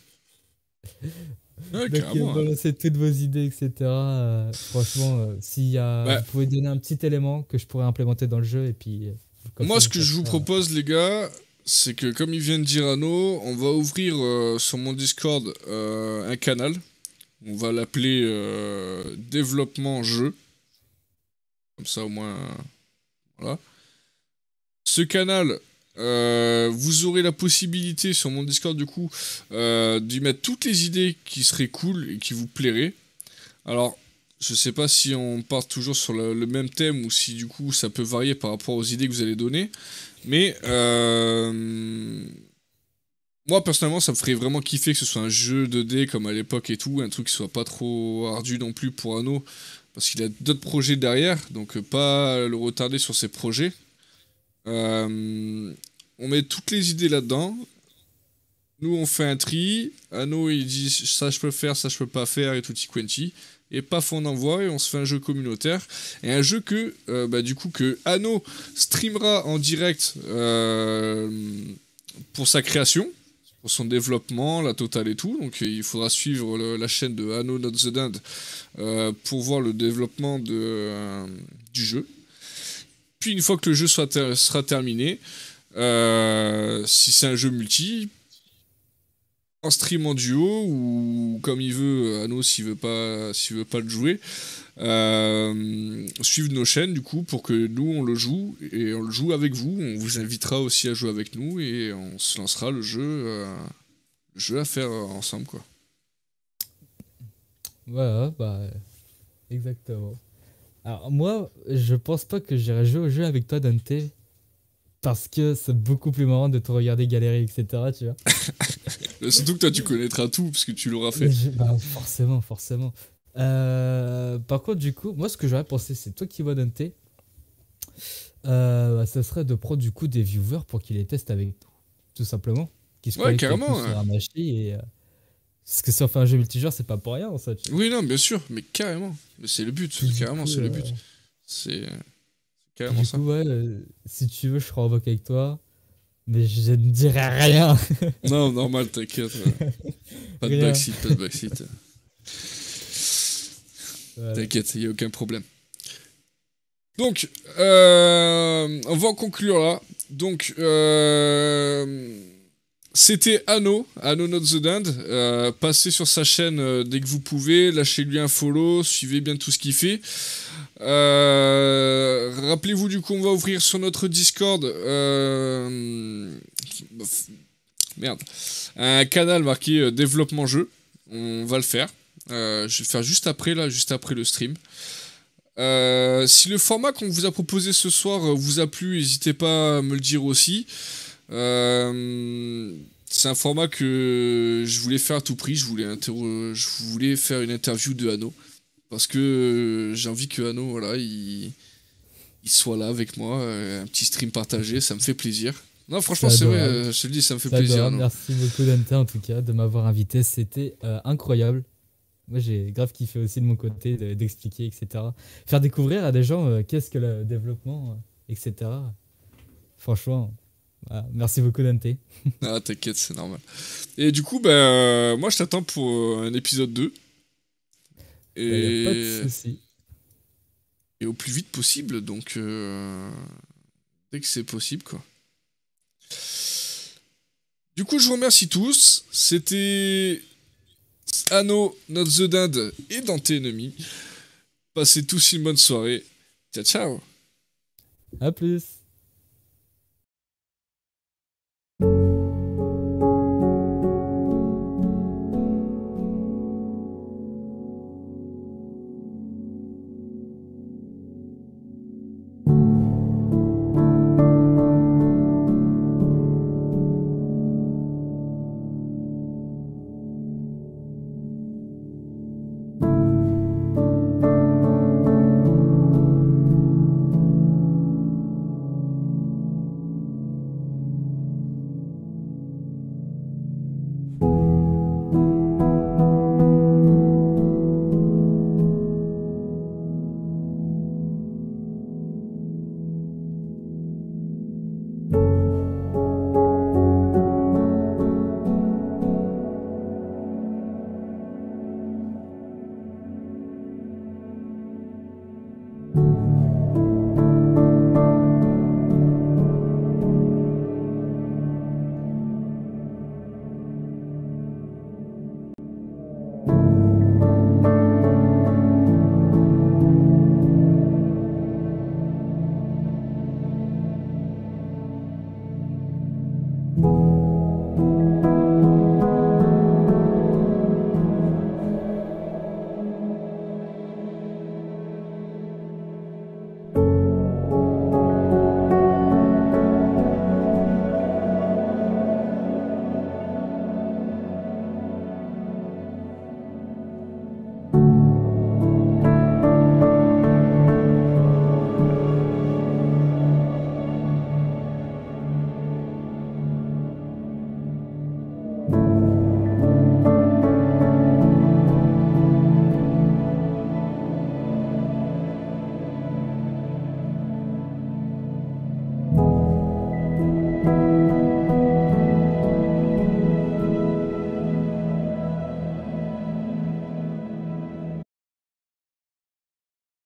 Speaker 2: Ouais, toutes hein. vos idées, etc. Euh, franchement, euh, s'il y a, bah vous pouvez donner un petit élément que je pourrais implémenter dans le jeu et puis.
Speaker 1: Euh, Moi, ce que je vous propose, les gars, c'est que comme il vient de dire nous on va ouvrir sur mon Discord un canal. On va l'appeler développement jeu. Comme ça, au moins, voilà. Ce canal, euh, vous aurez la possibilité sur mon Discord du coup euh, d'y mettre toutes les idées qui seraient cool et qui vous plairaient. Alors, je sais pas si on part toujours sur le, même thème ou si du coup ça peut varier par rapport aux idées que vous allez donner. Mais euh, moi personnellement, ça me ferait vraiment kiffer que ce soit un jeu 2D comme à l'époque et tout, un truc qui soit pas trop ardu non plus pour Anno parce qu'il a d'autres projets derrière, donc pas le retarder sur ses projets. Euh, on met toutes les idées là-dedans. Nous, on fait un tri. Anno il dit ça je peux faire, ça je peux pas faire, et tout quenti. Et paf, on envoie et on se fait un jeu communautaire. Et un jeu que, euh, bah, du coup, que Anno streamera en direct euh, pour sa création, pour son développement, la totale et tout. Donc il faudra suivre la chaîne de Anno Not the Dand pour voir le développement de, du jeu. Puis une fois que le jeu sera, terminé, euh, si c'est un jeu multi, en stream en duo ou comme il veut, euh, Anno s'il veut pas veut pas le jouer, euh, nos chaînes du coup pour que nous on le joue et on le joue avec vous. On vous invitera aussi à jouer avec nous et on se lancera le jeu, euh, jeu à faire ensemble quoi.
Speaker 2: Voilà, bah exactement. Alors moi, je pense pas que j'irai jouer au jeu avec toi, Dante, parce que c'est beaucoup plus marrant de te regarder galérer, etc. Tu
Speaker 1: euh, Surtout que toi, tu connaîtras tout parce que tu l'auras fait. Bah,
Speaker 2: forcément, forcément. Euh, par contre, du coup, moi, ce que j'aurais pensé, c'est toi qui vois Dante. Euh, ce serait de prendre du coup des viewers pour qu'ils les testent avec toi, tout simplement. ouais, carrément. et, parce que si on fait un jeu multijoueur, c'est pas pour rien, ça.
Speaker 1: Oui, non, bien sûr, mais carrément. C'est le but, carrément, c'est le euh, but. C'est carrément
Speaker 2: ça. ouais, euh, si tu veux, je serai en avec toi, mais je ne dirai rien.
Speaker 1: non, normal, t'inquiète. pas de backseat, pas de backseat. T'inquiète, il n'y a aucun problème. Donc, euh, on va en conclure là. Donc, euh, c'était Anno, Anno Not the Dand. Euh, passez sur sa chaîne euh, dès que vous pouvez, lâchez-lui un follow, suivez bien tout ce qu'il fait. Euh, rappelez-vous du coup, on va ouvrir sur notre Discord. Merde. Un canal marqué développement jeu. On va le faire. je vais le faire juste après, là, juste après le stream. si le format qu'on vous a proposé ce soir vous a plu, n'hésitez pas à me le dire aussi. Euh, c'est un format que je voulais faire à tout prix. Je voulais, je voulais faire une interview de Hano. Parce que j'ai envie que Hano, voilà, il, il, soit là avec moi. Euh, un petit stream partagé, ça me fait plaisir. Non, franchement, c'est vrai, euh, je te le dis, ça me fait plaisir. Merci
Speaker 2: beaucoup, Dante, en tout cas, de m'avoir invité. C'était incroyable. Moi, j'ai grave kiffé aussi de mon côté d'expliquer, etc. Faire découvrir à des gens qu'est-ce que le développement, etc. Franchement, Merci beaucoup, Dante.
Speaker 1: ah, t'inquiète, c'est normal. Et du coup, ben, euh, moi, je t'attends pour euh, un épisode 2. Et... Ben, pas de soucis. Et au plus vite possible, donc... Euh... que c'est possible, quoi. Du coup, je vous remercie tous. C'était Anno, Not the Dind et Dante Enemy. Passez tous une bonne soirée. Ciao, ciao.
Speaker 2: À plus.